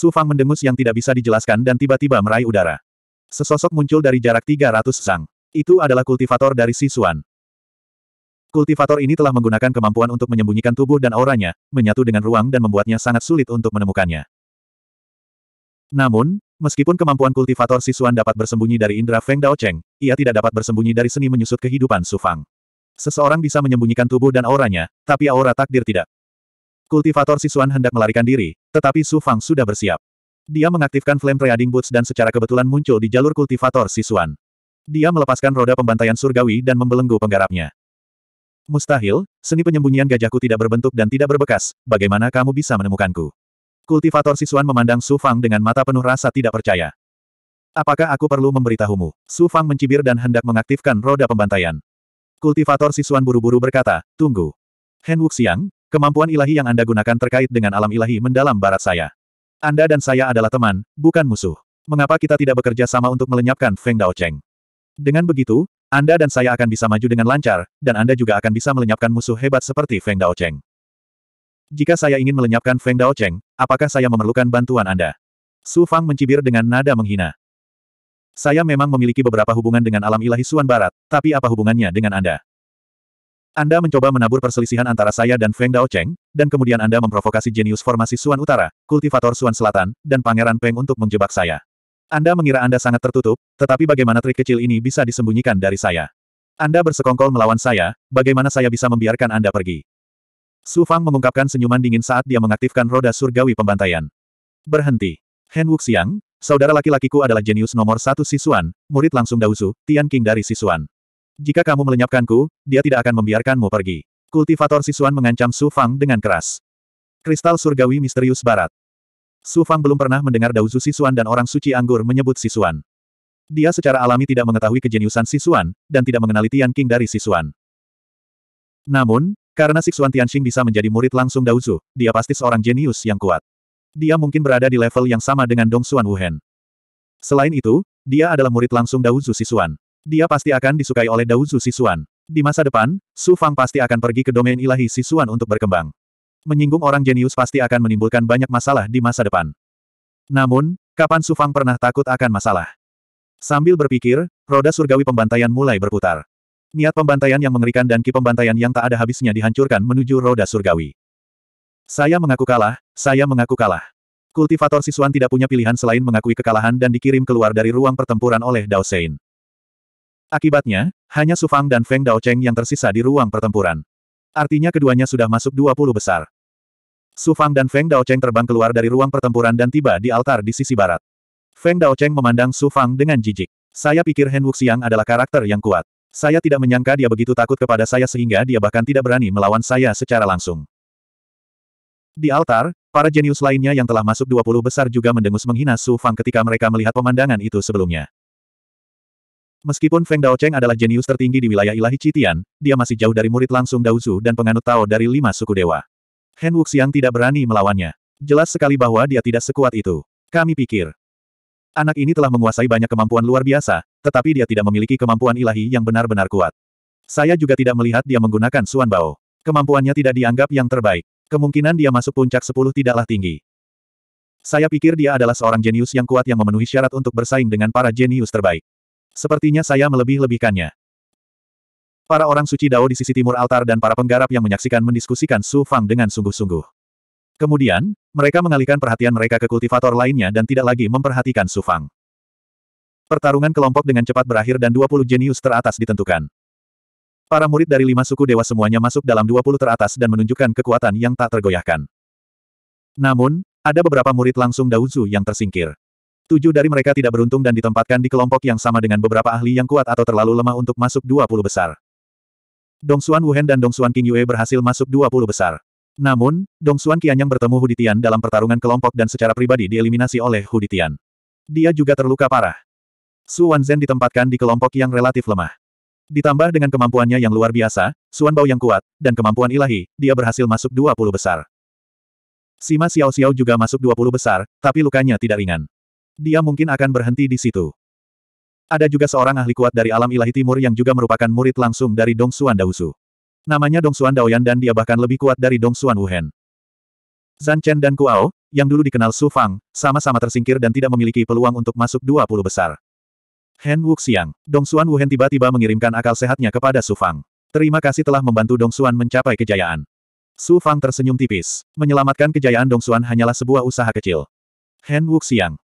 Su Fang mendengus yang tidak bisa dijelaskan dan tiba-tiba meraih udara. Sesosok muncul dari jarak 300 sang. Itu adalah kultivator dari Sisuan. Kultivator ini telah menggunakan kemampuan untuk menyembunyikan tubuh dan auranya, menyatu dengan ruang dan membuatnya sangat sulit untuk menemukannya. Namun, meskipun kemampuan kultivator Sisuan dapat bersembunyi dari Indra Feng Dao Cheng, ia tidak dapat bersembunyi dari seni menyusut kehidupan Su Fang. Seseorang bisa menyembunyikan tubuh dan auranya, tapi aura takdir tidak. Kultivator Sisuan hendak melarikan diri, tetapi Su Fang sudah bersiap. Dia mengaktifkan Flame Trading Boots dan secara kebetulan muncul di jalur kultivator Sisuan. Dia melepaskan roda pembantaian surgawi dan membelenggu penggarapnya. Mustahil, seni penyembunyian gajahku tidak berbentuk dan tidak berbekas, bagaimana kamu bisa menemukanku? Kultivator Sisuan memandang Su Fang dengan mata penuh rasa tidak percaya. Apakah aku perlu memberitahumu? Su Fang mencibir dan hendak mengaktifkan roda pembantaian. Kultivator Sisuan buru-buru berkata, tunggu. Hen Wuxiang, Kemampuan ilahi yang Anda gunakan terkait dengan alam ilahi mendalam barat saya. Anda dan saya adalah teman, bukan musuh. Mengapa kita tidak bekerja sama untuk melenyapkan Feng Dao Cheng? Dengan begitu, Anda dan saya akan bisa maju dengan lancar, dan Anda juga akan bisa melenyapkan musuh hebat seperti Feng Dao Cheng. Jika saya ingin melenyapkan Feng Dao Cheng, apakah saya memerlukan bantuan Anda? Su Fang mencibir dengan nada menghina. Saya memang memiliki beberapa hubungan dengan alam ilahi Suan Barat, tapi apa hubungannya dengan Anda? Anda mencoba menabur perselisihan antara saya dan Feng Daocheng, dan kemudian Anda memprovokasi jenius formasi Suan Utara, kultivator Suan Selatan, dan Pangeran Peng untuk menjebak saya. Anda mengira Anda sangat tertutup, tetapi bagaimana trik kecil ini bisa disembunyikan dari saya? Anda bersekongkol melawan saya, bagaimana saya bisa membiarkan Anda pergi? Su Fang mengungkapkan senyuman dingin saat dia mengaktifkan roda surgawi pembantaian. Berhenti. Hen Wuxiang, saudara laki-lakiku adalah jenius nomor satu Sisuan, murid langsung Dausu, Tian King dari Sisuan. Jika kamu melenyapkanku, dia tidak akan membiarkanmu pergi. Kultivator Sisuan mengancam Su Fang dengan keras. Kristal Surgawi Misterius Barat Su Fang belum pernah mendengar Dauzu Sisuan dan orang suci anggur menyebut Sisuan. Dia secara alami tidak mengetahui kejeniusan Sisuan, dan tidak mengenali Tian King dari Sisuan. Namun, karena Sisuan Tianxing bisa menjadi murid langsung Dauzu, dia pasti seorang jenius yang kuat. Dia mungkin berada di level yang sama dengan Dong Xuan Wuhen. Selain itu, dia adalah murid langsung Dauzu Sisuan. Dia pasti akan disukai oleh Daozu Sisuan. Di masa depan, Su Fang pasti akan pergi ke domain ilahi Sisuan untuk berkembang. Menyinggung orang jenius pasti akan menimbulkan banyak masalah di masa depan. Namun, kapan Su Fang pernah takut akan masalah? Sambil berpikir, roda surgawi pembantaian mulai berputar. Niat pembantaian yang mengerikan dan ki pembantaian yang tak ada habisnya dihancurkan menuju roda surgawi. Saya mengaku kalah, saya mengaku kalah. Kultivator Sisuan tidak punya pilihan selain mengakui kekalahan dan dikirim keluar dari ruang pertempuran oleh Dao Sein. Akibatnya, hanya Sufang dan Feng Daocheng yang tersisa di ruang pertempuran. Artinya keduanya sudah masuk 20 besar. Sufang dan Feng Daocheng terbang keluar dari ruang pertempuran dan tiba di altar di sisi barat. Feng Daocheng memandang Sufang dengan jijik. Saya pikir Hen Wuxiang adalah karakter yang kuat. Saya tidak menyangka dia begitu takut kepada saya sehingga dia bahkan tidak berani melawan saya secara langsung. Di altar, para jenius lainnya yang telah masuk 20 besar juga mendengus menghina Su Fang ketika mereka melihat pemandangan itu sebelumnya. Meskipun Feng Daocheng adalah jenius tertinggi di wilayah ilahi Citian, dia masih jauh dari murid langsung Daozu dan penganut Tao dari lima suku dewa. Hen Wuxiang tidak berani melawannya. Jelas sekali bahwa dia tidak sekuat itu. Kami pikir. Anak ini telah menguasai banyak kemampuan luar biasa, tetapi dia tidak memiliki kemampuan ilahi yang benar-benar kuat. Saya juga tidak melihat dia menggunakan Suan Bao. Kemampuannya tidak dianggap yang terbaik. Kemungkinan dia masuk puncak sepuluh tidaklah tinggi. Saya pikir dia adalah seorang jenius yang kuat yang memenuhi syarat untuk bersaing dengan para jenius terbaik. Sepertinya saya melebih-lebihkannya. Para orang suci Dao di sisi timur altar dan para penggarap yang menyaksikan mendiskusikan Su Fang dengan sungguh-sungguh. Kemudian, mereka mengalihkan perhatian mereka ke kultivator lainnya dan tidak lagi memperhatikan Su Fang. Pertarungan kelompok dengan cepat berakhir dan 20 jenius teratas ditentukan. Para murid dari lima suku dewa semuanya masuk dalam 20 teratas dan menunjukkan kekuatan yang tak tergoyahkan. Namun, ada beberapa murid langsung Daozu yang tersingkir. Tujuh dari mereka tidak beruntung dan ditempatkan di kelompok yang sama dengan beberapa ahli yang kuat atau terlalu lemah untuk masuk 20 besar. Dong Xuan Wuhen dan Dong Xuan King Yue berhasil masuk 20 besar. Namun, Dong Dongsuan Qianyang bertemu Huditian dalam pertarungan kelompok dan secara pribadi dieliminasi oleh Huditian. Dia juga terluka parah. Su Wanzhen ditempatkan di kelompok yang relatif lemah. Ditambah dengan kemampuannya yang luar biasa, Suan Bao yang kuat, dan kemampuan ilahi, dia berhasil masuk 20 besar. Sima Xiao Xiao juga masuk 20 besar, tapi lukanya tidak ringan dia mungkin akan berhenti di situ. Ada juga seorang ahli kuat dari alam ilahi timur yang juga merupakan murid langsung dari Dong Xuan Daosu. Namanya Dong Xuan Daoyan dan dia bahkan lebih kuat dari Dong Xuan Wuhan. Zan Chen dan Kuao, yang dulu dikenal Su Fang, sama-sama tersingkir dan tidak memiliki peluang untuk masuk 20 besar. Hen Wuxiang, Dong Xuan Wuhan tiba-tiba mengirimkan akal sehatnya kepada Su Fang. Terima kasih telah membantu Dong Xuan mencapai kejayaan. Su Fang tersenyum tipis. Menyelamatkan kejayaan Dong Xuan hanyalah sebuah usaha kecil. Hen Wuxiang,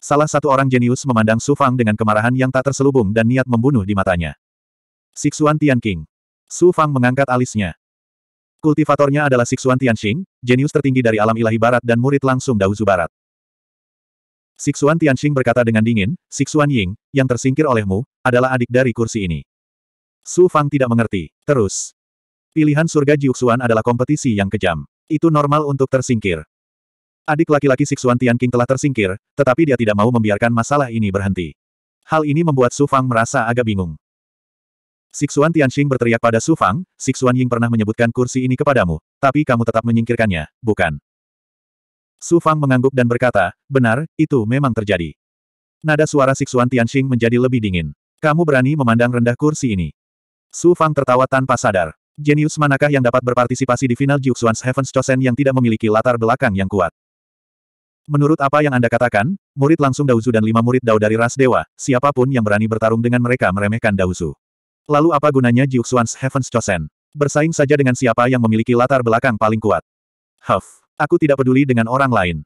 Salah satu orang jenius memandang Su Fang dengan kemarahan yang tak terselubung dan niat membunuh di matanya. Siksuan King. Su Fang mengangkat alisnya. Kultivatornya adalah Siksuan Xing, jenius tertinggi dari alam ilahi barat dan murid langsung Daozu Barat. Siksuan Xing berkata dengan dingin, Siksuan Ying, yang tersingkir olehmu, adalah adik dari kursi ini. Su Fang tidak mengerti. Terus. Pilihan surga Jiuxuan adalah kompetisi yang kejam. Itu normal untuk tersingkir. Adik laki-laki Siksuan Tianqing telah tersingkir, tetapi dia tidak mau membiarkan masalah ini berhenti. Hal ini membuat Su Fang merasa agak bingung. Siksuan Tianxing berteriak pada Su Fang, Siksuan Ying pernah menyebutkan kursi ini kepadamu, tapi kamu tetap menyingkirkannya, bukan? Su Fang mengangguk dan berkata, benar, itu memang terjadi. Nada suara Siksuan Tianxing menjadi lebih dingin. Kamu berani memandang rendah kursi ini. Su Fang tertawa tanpa sadar. Jenius manakah yang dapat berpartisipasi di final Jiuxuan's Heaven's Chosen yang tidak memiliki latar belakang yang kuat? Menurut apa yang Anda katakan, murid langsung Dausu dan lima murid Dao dari ras dewa, siapapun yang berani bertarung dengan mereka meremehkan Dausu. Lalu apa gunanya Jiuxuan's Heaven's Chosen? Bersaing saja dengan siapa yang memiliki latar belakang paling kuat. Huff, aku tidak peduli dengan orang lain.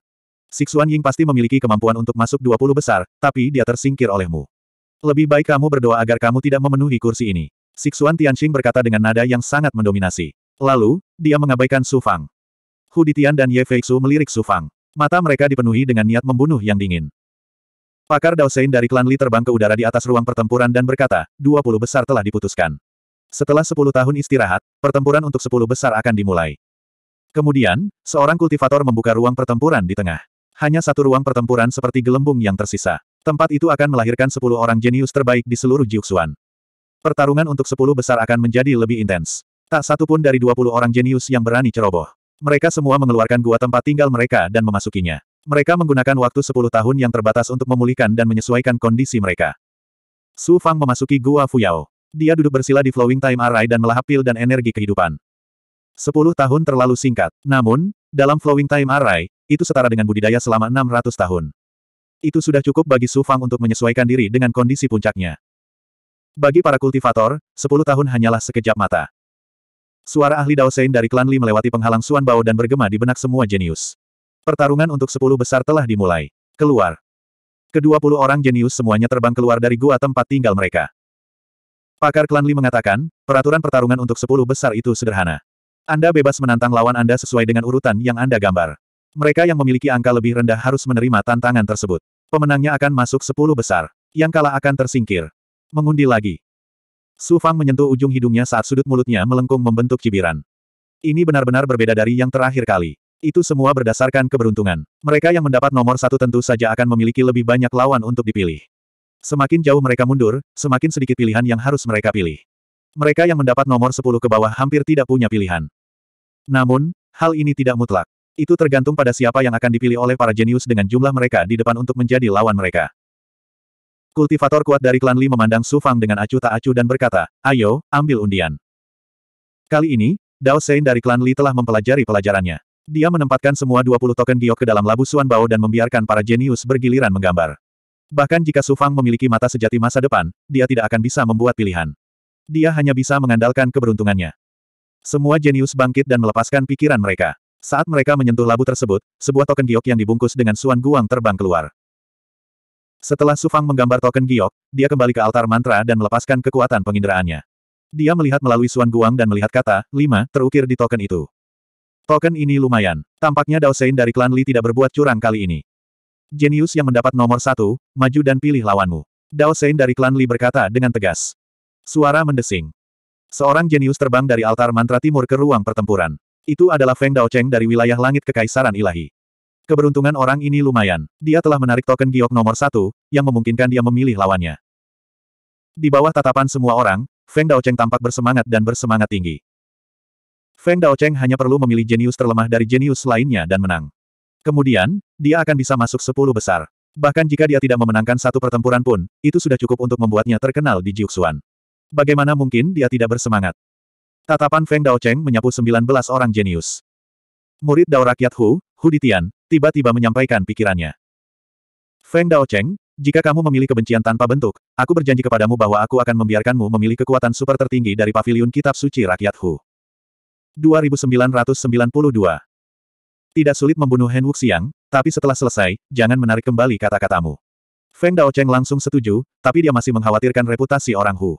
Sixuan Ying pasti memiliki kemampuan untuk masuk 20 besar, tapi dia tersingkir olehmu. Lebih baik kamu berdoa agar kamu tidak memenuhi kursi ini. Sixuan Tianxing berkata dengan nada yang sangat mendominasi. Lalu, dia mengabaikan Su Fang. Hu Ditian dan Ye Feixu melirik Su Fang. Mata mereka dipenuhi dengan niat membunuh yang dingin. Pakar Daosein dari klan Li terbang ke udara di atas ruang pertempuran dan berkata, 20 besar telah diputuskan. Setelah 10 tahun istirahat, pertempuran untuk 10 besar akan dimulai. Kemudian, seorang kultivator membuka ruang pertempuran di tengah. Hanya satu ruang pertempuran seperti gelembung yang tersisa. Tempat itu akan melahirkan 10 orang jenius terbaik di seluruh Jiuxuan. Pertarungan untuk 10 besar akan menjadi lebih intens. Tak satu pun dari 20 orang jenius yang berani ceroboh. Mereka semua mengeluarkan gua tempat tinggal mereka dan memasukinya. Mereka menggunakan waktu sepuluh tahun yang terbatas untuk memulihkan dan menyesuaikan kondisi mereka. Su Fang memasuki gua Fuyao. Dia duduk bersila di flowing time array dan melahap pil dan energi kehidupan. Sepuluh tahun terlalu singkat. Namun, dalam flowing time array, itu setara dengan budidaya selama enam ratus tahun. Itu sudah cukup bagi Su Fang untuk menyesuaikan diri dengan kondisi puncaknya. Bagi para kultivator, sepuluh tahun hanyalah sekejap mata. Suara ahli Dao Daosein dari klan Li melewati penghalang Suan Bao dan bergema di benak semua jenius. Pertarungan untuk sepuluh besar telah dimulai. Keluar. Kedua puluh orang jenius semuanya terbang keluar dari gua tempat tinggal mereka. Pakar klan Li mengatakan, peraturan pertarungan untuk sepuluh besar itu sederhana. Anda bebas menantang lawan Anda sesuai dengan urutan yang Anda gambar. Mereka yang memiliki angka lebih rendah harus menerima tantangan tersebut. Pemenangnya akan masuk sepuluh besar. Yang kalah akan tersingkir. Mengundi lagi. Su Fang menyentuh ujung hidungnya saat sudut mulutnya melengkung membentuk cibiran. Ini benar-benar berbeda dari yang terakhir kali. Itu semua berdasarkan keberuntungan. Mereka yang mendapat nomor satu tentu saja akan memiliki lebih banyak lawan untuk dipilih. Semakin jauh mereka mundur, semakin sedikit pilihan yang harus mereka pilih. Mereka yang mendapat nomor sepuluh ke bawah hampir tidak punya pilihan. Namun, hal ini tidak mutlak. Itu tergantung pada siapa yang akan dipilih oleh para jenius dengan jumlah mereka di depan untuk menjadi lawan mereka. Kultivator kuat dari klan Li memandang Su Fang dengan acuh tak acuh dan berkata, ayo, ambil undian. Kali ini, Dao Sein dari klan Li telah mempelajari pelajarannya. Dia menempatkan semua 20 token giok ke dalam labu Suan Bao dan membiarkan para jenius bergiliran menggambar. Bahkan jika Su Fang memiliki mata sejati masa depan, dia tidak akan bisa membuat pilihan. Dia hanya bisa mengandalkan keberuntungannya. Semua jenius bangkit dan melepaskan pikiran mereka. Saat mereka menyentuh labu tersebut, sebuah token giok yang dibungkus dengan suan guang terbang keluar. Setelah Sufang menggambar token giok, dia kembali ke altar mantra dan melepaskan kekuatan penginderaannya. Dia melihat melalui Suan Guang dan melihat kata, lima, terukir di token itu. Token ini lumayan. Tampaknya Dao Sein dari klan Li tidak berbuat curang kali ini. Genius yang mendapat nomor satu, maju dan pilih lawanmu. Dao Sein dari klan Li berkata dengan tegas. Suara mendesing. Seorang jenius terbang dari altar mantra timur ke ruang pertempuran. Itu adalah Feng Dao Cheng dari wilayah langit Kekaisaran Ilahi. Keberuntungan orang ini lumayan. Dia telah menarik token giok nomor satu, yang memungkinkan dia memilih lawannya. Di bawah tatapan semua orang, Feng Daocheng tampak bersemangat dan bersemangat tinggi. Feng Daocheng hanya perlu memilih jenius terlemah dari jenius lainnya dan menang. Kemudian, dia akan bisa masuk sepuluh besar. Bahkan jika dia tidak memenangkan satu pertempuran pun, itu sudah cukup untuk membuatnya terkenal di Jiuxuan. Bagaimana mungkin dia tidak bersemangat? Tatapan Feng Daocheng menyapu 19 orang jenius. Murid Dao Rakyat Hu, Hu Ditian, tiba-tiba menyampaikan pikirannya. Feng Daocheng, jika kamu memilih kebencian tanpa bentuk, aku berjanji kepadamu bahwa aku akan membiarkanmu memilih kekuatan super tertinggi dari paviliun kitab suci rakyat Hu. 2992 Tidak sulit membunuh Hen Wuxiang, tapi setelah selesai, jangan menarik kembali kata-katamu. Feng Daocheng langsung setuju, tapi dia masih mengkhawatirkan reputasi orang Hu.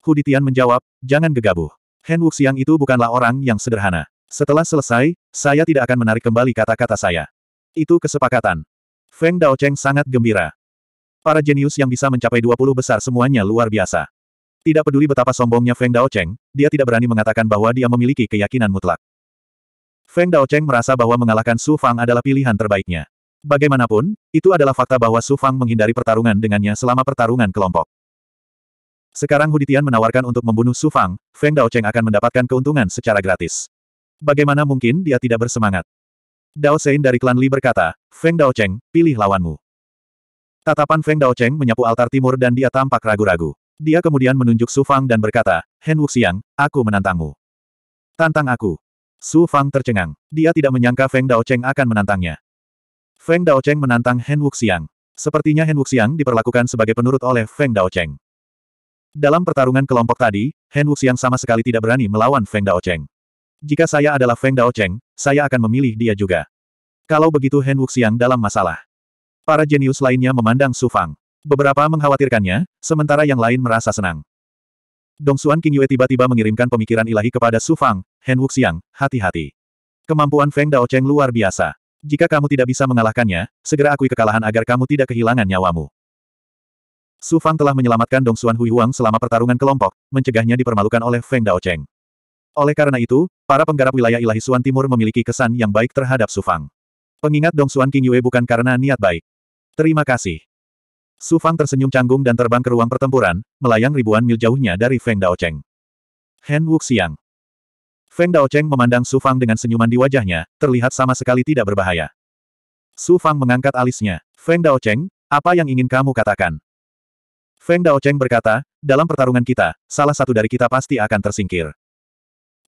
Hu Ditian menjawab, jangan gegabah. Hen Wuxiang itu bukanlah orang yang sederhana. Setelah selesai, saya tidak akan menarik kembali kata-kata saya. Itu kesepakatan. Feng Daocheng sangat gembira. Para jenius yang bisa mencapai 20 besar semuanya luar biasa. Tidak peduli betapa sombongnya Feng Daocheng, dia tidak berani mengatakan bahwa dia memiliki keyakinan mutlak. Feng Daocheng merasa bahwa mengalahkan Su Fang adalah pilihan terbaiknya. Bagaimanapun, itu adalah fakta bahwa Su Fang menghindari pertarungan dengannya selama pertarungan kelompok. Sekarang Huditian menawarkan untuk membunuh Su Fang, Feng Daocheng akan mendapatkan keuntungan secara gratis. Bagaimana mungkin dia tidak bersemangat? Dao Sein dari klan Li berkata, Feng Dao Cheng, pilih lawanmu. Tatapan Feng Dao Cheng menyapu altar timur dan dia tampak ragu-ragu. Dia kemudian menunjuk Su Fang dan berkata, Hen Wuxiang, aku menantangmu. Tantang aku. Su Fang tercengang. Dia tidak menyangka Feng Dao Cheng akan menantangnya. Feng Dao Cheng menantang Hen Wuxiang. Sepertinya Hen Wuxiang diperlakukan sebagai penurut oleh Feng Dao Cheng. Dalam pertarungan kelompok tadi, Hen Wuxiang sama sekali tidak berani melawan Feng Dao Cheng. Jika saya adalah Feng Daocheng, saya akan memilih dia juga. Kalau begitu Hen Wuxiang dalam masalah. Para jenius lainnya memandang Su Fang. Beberapa mengkhawatirkannya, sementara yang lain merasa senang. Dong Xuan King Yue tiba-tiba mengirimkan pemikiran ilahi kepada Su Fang, Hen Wuxiang, hati-hati. Kemampuan Feng Daocheng luar biasa. Jika kamu tidak bisa mengalahkannya, segera akui kekalahan agar kamu tidak kehilangan nyawamu. Su Fang telah menyelamatkan Dong Xuan Hui Huang selama pertarungan kelompok, mencegahnya dipermalukan oleh Feng Daocheng. Oleh karena itu, para penggarap wilayah ilahi Suan Timur memiliki kesan yang baik terhadap Su Fang. Pengingat Dong Suan King Yue bukan karena niat baik. Terima kasih. Su Fang tersenyum canggung dan terbang ke ruang pertempuran, melayang ribuan mil jauhnya dari Feng Dao Daocheng. Hen Wuxiang. Feng Dao Cheng memandang Su Fang dengan senyuman di wajahnya, terlihat sama sekali tidak berbahaya. Su Fang mengangkat alisnya. Feng Dao Cheng, apa yang ingin kamu katakan? Feng Dao Cheng berkata, dalam pertarungan kita, salah satu dari kita pasti akan tersingkir.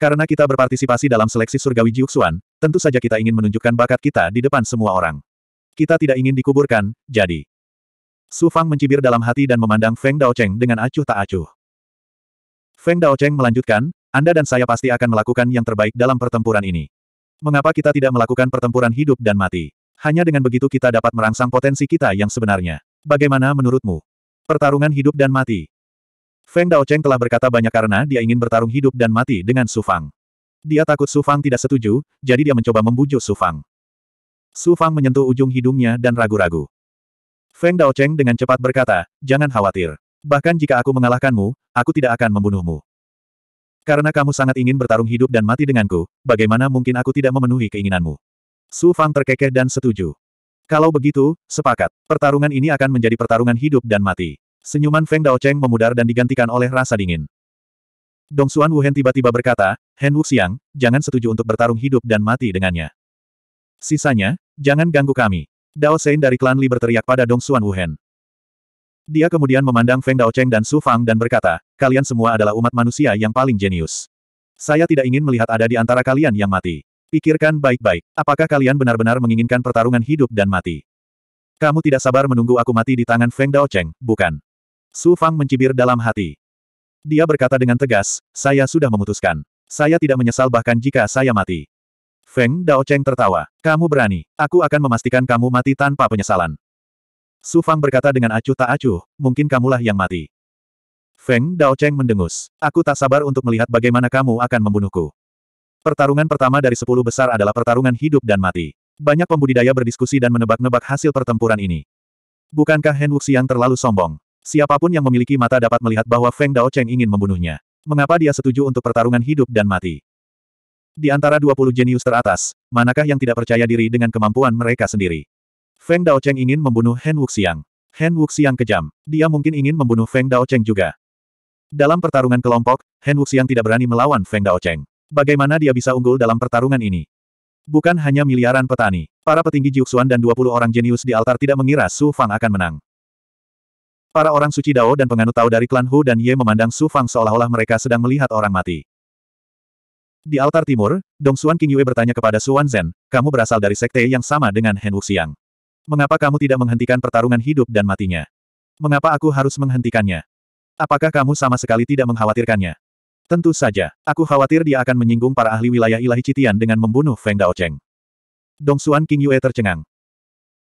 Karena kita berpartisipasi dalam seleksi surgawi Jiuxuan, tentu saja kita ingin menunjukkan bakat kita di depan semua orang. Kita tidak ingin dikuburkan, jadi. Su Fang mencibir dalam hati dan memandang Feng Daocheng dengan acuh tak acuh. Feng Daocheng melanjutkan, Anda dan saya pasti akan melakukan yang terbaik dalam pertempuran ini. Mengapa kita tidak melakukan pertempuran hidup dan mati? Hanya dengan begitu kita dapat merangsang potensi kita yang sebenarnya. Bagaimana menurutmu? Pertarungan hidup dan mati. Feng Daocheng telah berkata banyak karena dia ingin bertarung hidup dan mati dengan Su Fang. Dia takut Su Fang tidak setuju, jadi dia mencoba membujuk Su Fang. Su Fang menyentuh ujung hidungnya dan ragu-ragu. Feng Daocheng dengan cepat berkata, jangan khawatir. Bahkan jika aku mengalahkanmu, aku tidak akan membunuhmu. Karena kamu sangat ingin bertarung hidup dan mati denganku, bagaimana mungkin aku tidak memenuhi keinginanmu? Su Fang terkekeh dan setuju. Kalau begitu, sepakat. Pertarungan ini akan menjadi pertarungan hidup dan mati. Senyuman Feng Daocheng memudar dan digantikan oleh rasa dingin. Dong Xuan Wuhen tiba-tiba berkata, Hen Wuxiang, jangan setuju untuk bertarung hidup dan mati dengannya. Sisanya, jangan ganggu kami. Dao Sein dari klan Li berteriak pada Dong Xuan Wuhen. Dia kemudian memandang Feng Daocheng dan Su Fang dan berkata, kalian semua adalah umat manusia yang paling jenius. Saya tidak ingin melihat ada di antara kalian yang mati. Pikirkan baik-baik, apakah kalian benar-benar menginginkan pertarungan hidup dan mati? Kamu tidak sabar menunggu aku mati di tangan Feng Daocheng, bukan? Su Fang mencibir dalam hati. Dia berkata dengan tegas, saya sudah memutuskan. Saya tidak menyesal bahkan jika saya mati. Feng Dao Cheng tertawa. Kamu berani. Aku akan memastikan kamu mati tanpa penyesalan. Su Fang berkata dengan acuh tak acuh, mungkin kamulah yang mati. Feng Dao Cheng mendengus. Aku tak sabar untuk melihat bagaimana kamu akan membunuhku. Pertarungan pertama dari sepuluh besar adalah pertarungan hidup dan mati. Banyak pembudidaya berdiskusi dan menebak-nebak hasil pertempuran ini. Bukankah Hen yang terlalu sombong? Siapapun yang memiliki mata dapat melihat bahwa Feng Dao Cheng ingin membunuhnya. Mengapa dia setuju untuk pertarungan hidup dan mati? Di antara 20 jenius teratas, manakah yang tidak percaya diri dengan kemampuan mereka sendiri? Feng Dao Cheng ingin membunuh Hen Wuxiang. Hen Wuxiang kejam. Dia mungkin ingin membunuh Feng Dao Cheng juga. Dalam pertarungan kelompok, Hen Wuxiang tidak berani melawan Feng Dao Cheng. Bagaimana dia bisa unggul dalam pertarungan ini? Bukan hanya miliaran petani. Para petinggi Jiuxuan dan 20 orang jenius di altar tidak mengira Su Fang akan menang. Para orang suci Dao dan penganut Tao dari klan Hu dan Ye memandang Su Fang seolah-olah mereka sedang melihat orang mati. Di altar timur, Dong Xuan King Yue bertanya kepada Xuan Zhen, kamu berasal dari sekte yang sama dengan Hen Wuxiang. Mengapa kamu tidak menghentikan pertarungan hidup dan matinya? Mengapa aku harus menghentikannya? Apakah kamu sama sekali tidak mengkhawatirkannya? Tentu saja, aku khawatir dia akan menyinggung para ahli wilayah ilahi Citian dengan membunuh Feng Dao Cheng. Dong Xuan King Yue tercengang.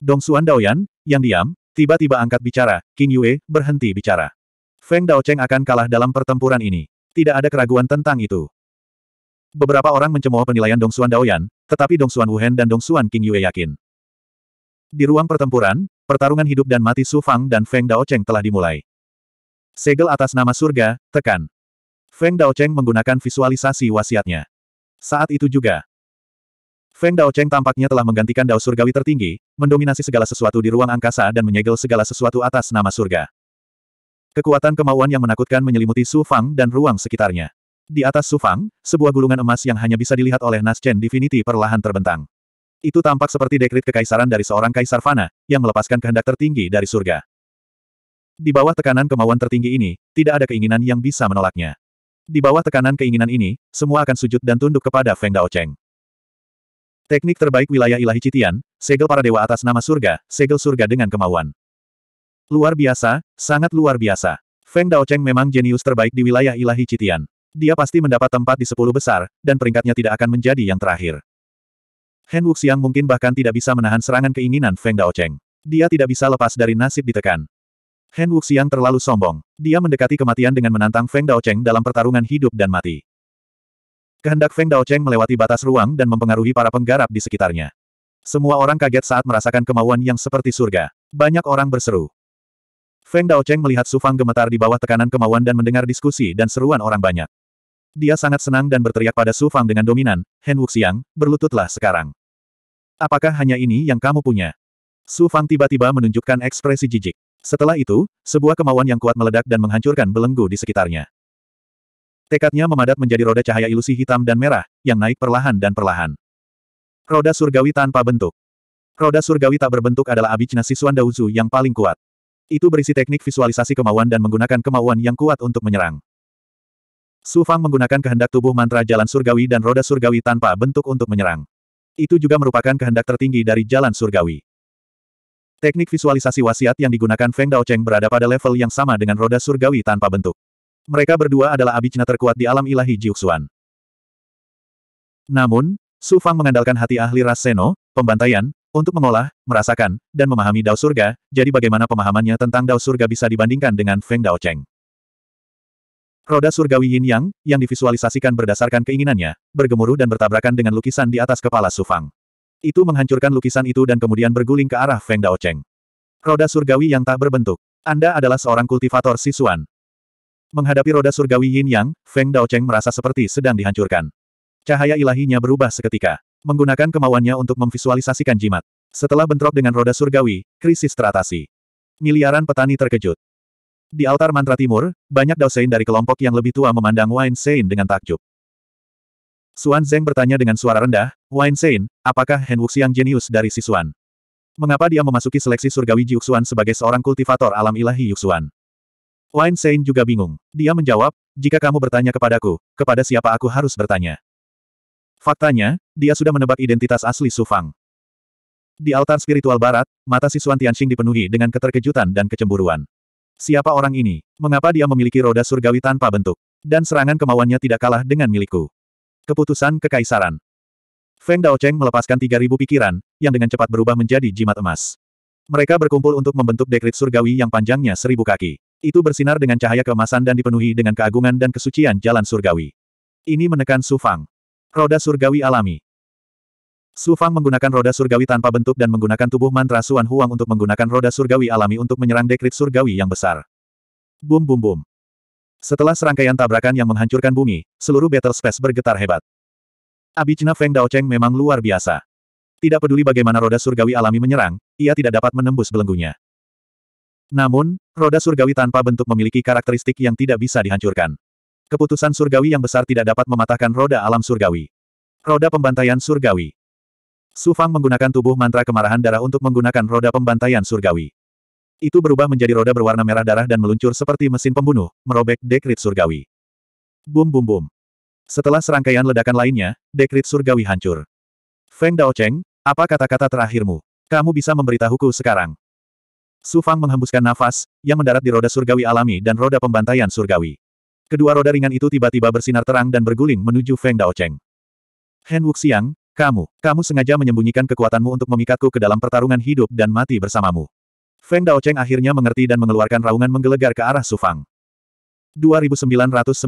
Dong Xuan Daoyan, yang diam, Tiba-tiba angkat bicara, King Yue, berhenti bicara. Feng Daocheng akan kalah dalam pertempuran ini. Tidak ada keraguan tentang itu. Beberapa orang mencemooh penilaian Dong Dongsuan Daoyan, tetapi Dong Xuan Wuhen dan Dong Xuan King Yue yakin. Di ruang pertempuran, pertarungan hidup dan mati Su Fang dan Feng Daocheng telah dimulai. Segel atas nama surga, tekan. Feng Daocheng menggunakan visualisasi wasiatnya. Saat itu juga, Feng Daocheng tampaknya telah menggantikan Dao Surgawi tertinggi, mendominasi segala sesuatu di ruang angkasa dan menyegel segala sesuatu atas nama surga. Kekuatan kemauan yang menakutkan menyelimuti Su Fang dan ruang sekitarnya. Di atas Su Fang, sebuah gulungan emas yang hanya bisa dilihat oleh Nas Chen Divinity perlahan terbentang. Itu tampak seperti dekrit kekaisaran dari seorang kaisar fana, yang melepaskan kehendak tertinggi dari surga. Di bawah tekanan kemauan tertinggi ini, tidak ada keinginan yang bisa menolaknya. Di bawah tekanan keinginan ini, semua akan sujud dan tunduk kepada Feng Daocheng. Teknik terbaik wilayah ilahi Citian, segel para dewa atas nama surga, segel surga dengan kemauan. Luar biasa, sangat luar biasa. Feng Daocheng memang jenius terbaik di wilayah ilahi Citian. Dia pasti mendapat tempat di sepuluh besar, dan peringkatnya tidak akan menjadi yang terakhir. Hen Wuxiang mungkin bahkan tidak bisa menahan serangan keinginan Feng Daocheng. Dia tidak bisa lepas dari nasib ditekan. Hen Wuxiang terlalu sombong. Dia mendekati kematian dengan menantang Feng Daocheng dalam pertarungan hidup dan mati. Kehendak Feng Daocheng melewati batas ruang dan mempengaruhi para penggarap di sekitarnya. Semua orang kaget saat merasakan kemauan yang seperti surga. Banyak orang berseru. Feng Daocheng melihat Sufang gemetar di bawah tekanan kemauan dan mendengar diskusi dan seruan orang banyak. Dia sangat senang dan berteriak pada Sufang dengan dominan, Hen Wuxiang, berlututlah sekarang. Apakah hanya ini yang kamu punya? Sufang tiba-tiba menunjukkan ekspresi jijik. Setelah itu, sebuah kemauan yang kuat meledak dan menghancurkan belenggu di sekitarnya. Tekadnya memadat menjadi roda cahaya ilusi hitam dan merah, yang naik perlahan dan perlahan. Roda surgawi tanpa bentuk. Roda surgawi tak berbentuk adalah abicna siswan Dauzu yang paling kuat. Itu berisi teknik visualisasi kemauan dan menggunakan kemauan yang kuat untuk menyerang. Su Fang menggunakan kehendak tubuh mantra jalan surgawi dan roda surgawi tanpa bentuk untuk menyerang. Itu juga merupakan kehendak tertinggi dari jalan surgawi. Teknik visualisasi wasiat yang digunakan Feng Daocheng berada pada level yang sama dengan roda surgawi tanpa bentuk. Mereka berdua adalah abicna terkuat di alam ilahi Jiuxuan. Namun, Su Fang mengandalkan hati ahli ras Seno, pembantaian, untuk mengolah, merasakan, dan memahami Dao Surga, jadi bagaimana pemahamannya tentang Dao Surga bisa dibandingkan dengan Feng Dao Cheng. Roda surgawi Yin Yang, yang divisualisasikan berdasarkan keinginannya, bergemuruh dan bertabrakan dengan lukisan di atas kepala Su Fang. Itu menghancurkan lukisan itu dan kemudian berguling ke arah Feng Dao Cheng. Roda surgawi yang tak berbentuk. Anda adalah seorang kultivator sisuan. Menghadapi roda surgawi Yin Yang, Feng Daocheng merasa seperti sedang dihancurkan. Cahaya ilahinya berubah seketika. Menggunakan kemauannya untuk memvisualisasikan jimat. Setelah bentrok dengan roda surgawi, krisis teratasi. Miliaran petani terkejut. Di altar mantra timur, banyak Daosein dari kelompok yang lebih tua memandang Wain Sein dengan takjub. Suan Zeng bertanya dengan suara rendah, Wain Sein, apakah Hen Wuxiang jenius dari Sisuan? Mengapa dia memasuki seleksi surgawi Jiuxuan sebagai seorang kultivator alam ilahi Yuxuan? Wine Sein juga bingung. Dia menjawab, jika kamu bertanya kepadaku, kepada siapa aku harus bertanya? Faktanya, dia sudah menebak identitas asli Su Fang. Di altar spiritual barat, mata siswan Tianxing dipenuhi dengan keterkejutan dan kecemburuan. Siapa orang ini? Mengapa dia memiliki roda surgawi tanpa bentuk? Dan serangan kemauannya tidak kalah dengan milikku. Keputusan Kekaisaran Feng Daocheng melepaskan 3.000 pikiran, yang dengan cepat berubah menjadi jimat emas. Mereka berkumpul untuk membentuk dekrit surgawi yang panjangnya seribu kaki. Itu bersinar dengan cahaya keemasan dan dipenuhi dengan keagungan dan kesucian jalan surgawi. Ini menekan Sufang. Roda surgawi alami. Sufang menggunakan roda surgawi tanpa bentuk dan menggunakan tubuh mantra Suan Huang untuk menggunakan roda surgawi alami untuk menyerang dekrit surgawi yang besar. Bum bum bum. Setelah serangkaian tabrakan yang menghancurkan bumi, seluruh battle space bergetar hebat. Abijna Feng Daocheng memang luar biasa. Tidak peduli bagaimana roda surgawi alami menyerang, ia tidak dapat menembus belenggunya. Namun, roda surgawi tanpa bentuk memiliki karakteristik yang tidak bisa dihancurkan. Keputusan surgawi yang besar tidak dapat mematahkan roda alam surgawi. Roda pembantaian surgawi. Su Fang menggunakan tubuh mantra kemarahan darah untuk menggunakan roda pembantaian surgawi. Itu berubah menjadi roda berwarna merah darah dan meluncur seperti mesin pembunuh, merobek dekrit surgawi. Bum bum bum. Setelah serangkaian ledakan lainnya, dekrit surgawi hancur. Feng Daocheng, apa kata-kata terakhirmu? Kamu bisa memberitahuku sekarang. Su Fang menghembuskan nafas, yang mendarat di roda surgawi alami dan roda pembantaian surgawi. Kedua roda ringan itu tiba-tiba bersinar terang dan berguling menuju Feng Daocheng. Hen Wuxiang, kamu, kamu sengaja menyembunyikan kekuatanmu untuk memikatku ke dalam pertarungan hidup dan mati bersamamu. Feng Daocheng akhirnya mengerti dan mengeluarkan raungan menggelegar ke arah Su Fang. 2993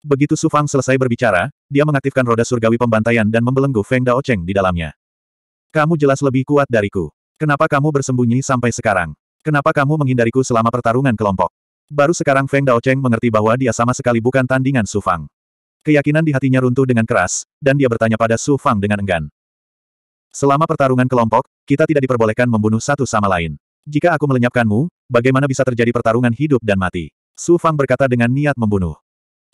Begitu Su Fang selesai berbicara, dia mengaktifkan roda surgawi pembantaian dan membelenggu Feng Daocheng di dalamnya. Kamu jelas lebih kuat dariku. Kenapa kamu bersembunyi sampai sekarang? Kenapa kamu menghindariku selama pertarungan kelompok? Baru sekarang Feng Daocheng mengerti bahwa dia sama sekali bukan tandingan Su Fang. Keyakinan di hatinya runtuh dengan keras, dan dia bertanya pada Su Fang dengan enggan. Selama pertarungan kelompok, kita tidak diperbolehkan membunuh satu sama lain. Jika aku melenyapkanmu, bagaimana bisa terjadi pertarungan hidup dan mati? Su Fang berkata dengan niat membunuh.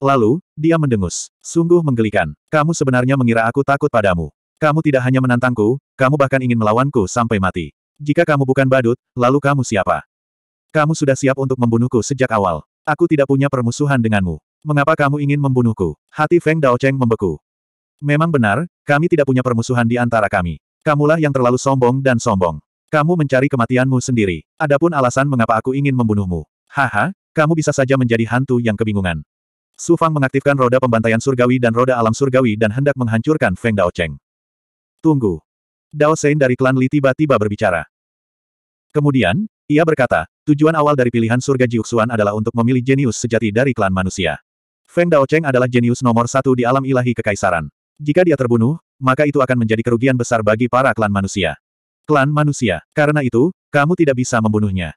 Lalu, dia mendengus. Sungguh menggelikan. Kamu sebenarnya mengira aku takut padamu. Kamu tidak hanya menantangku, kamu bahkan ingin melawanku sampai mati. Jika kamu bukan badut, lalu kamu siapa? Kamu sudah siap untuk membunuhku sejak awal. Aku tidak punya permusuhan denganmu. Mengapa kamu ingin membunuhku? Hati Feng Daocheng membeku. Memang benar, kami tidak punya permusuhan di antara kami. Kamulah yang terlalu sombong dan sombong. Kamu mencari kematianmu sendiri. Adapun alasan mengapa aku ingin membunuhmu. Haha, kamu bisa saja menjadi hantu yang kebingungan. Su Fang mengaktifkan roda pembantaian surgawi dan roda alam surgawi dan hendak menghancurkan Feng Daocheng. Tunggu. Dao Sein dari klan Li tiba-tiba berbicara. Kemudian, ia berkata, tujuan awal dari pilihan surga Jiuxuan adalah untuk memilih jenius sejati dari klan manusia. Feng Dao Cheng adalah jenius nomor satu di alam ilahi kekaisaran. Jika dia terbunuh, maka itu akan menjadi kerugian besar bagi para klan manusia. Klan manusia, karena itu, kamu tidak bisa membunuhnya.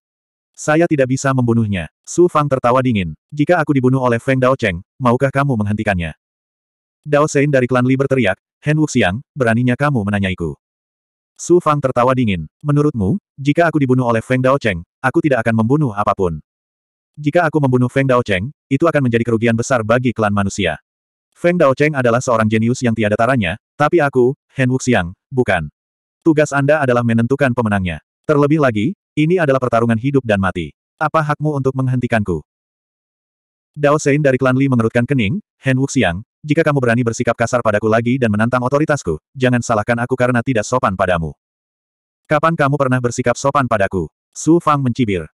Saya tidak bisa membunuhnya. Su Fang tertawa dingin. Jika aku dibunuh oleh Feng Dao Cheng, maukah kamu menghentikannya? Dao Sein dari klan Li berteriak, Hen Wuxiang, beraninya kamu menanyaiku. Su Fang tertawa dingin. Menurutmu, jika aku dibunuh oleh Feng Daocheng, aku tidak akan membunuh apapun. Jika aku membunuh Feng Daocheng, itu akan menjadi kerugian besar bagi klan manusia. Feng Daocheng adalah seorang jenius yang tiada taranya, tapi aku, Hen Wuxiang, bukan. Tugas Anda adalah menentukan pemenangnya. Terlebih lagi, ini adalah pertarungan hidup dan mati. Apa hakmu untuk menghentikanku? Dao Sein dari klan Li mengerutkan kening, Hen Wuxiang, jika kamu berani bersikap kasar padaku lagi dan menantang otoritasku, jangan salahkan aku karena tidak sopan padamu. Kapan kamu pernah bersikap sopan padaku? Su Fang mencibir.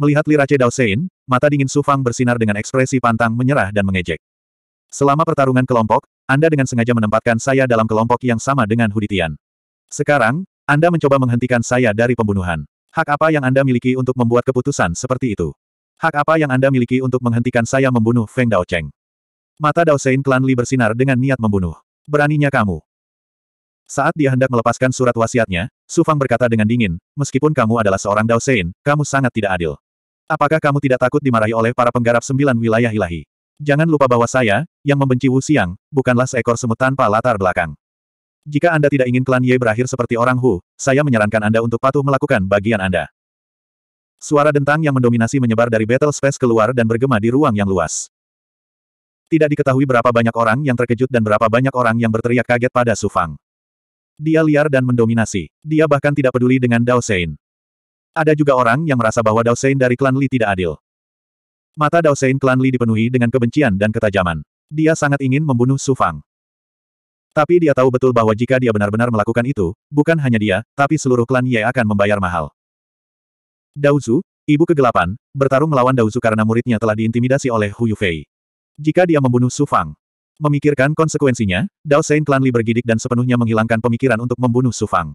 Melihat Lirace Dao Sein, mata dingin Su Fang bersinar dengan ekspresi pantang menyerah dan mengejek. Selama pertarungan kelompok, Anda dengan sengaja menempatkan saya dalam kelompok yang sama dengan Huditian. Sekarang, Anda mencoba menghentikan saya dari pembunuhan. Hak apa yang Anda miliki untuk membuat keputusan seperti itu? Hak apa yang Anda miliki untuk menghentikan saya membunuh Feng Daocheng? Mata Dao Daosein Klan Li bersinar dengan niat membunuh. Beraninya kamu. Saat dia hendak melepaskan surat wasiatnya, Su Fang berkata dengan dingin, meskipun kamu adalah seorang Dao Daosein, kamu sangat tidak adil. Apakah kamu tidak takut dimarahi oleh para penggarap sembilan wilayah ilahi? Jangan lupa bahwa saya, yang membenci Wu Xiang, bukanlah seekor semut tanpa latar belakang. Jika Anda tidak ingin klan Ye berakhir seperti orang Hu, saya menyarankan Anda untuk patuh melakukan bagian Anda. Suara dentang yang mendominasi menyebar dari battle space keluar dan bergema di ruang yang luas. Tidak diketahui berapa banyak orang yang terkejut dan berapa banyak orang yang berteriak kaget pada Su Fang. Dia liar dan mendominasi. Dia bahkan tidak peduli dengan Dao Sein. Ada juga orang yang merasa bahwa Dao Sein dari klan Li tidak adil. Mata Dao Sein klan Li dipenuhi dengan kebencian dan ketajaman. Dia sangat ingin membunuh Su Fang. Tapi dia tahu betul bahwa jika dia benar-benar melakukan itu, bukan hanya dia, tapi seluruh klan Ye akan membayar mahal. Daozu, ibu kegelapan, bertarung melawan Daozu karena muridnya telah diintimidasi oleh Hu Yufei. Jika dia membunuh Su Fang, memikirkan konsekuensinya, Dao Sein Clan Li bergidik dan sepenuhnya menghilangkan pemikiran untuk membunuh Su Fang.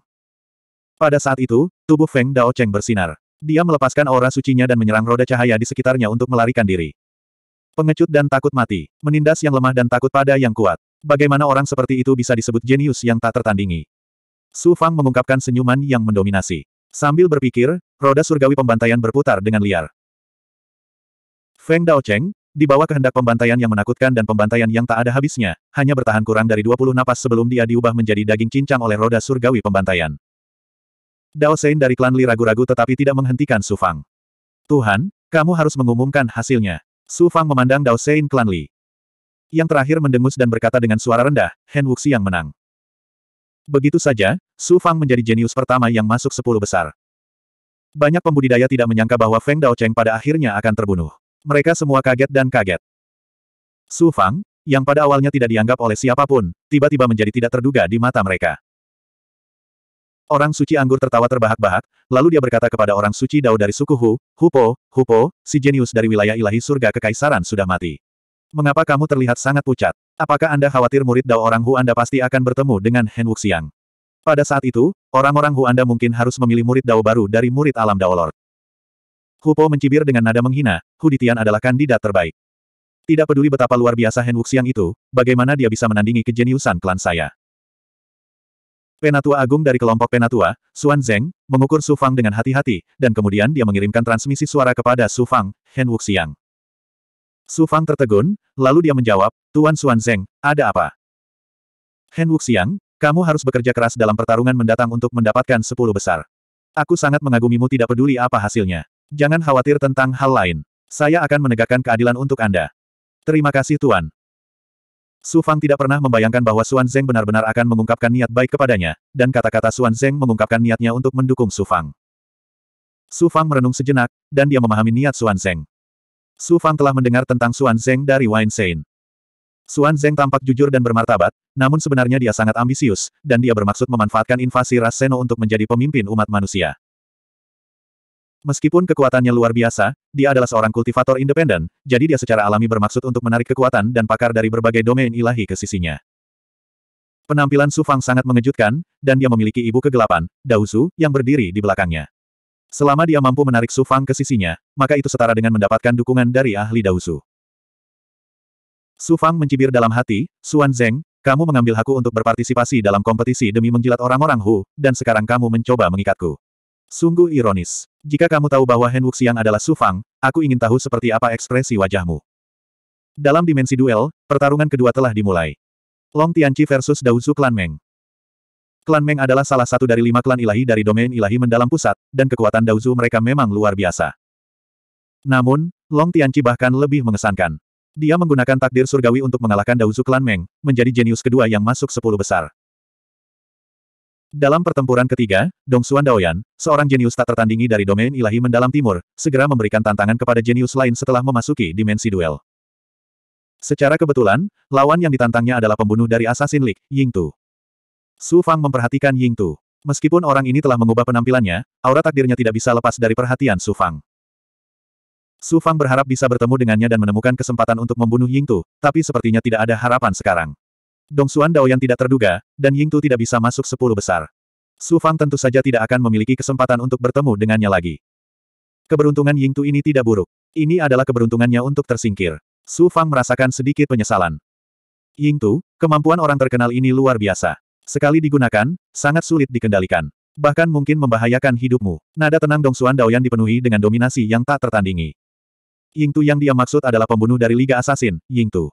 Pada saat itu, tubuh Feng Dao Cheng bersinar. Dia melepaskan aura sucinya dan menyerang roda cahaya di sekitarnya untuk melarikan diri. Pengecut dan takut mati, menindas yang lemah dan takut pada yang kuat. Bagaimana orang seperti itu bisa disebut jenius yang tak tertandingi? Su Fang mengungkapkan senyuman yang mendominasi. Sambil berpikir, Roda surgawi pembantaian berputar dengan liar. Feng Daocheng, di bawah kehendak pembantaian yang menakutkan dan pembantaian yang tak ada habisnya, hanya bertahan kurang dari 20 napas sebelum dia diubah menjadi daging cincang oleh roda surgawi pembantaian. Dao Sein dari klan Li ragu-ragu tetapi tidak menghentikan Su Fang. Tuhan, kamu harus mengumumkan hasilnya. Su Fang memandang Dao Sein klan Li. Yang terakhir mendengus dan berkata dengan suara rendah, Hen Wuxi yang menang. Begitu saja, Su Fang menjadi jenius pertama yang masuk sepuluh besar. Banyak pembudidaya tidak menyangka bahwa Feng Daocheng pada akhirnya akan terbunuh. Mereka semua kaget dan kaget. Su Fang, yang pada awalnya tidak dianggap oleh siapapun, tiba-tiba menjadi tidak terduga di mata mereka. Orang suci anggur tertawa terbahak-bahak, lalu dia berkata kepada orang suci Dao dari suku Hu, Hupo, Hupo, si jenius dari wilayah ilahi surga kekaisaran sudah mati. Mengapa kamu terlihat sangat pucat? Apakah Anda khawatir murid Dao orang Hu Anda pasti akan bertemu dengan Hen Wuxiang? Pada saat itu, orang-orang Hu Anda mungkin harus memilih murid Dao baru dari murid alam Dao Lord. Hu Po mencibir dengan nada menghina, Hu Ditian adalah kandidat terbaik. Tidak peduli betapa luar biasa Hen Wuxiang itu, bagaimana dia bisa menandingi kejeniusan klan saya. Penatua Agung dari kelompok Penatua, Xuan Zeng, mengukur Su Fang dengan hati-hati, dan kemudian dia mengirimkan transmisi suara kepada Su Fang, Hen Wuxiang. Su Fang tertegun, lalu dia menjawab, Tuan Xuan Zeng, ada apa? Hen Wuxiang, kamu harus bekerja keras dalam pertarungan mendatang untuk mendapatkan sepuluh besar. Aku sangat mengagumimu tidak peduli apa hasilnya. Jangan khawatir tentang hal lain. Saya akan menegakkan keadilan untuk Anda. Terima kasih Tuan. Su Fang tidak pernah membayangkan bahwa Suan Zeng benar-benar akan mengungkapkan niat baik kepadanya, dan kata-kata Suan Zeng mengungkapkan niatnya untuk mendukung Su Fang. Su Fang merenung sejenak, dan dia memahami niat Suan Zeng. Su Fang telah mendengar tentang Suan Zeng dari Wine Sein. Suan Zeng tampak jujur dan bermartabat, namun sebenarnya dia sangat ambisius, dan dia bermaksud memanfaatkan invasi ras Seno untuk menjadi pemimpin umat manusia. Meskipun kekuatannya luar biasa, dia adalah seorang kultivator independen, jadi dia secara alami bermaksud untuk menarik kekuatan dan pakar dari berbagai domain ilahi ke sisinya. Penampilan Su Fang sangat mengejutkan, dan dia memiliki ibu kegelapan, Daosu, yang berdiri di belakangnya. Selama dia mampu menarik Su Fang ke sisinya, maka itu setara dengan mendapatkan dukungan dari ahli Daosu. Su Fang mencibir dalam hati, Suan Zeng, kamu mengambil hakku untuk berpartisipasi dalam kompetisi demi menjilat orang-orang Hu, dan sekarang kamu mencoba mengikatku. Sungguh ironis. Jika kamu tahu bahwa Hen Wuxiang adalah Su Fang, aku ingin tahu seperti apa ekspresi wajahmu. Dalam dimensi duel, pertarungan kedua telah dimulai. Long Tianqi versus Daozu Klan Meng. Klan Meng adalah salah satu dari lima klan ilahi dari domain ilahi mendalam pusat, dan kekuatan Daozu mereka memang luar biasa. Namun, Long Tianqi bahkan lebih mengesankan. Dia menggunakan takdir surgawi untuk mengalahkan Dauzu Klan Meng, menjadi jenius kedua yang masuk sepuluh besar. Dalam pertempuran ketiga, Dong Xuan Daoyan, seorang jenius tak tertandingi dari domain ilahi mendalam timur, segera memberikan tantangan kepada jenius lain setelah memasuki dimensi duel. Secara kebetulan, lawan yang ditantangnya adalah pembunuh dari Assassin League, Tu. Su Fang memperhatikan Ying Tu, Meskipun orang ini telah mengubah penampilannya, aura takdirnya tidak bisa lepas dari perhatian Su Fang. Su Fang berharap bisa bertemu dengannya dan menemukan kesempatan untuk membunuh Ying Tu, tapi sepertinya tidak ada harapan sekarang. Dong Xuan Daoyan tidak terduga, dan Ying Tu tidak bisa masuk sepuluh besar. Su Fang tentu saja tidak akan memiliki kesempatan untuk bertemu dengannya lagi. Keberuntungan Ying Tu ini tidak buruk. Ini adalah keberuntungannya untuk tersingkir. Su Fang merasakan sedikit penyesalan. Ying Tu, kemampuan orang terkenal ini luar biasa. Sekali digunakan, sangat sulit dikendalikan. Bahkan mungkin membahayakan hidupmu. Nada tenang Dong Dao Daoyan dipenuhi dengan dominasi yang tak tertandingi. Ying Tu yang dia maksud adalah pembunuh dari Liga Assassin, Tu.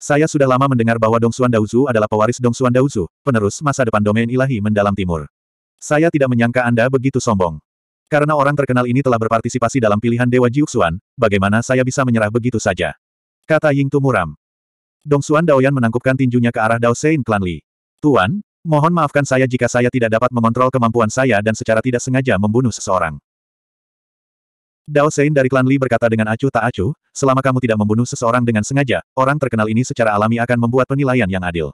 Saya sudah lama mendengar bahwa Dong Xuan Daozu adalah pewaris Dong Xuan Daozu, penerus masa depan domain ilahi mendalam timur. Saya tidak menyangka Anda begitu sombong. Karena orang terkenal ini telah berpartisipasi dalam pilihan Dewa Jiuxuan, bagaimana saya bisa menyerah begitu saja? Kata Ying Tu muram. Dong Xuan Daoyan menangkupkan tinjunya ke arah Dao Sein Clan Li. Tuan, mohon maafkan saya jika saya tidak dapat mengontrol kemampuan saya dan secara tidak sengaja membunuh seseorang. Dao Sein dari klan Li berkata dengan acuh tak acuh, selama kamu tidak membunuh seseorang dengan sengaja, orang terkenal ini secara alami akan membuat penilaian yang adil.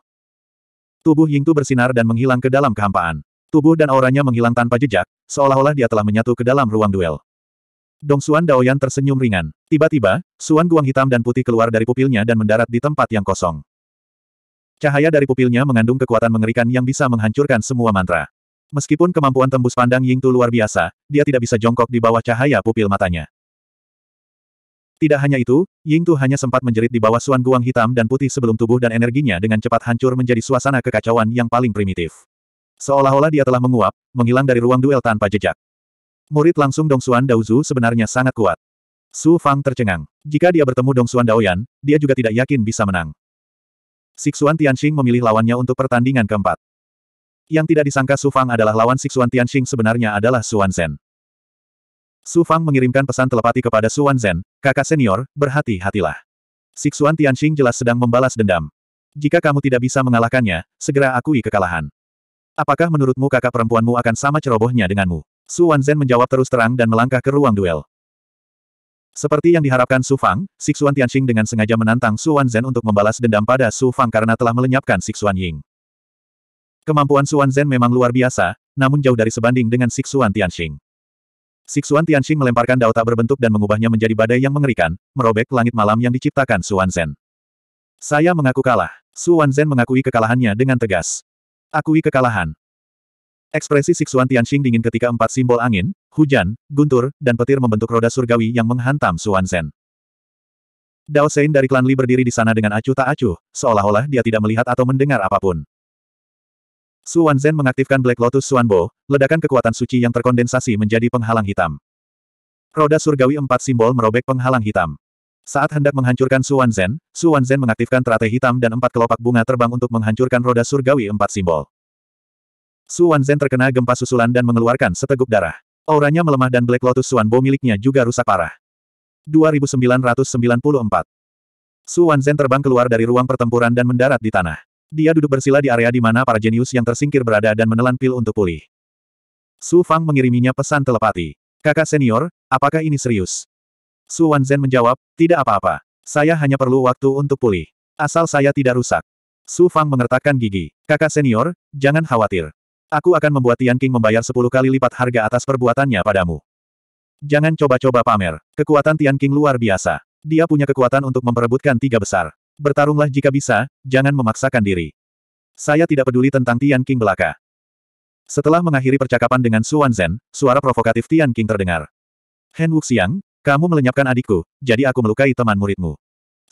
Tubuh Ying Tu bersinar dan menghilang ke dalam kehampaan. Tubuh dan auranya menghilang tanpa jejak, seolah-olah dia telah menyatu ke dalam ruang duel. Dong Xuan Dao Yan tersenyum ringan. Tiba-tiba, Xuan Guang hitam dan putih keluar dari pupilnya dan mendarat di tempat yang kosong. Cahaya dari pupilnya mengandung kekuatan mengerikan yang bisa menghancurkan semua mantra. Meskipun kemampuan tembus pandang Ying Tu luar biasa, dia tidak bisa jongkok di bawah cahaya pupil matanya. Tidak hanya itu, Ying Tu hanya sempat menjerit di bawah suan guang hitam dan putih sebelum tubuh dan energinya dengan cepat hancur menjadi suasana kekacauan yang paling primitif. Seolah-olah dia telah menguap, menghilang dari ruang duel tanpa jejak. Murid langsung Dong Dongsuan Daozu sebenarnya sangat kuat. Su Fang tercengang. Jika dia bertemu Dong Suan Daoyan, dia juga tidak yakin bisa menang. Siksuan Tianxing memilih lawannya untuk pertandingan keempat. Yang tidak disangka Su Fang adalah lawan Sixuan Tianxing sebenarnya adalah Suan Zhen. Su Fang mengirimkan pesan telepati kepada Suan Zhen, kakak senior, berhati-hatilah. Sixuan Tianxing jelas sedang membalas dendam. Jika kamu tidak bisa mengalahkannya, segera akui kekalahan. Apakah menurutmu kakak perempuanmu akan sama cerobohnya denganmu? Suan Zhen menjawab terus terang dan melangkah ke ruang duel. Seperti yang diharapkan Su Fang, Sixuan Tianxing dengan sengaja menantang Suan Zhen untuk membalas dendam pada Su Fang karena telah melenyapkan Sixuan Ying. Kemampuan Xuan Zhen memang luar biasa, namun jauh dari sebanding dengan Siksuan Tianxing. Siksuan Tianxing melemparkan dao tak berbentuk dan mengubahnya menjadi badai yang mengerikan, merobek langit malam yang diciptakan Xuan Zhen. Saya mengaku kalah. Xuan Zhen mengakui kekalahannya dengan tegas. Akui kekalahan. Ekspresi Siksuan Tianxing dingin ketika empat simbol angin, hujan, guntur, dan petir membentuk roda surgawi yang menghantam Xuan Zhen. Dao Sein dari klan Li berdiri di sana dengan acuh tak acuh, seolah-olah dia tidak melihat atau mendengar apapun. Su Zen mengaktifkan Black Lotus Suanbo, ledakan kekuatan suci yang terkondensasi menjadi penghalang hitam. Roda surgawi empat simbol merobek penghalang hitam. Saat hendak menghancurkan Su Zen, Su Zen mengaktifkan teratai hitam dan empat kelopak bunga terbang untuk menghancurkan roda surgawi empat simbol. Su Zen terkena gempa susulan dan mengeluarkan seteguk darah. Auranya melemah dan Black Lotus Suanbo miliknya juga rusak parah. 2994 Su Zen terbang keluar dari ruang pertempuran dan mendarat di tanah. Dia duduk bersila di area di mana para jenius yang tersingkir berada dan menelan pil untuk pulih. Su Fang mengiriminya pesan telepati. Kakak senior, apakah ini serius? Su Wanzhen menjawab, tidak apa-apa. Saya hanya perlu waktu untuk pulih. Asal saya tidak rusak. Su Fang mengertakkan gigi. Kakak senior, jangan khawatir. Aku akan membuat Tian King membayar 10 kali lipat harga atas perbuatannya padamu. Jangan coba-coba pamer. Kekuatan Tian King luar biasa. Dia punya kekuatan untuk memperebutkan tiga besar bertarunglah jika bisa, jangan memaksakan diri. Saya tidak peduli tentang Tian King belaka. Setelah mengakhiri percakapan dengan Su Zhen, suara provokatif Tian King terdengar. Hen Wuxiang, kamu melenyapkan adikku, jadi aku melukai teman muridmu.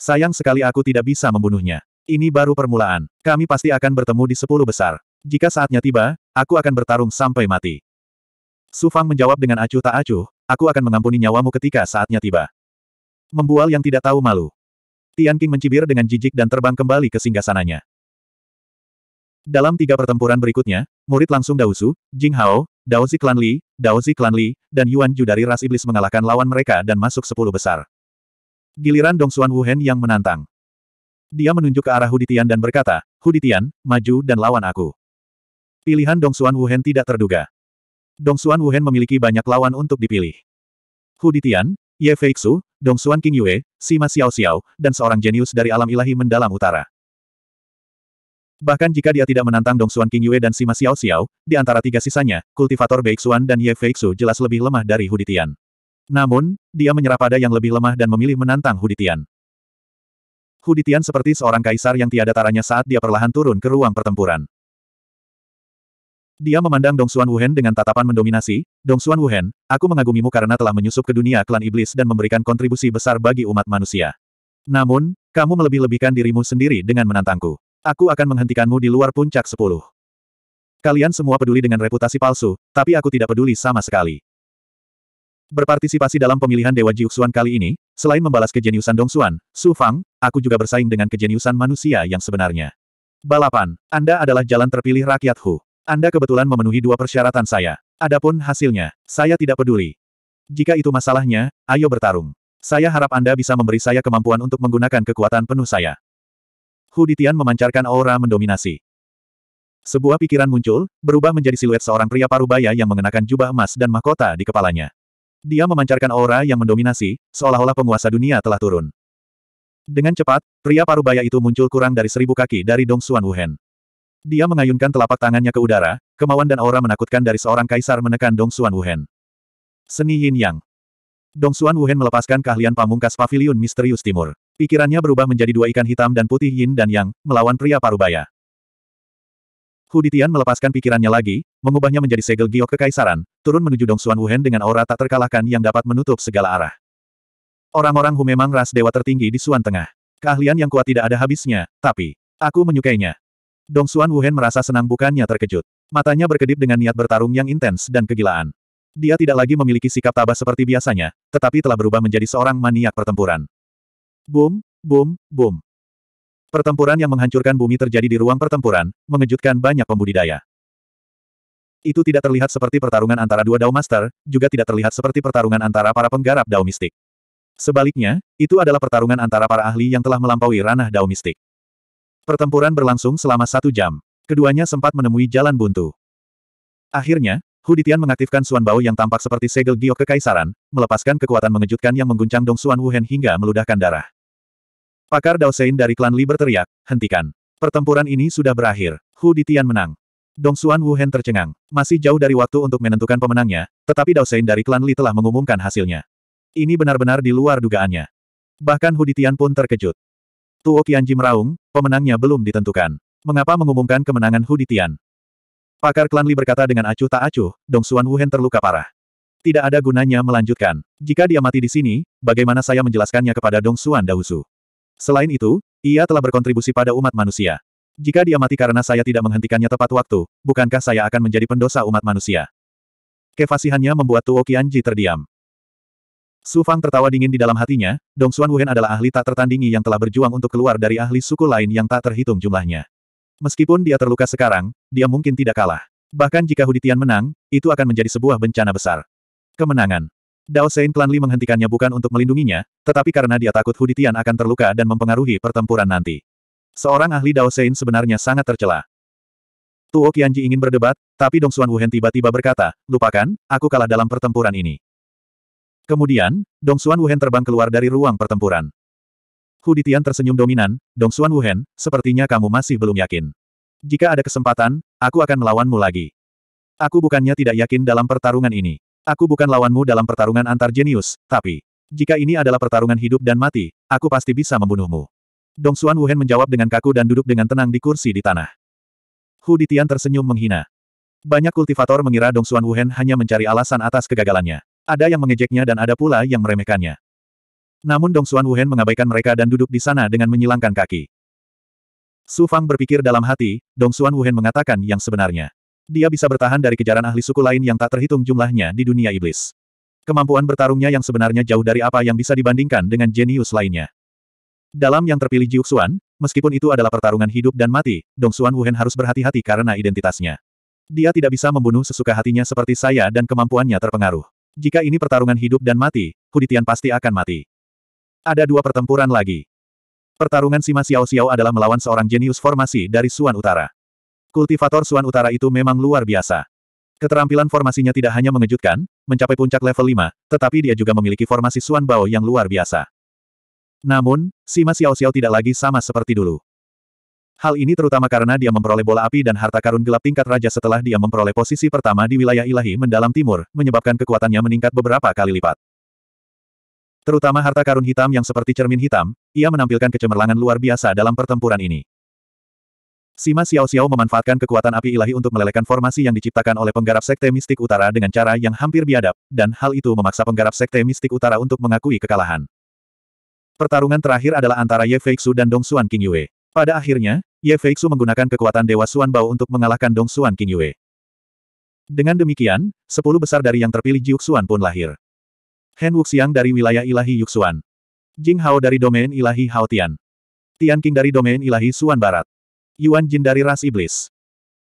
Sayang sekali aku tidak bisa membunuhnya. Ini baru permulaan. Kami pasti akan bertemu di sepuluh besar. Jika saatnya tiba, aku akan bertarung sampai mati. Su Fang menjawab dengan acuh tak acuh, aku akan mengampuni nyawamu ketika saatnya tiba. Membual yang tidak tahu malu. Tian King mencibir dengan jijik dan terbang kembali ke singgasananya. Dalam tiga pertempuran berikutnya, murid langsung Daosu, Jing Hao, Daozi Klan Li, Daozi Klan Li, dan Yuan Ju dari ras iblis mengalahkan lawan mereka dan masuk sepuluh besar. Giliran Dongsuan Wuhen yang menantang. Dia menunjuk ke arah Huditian dan berkata, Huditian, maju dan lawan aku. Pilihan Dongsuan Wuhen tidak terduga. Dongsuan Wuhen memiliki banyak lawan untuk dipilih. Huditian, Ye Feixu, Dong Xuan King Yue, Sima Xiao Xiao, dan seorang jenius dari alam ilahi mendalam utara. Bahkan jika dia tidak menantang Dong Xuan King Yue dan Sima Xiao Xiao, di antara tiga sisanya, kultivator Bei Xuan dan Ye Feixu jelas lebih lemah dari Huditian. Namun, dia menyerah pada yang lebih lemah dan memilih menantang Huditian. Huditian seperti seorang kaisar yang tiada taranya saat dia perlahan turun ke ruang pertempuran. Dia memandang Dong Xuan Wuhen dengan tatapan mendominasi, Dong Xuan Wuhen, aku mengagumimu karena telah menyusup ke dunia klan iblis dan memberikan kontribusi besar bagi umat manusia. Namun, kamu melebih-lebihkan dirimu sendiri dengan menantangku. Aku akan menghentikanmu di luar puncak sepuluh. Kalian semua peduli dengan reputasi palsu, tapi aku tidak peduli sama sekali. Berpartisipasi dalam pemilihan Dewa Jiuxuan kali ini, selain membalas kejeniusan Dong Xuan, Su Fang, aku juga bersaing dengan kejeniusan manusia yang sebenarnya. Balapan, Anda adalah jalan terpilih rakyat Hu. Anda kebetulan memenuhi dua persyaratan saya. Adapun hasilnya, saya tidak peduli. Jika itu masalahnya, ayo bertarung. Saya harap Anda bisa memberi saya kemampuan untuk menggunakan kekuatan penuh saya. Huditian memancarkan aura mendominasi. Sebuah pikiran muncul, berubah menjadi siluet seorang pria parubaya yang mengenakan jubah emas dan mahkota di kepalanya. Dia memancarkan aura yang mendominasi, seolah-olah penguasa dunia telah turun. Dengan cepat, pria parubaya itu muncul kurang dari seribu kaki dari Dong Xuan Wuhen. Dia mengayunkan telapak tangannya ke udara, kemauan dan aura menakutkan dari seorang kaisar menekan Dong Xuan Wuhen. Seni Yin Yang Dong Xuan Wuhan melepaskan keahlian pamungkas pavilion misterius timur. Pikirannya berubah menjadi dua ikan hitam dan putih Yin dan Yang, melawan pria parubaya. Huditian melepaskan pikirannya lagi, mengubahnya menjadi segel giok kekaisaran, turun menuju Dong Xuan Wuhan dengan aura tak terkalahkan yang dapat menutup segala arah. Orang-orang Hu memang ras dewa tertinggi di Suan Tengah. Keahlian yang kuat tidak ada habisnya, tapi aku menyukainya. Dong Xuan Wuhen merasa senang bukannya terkejut. Matanya berkedip dengan niat bertarung yang intens dan kegilaan. Dia tidak lagi memiliki sikap tabah seperti biasanya, tetapi telah berubah menjadi seorang maniak pertempuran. Boom, boom, boom. Pertempuran yang menghancurkan bumi terjadi di ruang pertempuran, mengejutkan banyak pembudidaya. Itu tidak terlihat seperti pertarungan antara dua Dao Master, juga tidak terlihat seperti pertarungan antara para penggarap Dao Mistik. Sebaliknya, itu adalah pertarungan antara para ahli yang telah melampaui ranah Dao Mistik. Pertempuran berlangsung selama satu jam. Keduanya sempat menemui jalan buntu. Akhirnya, Hu Ditian mengaktifkan Suan Bao yang tampak seperti segel giok kekaisaran, melepaskan kekuatan mengejutkan yang mengguncang Dong Suan Wuhen hingga meludahkan darah. Pakar Dao Sein dari klan Li berteriak, hentikan. Pertempuran ini sudah berakhir. Hu Ditian menang. Dong Suan Wuhen tercengang. Masih jauh dari waktu untuk menentukan pemenangnya, tetapi Dao Sein dari klan Li telah mengumumkan hasilnya. Ini benar-benar di luar dugaannya. Bahkan Hu Ditian pun terkejut. Tuo Qianji meraung, pemenangnya belum ditentukan. Mengapa mengumumkan kemenangan Hu Ditian? Pakar klan Li berkata dengan acuh tak acuh, Dong Xuan Wuhen terluka parah. Tidak ada gunanya melanjutkan. Jika dia mati di sini, bagaimana saya menjelaskannya kepada Dong Xuan Dausu? Selain itu, ia telah berkontribusi pada umat manusia. Jika dia mati karena saya tidak menghentikannya tepat waktu, bukankah saya akan menjadi pendosa umat manusia? Kefasihannya membuat Tuo Qianji terdiam. Su Fang tertawa dingin di dalam hatinya, Dong Xuan Wuhen adalah ahli tak tertandingi yang telah berjuang untuk keluar dari ahli suku lain yang tak terhitung jumlahnya. Meskipun dia terluka sekarang, dia mungkin tidak kalah. Bahkan jika Huditian menang, itu akan menjadi sebuah bencana besar. Kemenangan. Dao Sein Klan Li menghentikannya bukan untuk melindunginya, tetapi karena dia takut Huditian akan terluka dan mempengaruhi pertempuran nanti. Seorang ahli Dao Sein sebenarnya sangat tercela. Tuo Qianji ingin berdebat, tapi Dong Xuan Wuhen tiba-tiba berkata, lupakan, aku kalah dalam pertempuran ini. Kemudian, Dong Xuan Wuhen terbang keluar dari ruang pertempuran. Hu Ditian tersenyum dominan, Dong Xuan Wuhen, sepertinya kamu masih belum yakin. Jika ada kesempatan, aku akan melawanmu lagi. Aku bukannya tidak yakin dalam pertarungan ini. Aku bukan lawanmu dalam pertarungan antar jenius, tapi, jika ini adalah pertarungan hidup dan mati, aku pasti bisa membunuhmu. Dong Xuan Wuhen menjawab dengan kaku dan duduk dengan tenang di kursi di tanah. Hu Ditian tersenyum menghina. Banyak kultivator mengira Dong Xuan Wuhen hanya mencari alasan atas kegagalannya. Ada yang mengejeknya dan ada pula yang meremehkannya. Namun Dong Xuan Wuhen mengabaikan mereka dan duduk di sana dengan menyilangkan kaki. Su Fang berpikir dalam hati, Dong Xuan Wuhen mengatakan yang sebenarnya. Dia bisa bertahan dari kejaran ahli suku lain yang tak terhitung jumlahnya di dunia iblis. Kemampuan bertarungnya yang sebenarnya jauh dari apa yang bisa dibandingkan dengan jenius lainnya. Dalam yang terpilih Jiuk Xuan, meskipun itu adalah pertarungan hidup dan mati, Dong Xuan Wuhen harus berhati-hati karena identitasnya. Dia tidak bisa membunuh sesuka hatinya seperti saya dan kemampuannya terpengaruh. Jika ini pertarungan hidup dan mati, Huditian pasti akan mati. Ada dua pertempuran lagi. Pertarungan Sima Xiao Xiao adalah melawan seorang jenius formasi dari Suan Utara. Kultivator Suan Utara itu memang luar biasa. Keterampilan formasinya tidak hanya mengejutkan, mencapai puncak level 5, tetapi dia juga memiliki formasi Suan Bao yang luar biasa. Namun, Sima Xiao Xiao tidak lagi sama seperti dulu. Hal ini terutama karena dia memperoleh bola api dan harta karun gelap tingkat raja setelah dia memperoleh posisi pertama di wilayah ilahi mendalam timur, menyebabkan kekuatannya meningkat beberapa kali lipat. Terutama harta karun hitam yang seperti cermin hitam, ia menampilkan kecemerlangan luar biasa dalam pertempuran ini. Sima Xiao Xiao memanfaatkan kekuatan api ilahi untuk melelehkan formasi yang diciptakan oleh penggarap Sekte Mistik Utara dengan cara yang hampir biadab, dan hal itu memaksa penggarap Sekte Mistik Utara untuk mengakui kekalahan. Pertarungan terakhir adalah antara Ye Feixu dan Dong Xuan King Yue. Pada akhirnya, Ye Feixu menggunakan kekuatan Dewa Suanbao Bao untuk mengalahkan Dong Suan King Yue. Dengan demikian, sepuluh besar dari yang terpilih Jiuk Xuan pun lahir. Hen Wuxiang dari wilayah ilahi Yuxuan. Jing Hao dari domain ilahi Hao Tian. Tian King dari domain ilahi Suan Barat. Yuan Jin dari ras iblis.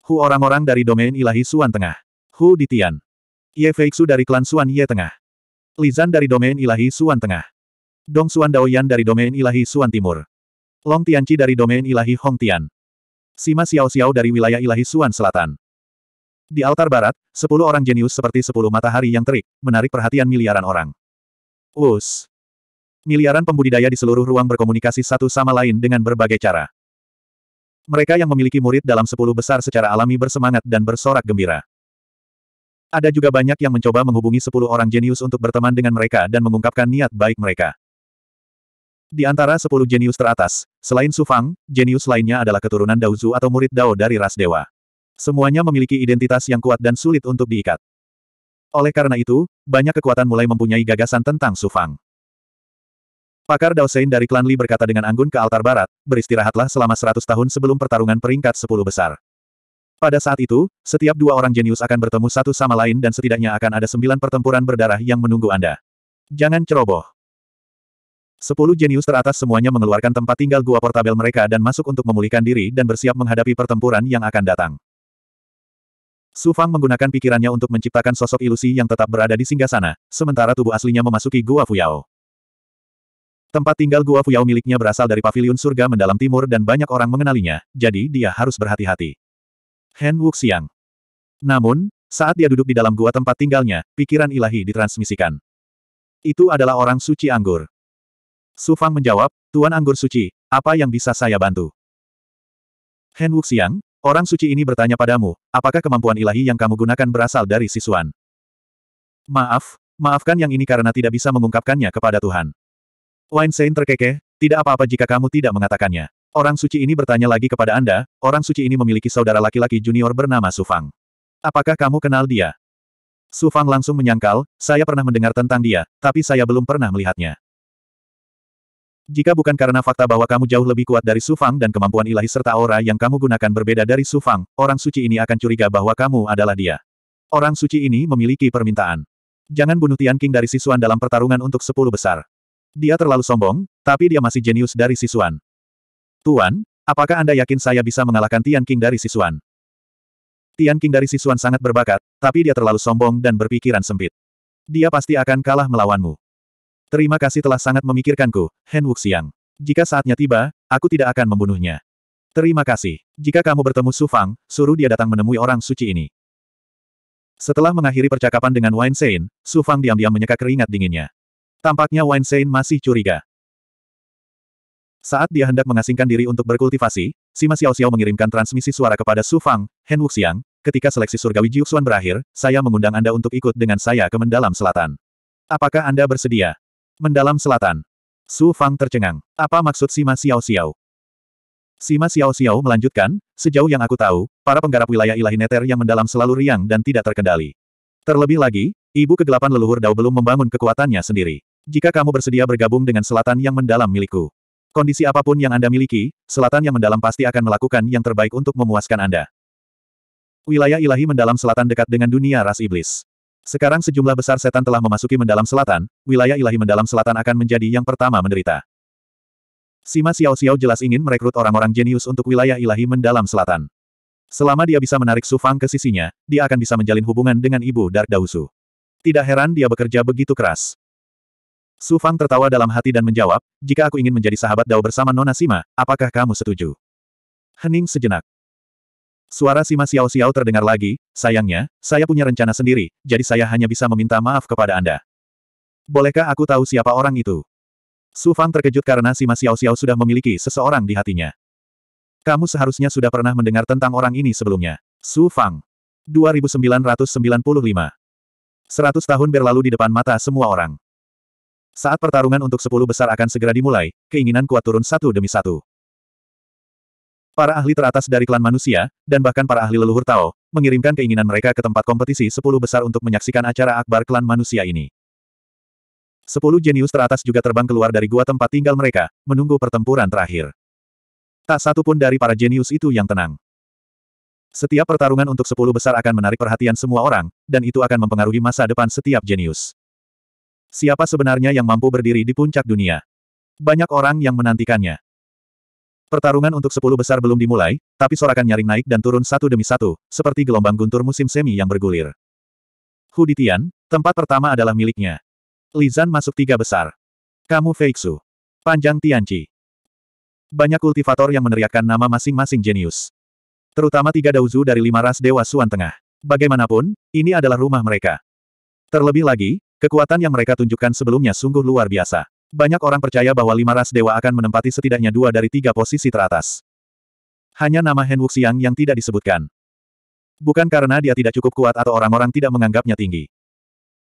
Hu orang-orang dari domain ilahi Suan Tengah. Hu di Tian. Ye Feixu dari klan Suan Ye Tengah. Lizan dari domain ilahi Suan Tengah. Dong Suan Daoyan dari domain ilahi Suan Timur. Long Tianqi dari domain ilahi Hong Tian. Sima Xiao Xiao dari wilayah ilahi Suan Selatan. Di altar barat, sepuluh orang jenius seperti sepuluh matahari yang terik, menarik perhatian miliaran orang. Us. Miliaran pembudidaya di seluruh ruang berkomunikasi satu sama lain dengan berbagai cara. Mereka yang memiliki murid dalam sepuluh besar secara alami bersemangat dan bersorak gembira. Ada juga banyak yang mencoba menghubungi sepuluh orang jenius untuk berteman dengan mereka dan mengungkapkan niat baik mereka. Di antara sepuluh jenius teratas, selain Su Fang, jenius lainnya adalah keturunan Daozu atau murid Dao dari ras dewa. Semuanya memiliki identitas yang kuat dan sulit untuk diikat. Oleh karena itu, banyak kekuatan mulai mempunyai gagasan tentang Su Fang. Pakar Daosein dari klan Li berkata dengan anggun ke altar barat, beristirahatlah selama seratus tahun sebelum pertarungan peringkat sepuluh besar. Pada saat itu, setiap dua orang jenius akan bertemu satu sama lain dan setidaknya akan ada sembilan pertempuran berdarah yang menunggu Anda. Jangan ceroboh. Sepuluh jenius teratas semuanya mengeluarkan tempat tinggal gua portabel mereka dan masuk untuk memulihkan diri dan bersiap menghadapi pertempuran yang akan datang. Su Fang menggunakan pikirannya untuk menciptakan sosok ilusi yang tetap berada di singgah sana, sementara tubuh aslinya memasuki Gua Fuyao. Tempat tinggal Gua Fuyao miliknya berasal dari paviliun surga mendalam timur dan banyak orang mengenalinya, jadi dia harus berhati-hati. Hen Wuxiang. Namun, saat dia duduk di dalam gua tempat tinggalnya, pikiran ilahi ditransmisikan. Itu adalah orang suci anggur. Su Fang menjawab, Tuan Anggur Suci, apa yang bisa saya bantu? Hen Wuxiang, orang suci ini bertanya padamu, apakah kemampuan ilahi yang kamu gunakan berasal dari sisuan? Maaf, maafkan yang ini karena tidak bisa mengungkapkannya kepada Tuhan. Sein terkekeh, tidak apa-apa jika kamu tidak mengatakannya. Orang suci ini bertanya lagi kepada Anda, orang suci ini memiliki saudara laki-laki junior bernama Sufang. Apakah kamu kenal dia? Sufang langsung menyangkal, saya pernah mendengar tentang dia, tapi saya belum pernah melihatnya. Jika bukan karena fakta bahwa kamu jauh lebih kuat dari Sufang dan kemampuan ilahi serta aura yang kamu gunakan berbeda dari Sufang, orang suci ini akan curiga bahwa kamu adalah dia. Orang suci ini memiliki permintaan. Jangan bunuh Tian King dari Sisuan dalam pertarungan untuk sepuluh besar. Dia terlalu sombong, tapi dia masih jenius dari Sisuan. Tuan, apakah Anda yakin saya bisa mengalahkan Tian King dari Sisuan? Tian King dari Sisuan sangat berbakat, tapi dia terlalu sombong dan berpikiran sempit. Dia pasti akan kalah melawanmu. Terima kasih telah sangat memikirkanku, Hen Wuxiang. Jika saatnya tiba, aku tidak akan membunuhnya. Terima kasih. Jika kamu bertemu Su Fang, suruh dia datang menemui orang suci ini. Setelah mengakhiri percakapan dengan Wine Sein, Su Fang diam-diam menyeka keringat dinginnya. Tampaknya Wine Sein masih curiga. Saat dia hendak mengasingkan diri untuk berkultivasi, Sima Xiao Xiao mengirimkan transmisi suara kepada Su Fang, Hen Wuxiang, ketika seleksi surgawi Jiuxuan berakhir, saya mengundang Anda untuk ikut dengan saya ke Mendalam Selatan. Apakah Anda bersedia? Mendalam selatan. Su Fang tercengang. Apa maksud Sima Xiao Xiao? Sima Xiao Xiao melanjutkan, sejauh yang aku tahu, para penggarap wilayah ilahi neter yang mendalam selalu riang dan tidak terkendali. Terlebih lagi, ibu kegelapan leluhur Dao belum membangun kekuatannya sendiri. Jika kamu bersedia bergabung dengan selatan yang mendalam milikku, kondisi apapun yang Anda miliki, selatan yang mendalam pasti akan melakukan yang terbaik untuk memuaskan Anda. Wilayah ilahi mendalam selatan dekat dengan dunia ras iblis. Sekarang sejumlah besar setan telah memasuki mendalam selatan, wilayah ilahi mendalam selatan akan menjadi yang pertama menderita. Sima Xiao Xiao jelas ingin merekrut orang-orang jenius untuk wilayah ilahi mendalam selatan. Selama dia bisa menarik Su Fang ke sisinya, dia akan bisa menjalin hubungan dengan ibu Dark Dausu. Tidak heran dia bekerja begitu keras. Su Fang tertawa dalam hati dan menjawab, jika aku ingin menjadi sahabat Dao bersama Nona Sima, apakah kamu setuju? Hening sejenak. Suara Sima Xiao Xiao terdengar lagi, sayangnya, saya punya rencana sendiri, jadi saya hanya bisa meminta maaf kepada Anda. Bolehkah aku tahu siapa orang itu? Su Fang terkejut karena Sima Xiao Xiao sudah memiliki seseorang di hatinya. Kamu seharusnya sudah pernah mendengar tentang orang ini sebelumnya. Su Fang. 2995. 100 tahun berlalu di depan mata semua orang. Saat pertarungan untuk 10 besar akan segera dimulai, keinginan kuat turun satu demi satu. Para ahli teratas dari klan manusia, dan bahkan para ahli leluhur Tao, mengirimkan keinginan mereka ke tempat kompetisi sepuluh besar untuk menyaksikan acara akbar klan manusia ini. Sepuluh jenius teratas juga terbang keluar dari gua tempat tinggal mereka, menunggu pertempuran terakhir. Tak satu pun dari para jenius itu yang tenang. Setiap pertarungan untuk sepuluh besar akan menarik perhatian semua orang, dan itu akan mempengaruhi masa depan setiap jenius. Siapa sebenarnya yang mampu berdiri di puncak dunia? Banyak orang yang menantikannya. Pertarungan untuk sepuluh besar belum dimulai, tapi sorakan nyaring naik dan turun satu demi satu, seperti gelombang guntur musim semi yang bergulir. Huditian, tempat pertama adalah miliknya. Lizan masuk tiga besar. Kamu Feixu. Panjang Tianci. Banyak kultivator yang meneriakkan nama masing-masing jenius. Terutama tiga dauzu dari lima ras Dewa Suan Tengah. Bagaimanapun, ini adalah rumah mereka. Terlebih lagi, kekuatan yang mereka tunjukkan sebelumnya sungguh luar biasa. Banyak orang percaya bahwa lima ras dewa akan menempati setidaknya dua dari tiga posisi teratas. Hanya nama Hen Wuxiang yang tidak disebutkan. Bukan karena dia tidak cukup kuat atau orang-orang tidak menganggapnya tinggi.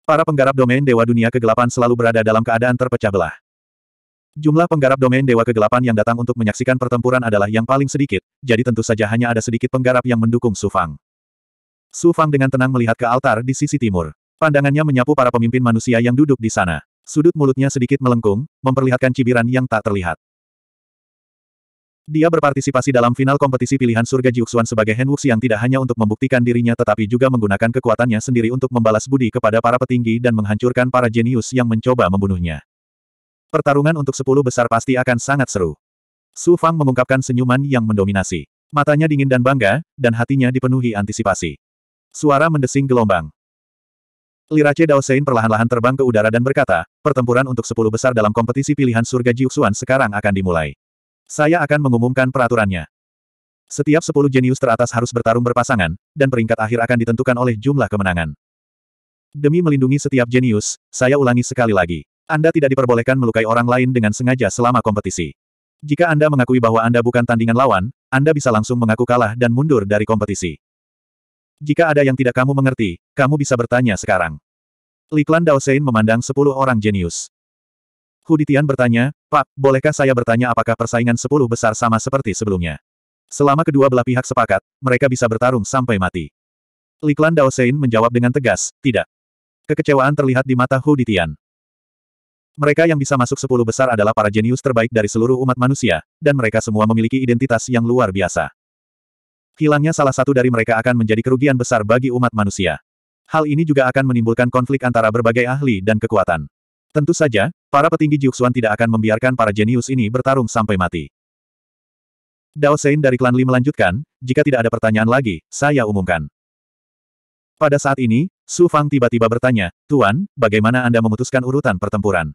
Para penggarap domain Dewa Dunia Kegelapan selalu berada dalam keadaan terpecah belah. Jumlah penggarap domain Dewa Kegelapan yang datang untuk menyaksikan pertempuran adalah yang paling sedikit, jadi tentu saja hanya ada sedikit penggarap yang mendukung Su Fang. Su Fang dengan tenang melihat ke altar di sisi timur. Pandangannya menyapu para pemimpin manusia yang duduk di sana. Sudut mulutnya sedikit melengkung, memperlihatkan cibiran yang tak terlihat. Dia berpartisipasi dalam final kompetisi pilihan surga Jiuxuan sebagai Henwuxi yang tidak hanya untuk membuktikan dirinya tetapi juga menggunakan kekuatannya sendiri untuk membalas budi kepada para petinggi dan menghancurkan para jenius yang mencoba membunuhnya. Pertarungan untuk sepuluh besar pasti akan sangat seru. Su Fang mengungkapkan senyuman yang mendominasi. Matanya dingin dan bangga, dan hatinya dipenuhi antisipasi. Suara mendesing gelombang. Lirace Daosein perlahan-lahan terbang ke udara dan berkata, pertempuran untuk sepuluh besar dalam kompetisi pilihan surga Jiuxuan sekarang akan dimulai. Saya akan mengumumkan peraturannya. Setiap sepuluh jenius teratas harus bertarung berpasangan, dan peringkat akhir akan ditentukan oleh jumlah kemenangan. Demi melindungi setiap jenius, saya ulangi sekali lagi. Anda tidak diperbolehkan melukai orang lain dengan sengaja selama kompetisi. Jika Anda mengakui bahwa Anda bukan tandingan lawan, Anda bisa langsung mengaku kalah dan mundur dari kompetisi. Jika ada yang tidak kamu mengerti, kamu bisa bertanya sekarang. Liklan Daosein memandang sepuluh orang jenius. Huditian bertanya, Pak, bolehkah saya bertanya apakah persaingan sepuluh besar sama seperti sebelumnya? Selama kedua belah pihak sepakat, mereka bisa bertarung sampai mati. Liklan Daosein menjawab dengan tegas, tidak. Kekecewaan terlihat di mata Huditian. Mereka yang bisa masuk sepuluh besar adalah para jenius terbaik dari seluruh umat manusia, dan mereka semua memiliki identitas yang luar biasa. Hilangnya salah satu dari mereka akan menjadi kerugian besar bagi umat manusia. Hal ini juga akan menimbulkan konflik antara berbagai ahli dan kekuatan. Tentu saja, para petinggi Jiuxuan tidak akan membiarkan para jenius ini bertarung sampai mati. Dao Sein dari klan Li melanjutkan, jika tidak ada pertanyaan lagi, saya umumkan. Pada saat ini, Su Fang tiba-tiba bertanya, Tuan, bagaimana Anda memutuskan urutan pertempuran?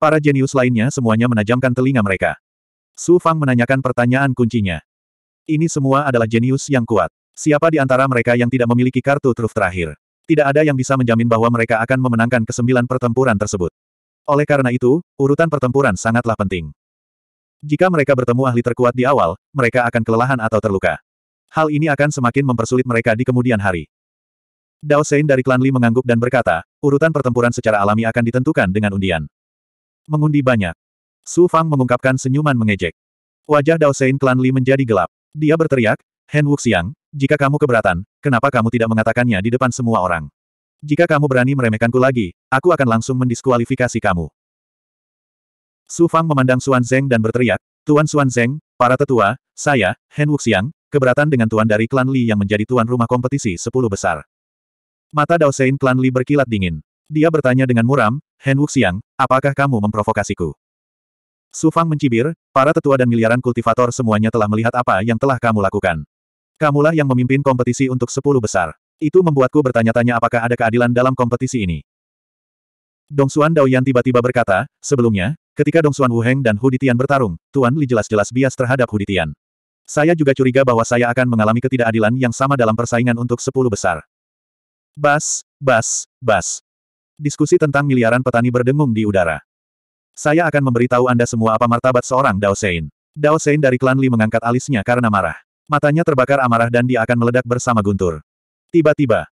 Para jenius lainnya semuanya menajamkan telinga mereka. Su Fang menanyakan pertanyaan kuncinya. Ini semua adalah jenius yang kuat. Siapa di antara mereka yang tidak memiliki kartu truf terakhir? Tidak ada yang bisa menjamin bahwa mereka akan memenangkan kesembilan pertempuran tersebut. Oleh karena itu, urutan pertempuran sangatlah penting. Jika mereka bertemu ahli terkuat di awal, mereka akan kelelahan atau terluka. Hal ini akan semakin mempersulit mereka di kemudian hari. Dao Sein dari klan Li mengangguk dan berkata, urutan pertempuran secara alami akan ditentukan dengan undian. Mengundi banyak. Su Fang mengungkapkan senyuman mengejek. Wajah Dao Sein klan Li menjadi gelap. Dia berteriak, Hen Wuxiang, jika kamu keberatan, kenapa kamu tidak mengatakannya di depan semua orang? Jika kamu berani meremehkanku lagi, aku akan langsung mendiskualifikasi kamu. Su Fang memandang Xuan Zeng dan berteriak, Tuan Xuan Zeng, para tetua, saya, Hen Wuxiang, keberatan dengan tuan dari klan Li yang menjadi tuan rumah kompetisi sepuluh besar. Mata Dao Sein klan Li berkilat dingin. Dia bertanya dengan muram, Hen Wuxiang, apakah kamu memprovokasiku? Su Fang mencibir, para tetua dan miliaran kultivator semuanya telah melihat apa yang telah kamu lakukan. Kamulah yang memimpin kompetisi untuk sepuluh besar. Itu membuatku bertanya-tanya apakah ada keadilan dalam kompetisi ini. Dong Dao Daoyan tiba-tiba berkata, sebelumnya, ketika Dong Wu Wuheng dan Huditian bertarung, Tuan Li jelas-jelas bias terhadap Huditian. Saya juga curiga bahwa saya akan mengalami ketidakadilan yang sama dalam persaingan untuk sepuluh besar. Bas, bas, bas. Diskusi tentang miliaran petani berdengung di udara. Saya akan memberitahu Anda semua apa martabat seorang Dao Sein. Dao Sein dari klan Li mengangkat alisnya karena marah. Matanya terbakar amarah dan dia akan meledak bersama guntur. Tiba-tiba,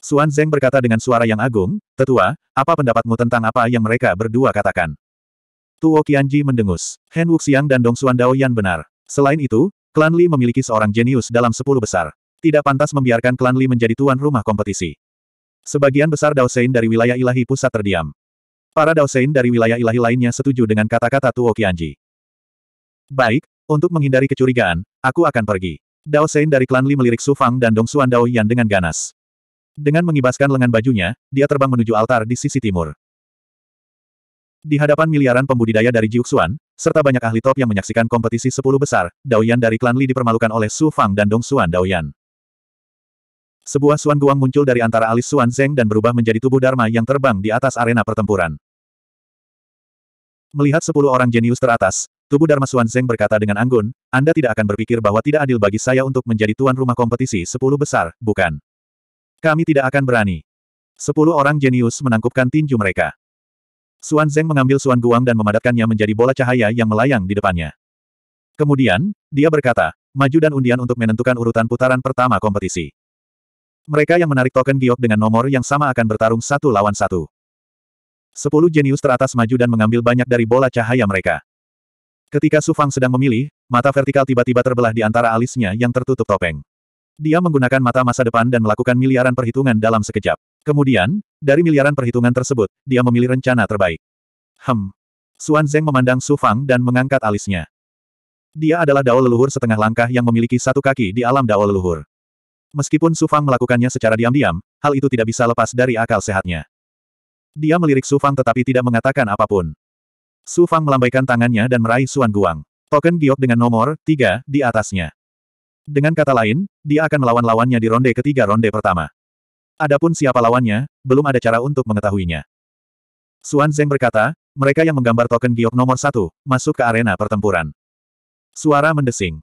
Xuan Zeng berkata dengan suara yang agung, Tetua, apa pendapatmu tentang apa yang mereka berdua katakan? Tuo Qianji mendengus. Hen Wuxiang dan Dong Xuan Dao Yan benar. Selain itu, klan Li memiliki seorang jenius dalam sepuluh besar. Tidak pantas membiarkan klan Li menjadi tuan rumah kompetisi. Sebagian besar Dao Sein dari wilayah ilahi pusat terdiam. Para Daosein dari wilayah ilahi lainnya setuju dengan kata-kata Tuo Qianji. Baik, untuk menghindari kecurigaan, aku akan pergi. Daosein dari klan Li melirik Su Fang dan Dong Xuan Dao Yan dengan ganas. Dengan mengibaskan lengan bajunya, dia terbang menuju altar di sisi timur. Di hadapan miliaran pembudidaya dari Jiuxuan, serta banyak ahli top yang menyaksikan kompetisi sepuluh besar, Daoyan dari klan Li dipermalukan oleh Su Fang dan Dong Xuan Daoyan. Sebuah Suan Guang muncul dari antara alis Suan Zeng dan berubah menjadi tubuh Dharma yang terbang di atas arena pertempuran. Melihat sepuluh orang jenius teratas, tubuh Dharma Suan Zeng berkata dengan anggun, Anda tidak akan berpikir bahwa tidak adil bagi saya untuk menjadi tuan rumah kompetisi sepuluh besar, bukan? Kami tidak akan berani. Sepuluh orang jenius menangkupkan tinju mereka. Suan Zeng mengambil Suan Guang dan memadatkannya menjadi bola cahaya yang melayang di depannya. Kemudian, dia berkata, maju dan undian untuk menentukan urutan putaran pertama kompetisi. Mereka yang menarik token giok dengan nomor yang sama akan bertarung satu lawan satu. Sepuluh jenius teratas maju dan mengambil banyak dari bola cahaya mereka. Ketika Su Fang sedang memilih, mata vertikal tiba-tiba terbelah di antara alisnya yang tertutup topeng. Dia menggunakan mata masa depan dan melakukan miliaran perhitungan dalam sekejap. Kemudian, dari miliaran perhitungan tersebut, dia memilih rencana terbaik. Hem. Suan Zeng memandang Su Fang dan mengangkat alisnya. Dia adalah dao leluhur setengah langkah yang memiliki satu kaki di alam dao leluhur. Meskipun Su Fang melakukannya secara diam-diam, hal itu tidak bisa lepas dari akal sehatnya. Dia melirik Su Fang tetapi tidak mengatakan apapun. Su Fang melambaikan tangannya dan meraih Suan Guang. Token giok dengan nomor 3 di atasnya. Dengan kata lain, dia akan melawan lawannya di ronde ketiga ronde pertama. Adapun siapa lawannya, belum ada cara untuk mengetahuinya. Suan Zeng berkata, mereka yang menggambar token giok nomor satu, masuk ke arena pertempuran. Suara mendesing.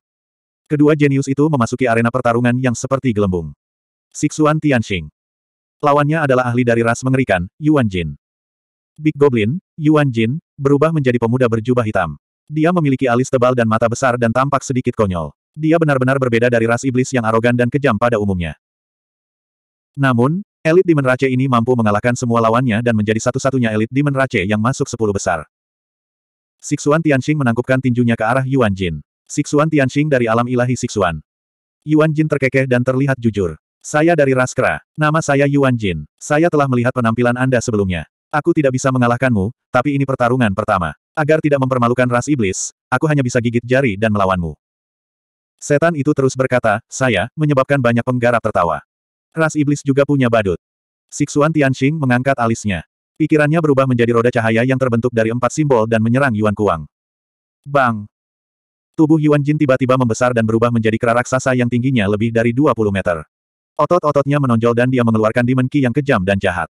Kedua jenius itu memasuki arena pertarungan yang seperti gelembung. Siksuan Tianxing. Lawannya adalah ahli dari ras mengerikan, Yuan Jin. Big Goblin, Yuan Jin, berubah menjadi pemuda berjubah hitam. Dia memiliki alis tebal dan mata besar dan tampak sedikit konyol. Dia benar-benar berbeda dari ras iblis yang arogan dan kejam pada umumnya. Namun, elit di menrace ini mampu mengalahkan semua lawannya dan menjadi satu-satunya elit di menrace yang masuk sepuluh besar. Siksuan Tianxing menangkupkan tinjunya ke arah Yuan Jin. Siksuan Tianxing dari alam ilahi Siksuan. Yuan Jin terkekeh dan terlihat jujur. Saya dari Raskra. Nama saya Yuan Jin. Saya telah melihat penampilan Anda sebelumnya. Aku tidak bisa mengalahkanmu, tapi ini pertarungan pertama. Agar tidak mempermalukan ras iblis, aku hanya bisa gigit jari dan melawanmu. Setan itu terus berkata, saya, menyebabkan banyak penggarap tertawa. Ras iblis juga punya badut. Siksuan Tianxing mengangkat alisnya. Pikirannya berubah menjadi roda cahaya yang terbentuk dari empat simbol dan menyerang Yuan Kuang. Bang! Tubuh Yuan Jin tiba-tiba membesar dan berubah menjadi kera raksasa yang tingginya lebih dari 20 meter. Otot-ototnya menonjol dan dia mengeluarkan Demon Ki yang kejam dan jahat.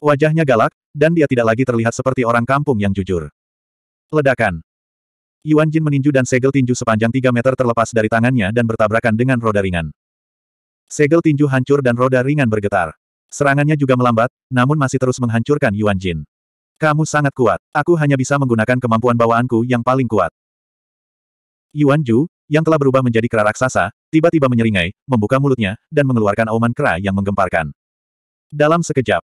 Wajahnya galak, dan dia tidak lagi terlihat seperti orang kampung yang jujur. Ledakan. Yuan Jin meninju dan segel tinju sepanjang 3 meter terlepas dari tangannya dan bertabrakan dengan roda ringan. Segel tinju hancur dan roda ringan bergetar. Serangannya juga melambat, namun masih terus menghancurkan Yuan Jin. Kamu sangat kuat. Aku hanya bisa menggunakan kemampuan bawaanku yang paling kuat. Yuan Ju, yang telah berubah menjadi kera raksasa, tiba-tiba menyeringai, membuka mulutnya, dan mengeluarkan auman kera yang menggemparkan. Dalam sekejap,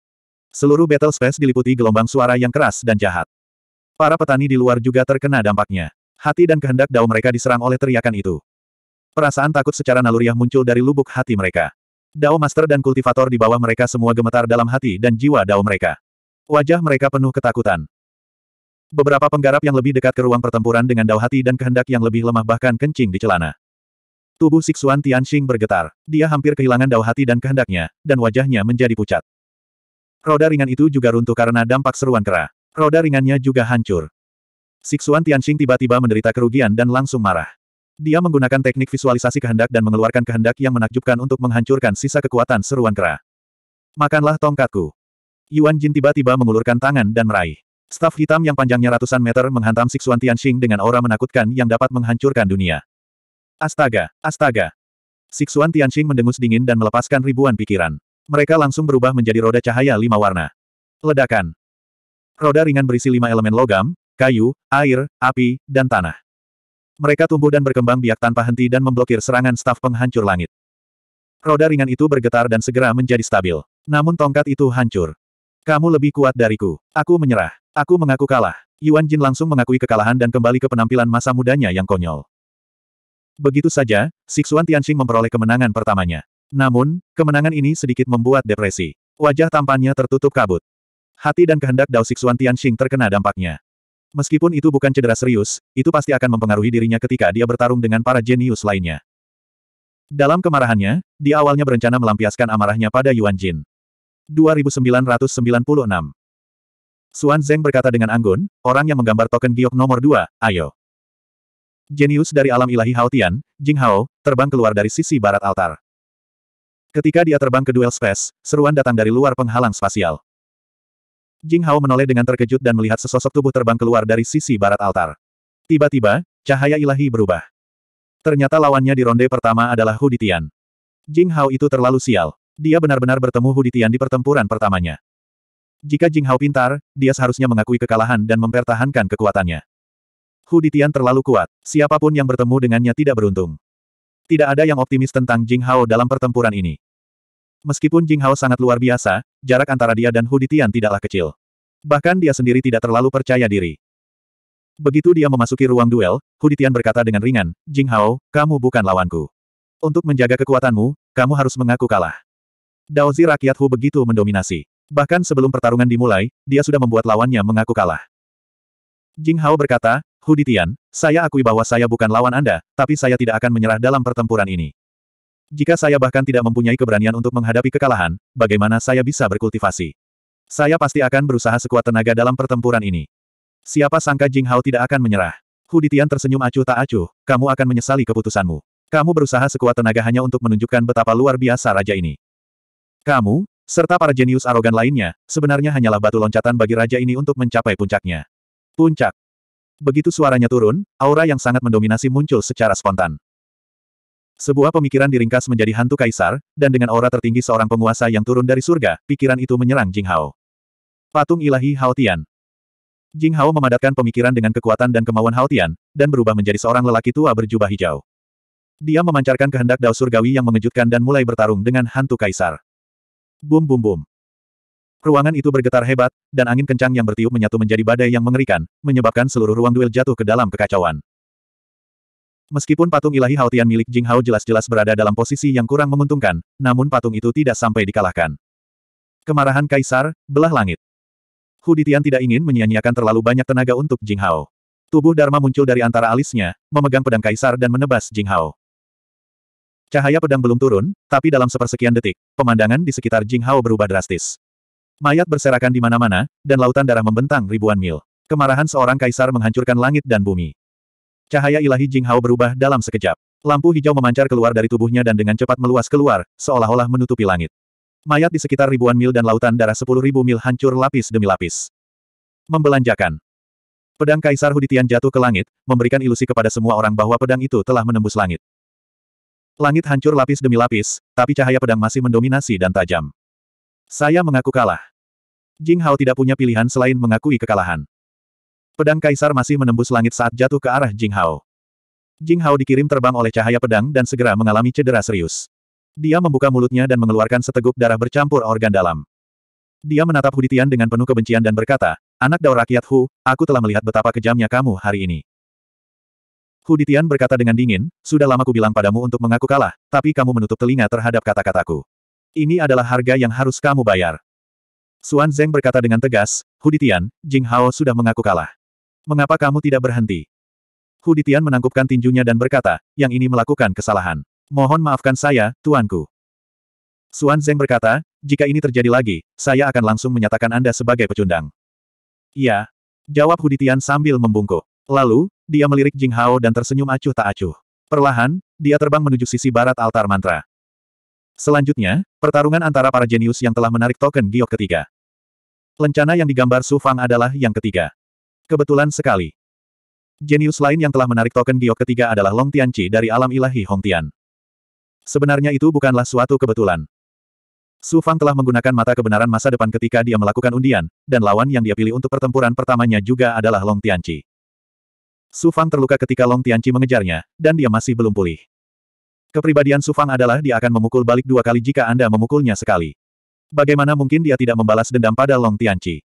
seluruh battle space diliputi gelombang suara yang keras dan jahat. Para petani di luar juga terkena dampaknya. Hati dan kehendak dao mereka diserang oleh teriakan itu. Perasaan takut secara naluriah muncul dari lubuk hati mereka. Dao Master dan kultivator di bawah mereka semua gemetar dalam hati dan jiwa Dao mereka. Wajah mereka penuh ketakutan. Beberapa penggarap yang lebih dekat ke ruang pertempuran dengan dao hati dan kehendak yang lebih lemah bahkan kencing di celana. Tubuh Siksuan Tianxing bergetar. Dia hampir kehilangan dao hati dan kehendaknya, dan wajahnya menjadi pucat. Roda ringan itu juga runtuh karena dampak seruan kera. Roda ringannya juga hancur. Siksuan Tianxing tiba-tiba menderita kerugian dan langsung marah. Dia menggunakan teknik visualisasi kehendak dan mengeluarkan kehendak yang menakjubkan untuk menghancurkan sisa kekuatan seruan kera. Makanlah tongkatku. Yuan Jin tiba-tiba mengulurkan tangan dan meraih. Staf hitam yang panjangnya ratusan meter menghantam Siksuan Tianxing dengan aura menakutkan yang dapat menghancurkan dunia. Astaga! Astaga! Siksuan Tianxing mendengus dingin dan melepaskan ribuan pikiran. Mereka langsung berubah menjadi roda cahaya lima warna. Ledakan! Roda ringan berisi lima elemen logam, kayu, air, api, dan tanah. Mereka tumbuh dan berkembang biak tanpa henti dan memblokir serangan staf penghancur langit. Roda ringan itu bergetar dan segera menjadi stabil. Namun tongkat itu hancur. Kamu lebih kuat dariku. Aku menyerah. Aku mengaku kalah. Yuan Jin langsung mengakui kekalahan dan kembali ke penampilan masa mudanya yang konyol. Begitu saja, Siksuan Tianxing memperoleh kemenangan pertamanya. Namun, kemenangan ini sedikit membuat depresi. Wajah tampannya tertutup kabut. Hati dan kehendak Dao Siksuan Tianxing terkena dampaknya. Meskipun itu bukan cedera serius, itu pasti akan mempengaruhi dirinya ketika dia bertarung dengan para jenius lainnya. Dalam kemarahannya, di awalnya berencana melampiaskan amarahnya pada Yuan Jin. 2996. Xuan Zeng berkata dengan anggun, orang yang menggambar token giok nomor 2, ayo. Jenius dari alam ilahi Haotian, Jing Hao, terbang keluar dari sisi barat altar. Ketika dia terbang ke duel space, seruan datang dari luar penghalang spasial. Jing Hao menoleh dengan terkejut dan melihat sesosok tubuh terbang keluar dari sisi barat altar. Tiba-tiba, cahaya ilahi berubah. Ternyata lawannya di ronde pertama adalah Hu Ditian. Jing Hao itu terlalu sial dia benar-benar bertemu Hu Ditian di pertempuran pertamanya. Jika Jing Hao pintar, dia seharusnya mengakui kekalahan dan mempertahankan kekuatannya. Hu Ditian terlalu kuat, siapapun yang bertemu dengannya tidak beruntung. Tidak ada yang optimis tentang Jing Hao dalam pertempuran ini. Meskipun Jing Hao sangat luar biasa, jarak antara dia dan Hu Ditian tidaklah kecil. Bahkan dia sendiri tidak terlalu percaya diri. Begitu dia memasuki ruang duel, Hu Ditian berkata dengan ringan, Jing Hao, kamu bukan lawanku. Untuk menjaga kekuatanmu, kamu harus mengaku kalah. Daozi rakyat Hu begitu mendominasi. Bahkan sebelum pertarungan dimulai, dia sudah membuat lawannya mengaku kalah. Jing Hao berkata, Hu Ditian, saya akui bahwa saya bukan lawan Anda, tapi saya tidak akan menyerah dalam pertempuran ini. Jika saya bahkan tidak mempunyai keberanian untuk menghadapi kekalahan, bagaimana saya bisa berkultivasi? Saya pasti akan berusaha sekuat tenaga dalam pertempuran ini. Siapa sangka Jing Hao tidak akan menyerah. Hu Ditian tersenyum acuh tak acuh, kamu akan menyesali keputusanmu. Kamu berusaha sekuat tenaga hanya untuk menunjukkan betapa luar biasa raja ini. Kamu, serta para jenius arogan lainnya, sebenarnya hanyalah batu loncatan bagi raja ini untuk mencapai puncaknya. Puncak. Begitu suaranya turun, aura yang sangat mendominasi muncul secara spontan. Sebuah pemikiran diringkas menjadi hantu kaisar, dan dengan aura tertinggi seorang penguasa yang turun dari surga, pikiran itu menyerang Jing Hao. Patung ilahi Hao Tian. Jing Hao memadatkan pemikiran dengan kekuatan dan kemauan Hao Tian, dan berubah menjadi seorang lelaki tua berjubah hijau. Dia memancarkan kehendak dao surgawi yang mengejutkan dan mulai bertarung dengan hantu kaisar. Bum bum bum. Ruangan itu bergetar hebat, dan angin kencang yang bertiup menyatu menjadi badai yang mengerikan, menyebabkan seluruh ruang duel jatuh ke dalam kekacauan. Meskipun patung ilahi Haotian milik Jing Hao jelas-jelas berada dalam posisi yang kurang menguntungkan, namun patung itu tidak sampai dikalahkan. Kemarahan Kaisar, belah langit. Ditian tidak ingin menyia-nyiakan terlalu banyak tenaga untuk Jing Hao. Tubuh Dharma muncul dari antara alisnya, memegang pedang Kaisar dan menebas Jing Hao. Cahaya pedang belum turun, tapi dalam sepersekian detik, pemandangan di sekitar Jing Hao berubah drastis. Mayat berserakan di mana-mana, dan lautan darah membentang ribuan mil. Kemarahan seorang kaisar menghancurkan langit dan bumi. Cahaya ilahi Jing Hao berubah dalam sekejap. Lampu hijau memancar keluar dari tubuhnya dan dengan cepat meluas keluar, seolah-olah menutupi langit. Mayat di sekitar ribuan mil dan lautan darah sepuluh ribu mil hancur lapis demi lapis. Membelanjakan. Pedang Kaisar Huditian jatuh ke langit, memberikan ilusi kepada semua orang bahwa pedang itu telah menembus langit. Langit hancur lapis demi lapis, tapi cahaya pedang masih mendominasi dan tajam. Saya mengaku kalah. Jing Hao tidak punya pilihan selain mengakui kekalahan. Pedang Kaisar masih menembus langit saat jatuh ke arah Jing Hao. Jing Hao dikirim terbang oleh cahaya pedang dan segera mengalami cedera serius. Dia membuka mulutnya dan mengeluarkan seteguk darah bercampur organ dalam. Dia menatap Huditian dengan penuh kebencian dan berkata, Anak daur rakyat Hu, aku telah melihat betapa kejamnya kamu hari ini. Huditian berkata dengan dingin, sudah lama ku bilang padamu untuk mengaku kalah, tapi kamu menutup telinga terhadap kata-kataku. Ini adalah harga yang harus kamu bayar. Xuan Zeng berkata dengan tegas, Huditian, Jing Hao sudah mengaku kalah. Mengapa kamu tidak berhenti? Huditian menangkupkan tinjunya dan berkata, yang ini melakukan kesalahan. Mohon maafkan saya, tuanku. Xuan Zeng berkata, jika ini terjadi lagi, saya akan langsung menyatakan Anda sebagai pecundang. Ya, Jawab Huditian sambil membungkuk. Lalu, dia melirik Jing Hao dan tersenyum acuh tak acuh. Perlahan, dia terbang menuju sisi barat altar mantra. Selanjutnya, pertarungan antara para jenius yang telah menarik token giok ketiga. Lencana yang digambar Su Fang adalah yang ketiga. Kebetulan sekali. Jenius lain yang telah menarik token giok ketiga adalah Long Tianqi dari alam ilahi Hong Tian. Sebenarnya itu bukanlah suatu kebetulan. Su Fang telah menggunakan mata kebenaran masa depan ketika dia melakukan undian, dan lawan yang dia pilih untuk pertempuran pertamanya juga adalah Long Tianqi. Su Fang terluka ketika Long Tianqi mengejarnya, dan dia masih belum pulih. Kepribadian Su Fang adalah dia akan memukul balik dua kali jika Anda memukulnya sekali. Bagaimana mungkin dia tidak membalas dendam pada Long Tianqi?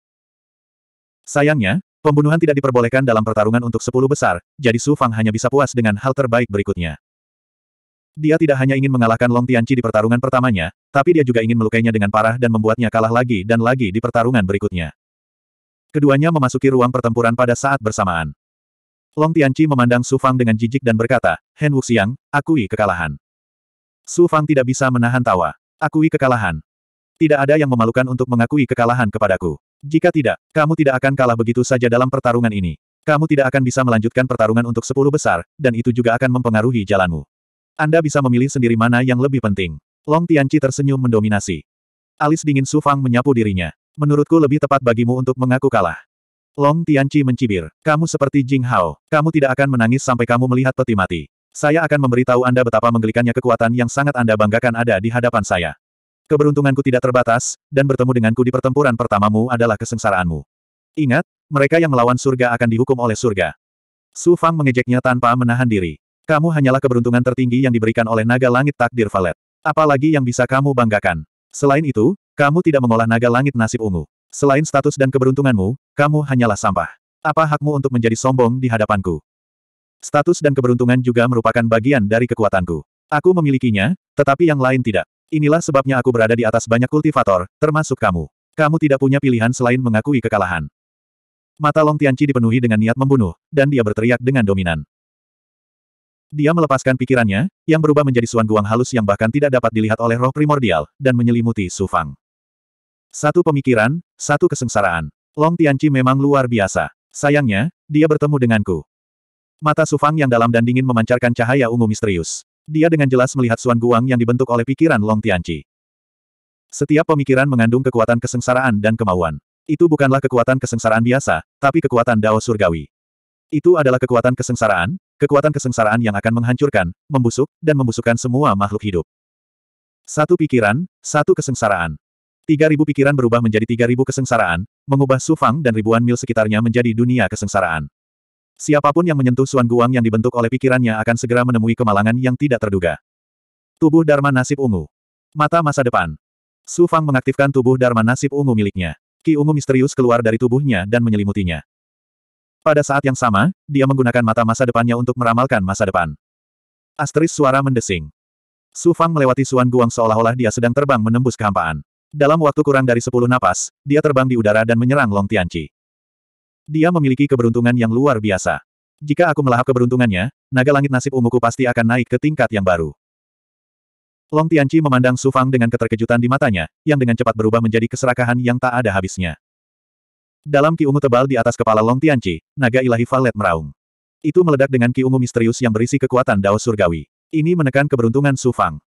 Sayangnya, pembunuhan tidak diperbolehkan dalam pertarungan untuk sepuluh besar, jadi Su Fang hanya bisa puas dengan hal terbaik berikutnya. Dia tidak hanya ingin mengalahkan Long Tianqi di pertarungan pertamanya, tapi dia juga ingin melukainya dengan parah dan membuatnya kalah lagi dan lagi di pertarungan berikutnya. Keduanya memasuki ruang pertempuran pada saat bersamaan. Long Tianqi memandang Su Fang dengan jijik dan berkata, Hen Wuxiang, akui kekalahan. Su Fang tidak bisa menahan tawa. Akui kekalahan. Tidak ada yang memalukan untuk mengakui kekalahan kepadaku. Jika tidak, kamu tidak akan kalah begitu saja dalam pertarungan ini. Kamu tidak akan bisa melanjutkan pertarungan untuk sepuluh besar, dan itu juga akan mempengaruhi jalanmu. Anda bisa memilih sendiri mana yang lebih penting. Long Tianqi tersenyum mendominasi. Alis dingin Su Fang menyapu dirinya. Menurutku lebih tepat bagimu untuk mengaku kalah. Long Tianqi mencibir. Kamu seperti Jing Hao. Kamu tidak akan menangis sampai kamu melihat peti mati. Saya akan memberitahu Anda betapa menggelikannya kekuatan yang sangat Anda banggakan ada di hadapan saya. Keberuntunganku tidak terbatas, dan bertemu denganku di pertempuran pertamamu adalah kesengsaraanmu. Ingat, mereka yang melawan surga akan dihukum oleh surga. Su Fang mengejeknya tanpa menahan diri. Kamu hanyalah keberuntungan tertinggi yang diberikan oleh naga langit takdir Valet. Apalagi yang bisa kamu banggakan. Selain itu, kamu tidak mengolah naga langit nasib ungu. Selain status dan keberuntunganmu, kamu hanyalah sampah. Apa hakmu untuk menjadi sombong di hadapanku? Status dan keberuntungan juga merupakan bagian dari kekuatanku. Aku memilikinya, tetapi yang lain tidak. Inilah sebabnya aku berada di atas banyak kultivator, termasuk kamu. Kamu tidak punya pilihan selain mengakui kekalahan. Mata Long Tianci dipenuhi dengan niat membunuh, dan dia berteriak dengan dominan. Dia melepaskan pikirannya, yang berubah menjadi suan guang halus yang bahkan tidak dapat dilihat oleh roh primordial, dan menyelimuti Su Fang. Satu pemikiran, satu kesengsaraan. Long Tianqi memang luar biasa. Sayangnya, dia bertemu denganku. Mata Sufang yang dalam dan dingin memancarkan cahaya ungu misterius. Dia dengan jelas melihat Suan Guang yang dibentuk oleh pikiran Long Tianqi. Setiap pemikiran mengandung kekuatan kesengsaraan dan kemauan. Itu bukanlah kekuatan kesengsaraan biasa, tapi kekuatan Dao Surgawi. Itu adalah kekuatan kesengsaraan, kekuatan kesengsaraan yang akan menghancurkan, membusuk, dan membusukkan semua makhluk hidup. Satu pikiran, satu kesengsaraan. Tiga ribu pikiran berubah menjadi tiga ribu kesengsaraan, mengubah Su Fang dan ribuan mil sekitarnya menjadi dunia kesengsaraan. Siapapun yang menyentuh Suan Guang yang dibentuk oleh pikirannya akan segera menemui kemalangan yang tidak terduga. Tubuh Dharma Nasib Ungu. Mata masa depan. Su Fang mengaktifkan tubuh Dharma Nasib Ungu miliknya. Ki ungu misterius keluar dari tubuhnya dan menyelimutinya. Pada saat yang sama, dia menggunakan mata masa depannya untuk meramalkan masa depan. Asteris suara mendesing. Su Fang melewati Suan Guang seolah-olah dia sedang terbang menembus kehampaan. Dalam waktu kurang dari sepuluh napas, dia terbang di udara dan menyerang Long Tianqi. Dia memiliki keberuntungan yang luar biasa. Jika aku melahap keberuntungannya, naga langit nasib unguku pasti akan naik ke tingkat yang baru. Long Tianqi memandang Su Fang dengan keterkejutan di matanya, yang dengan cepat berubah menjadi keserakahan yang tak ada habisnya. Dalam ki ungu tebal di atas kepala Long Tianqi, naga ilahi Valet meraung. Itu meledak dengan ki ungu misterius yang berisi kekuatan Dao Surgawi. Ini menekan keberuntungan Su Fang.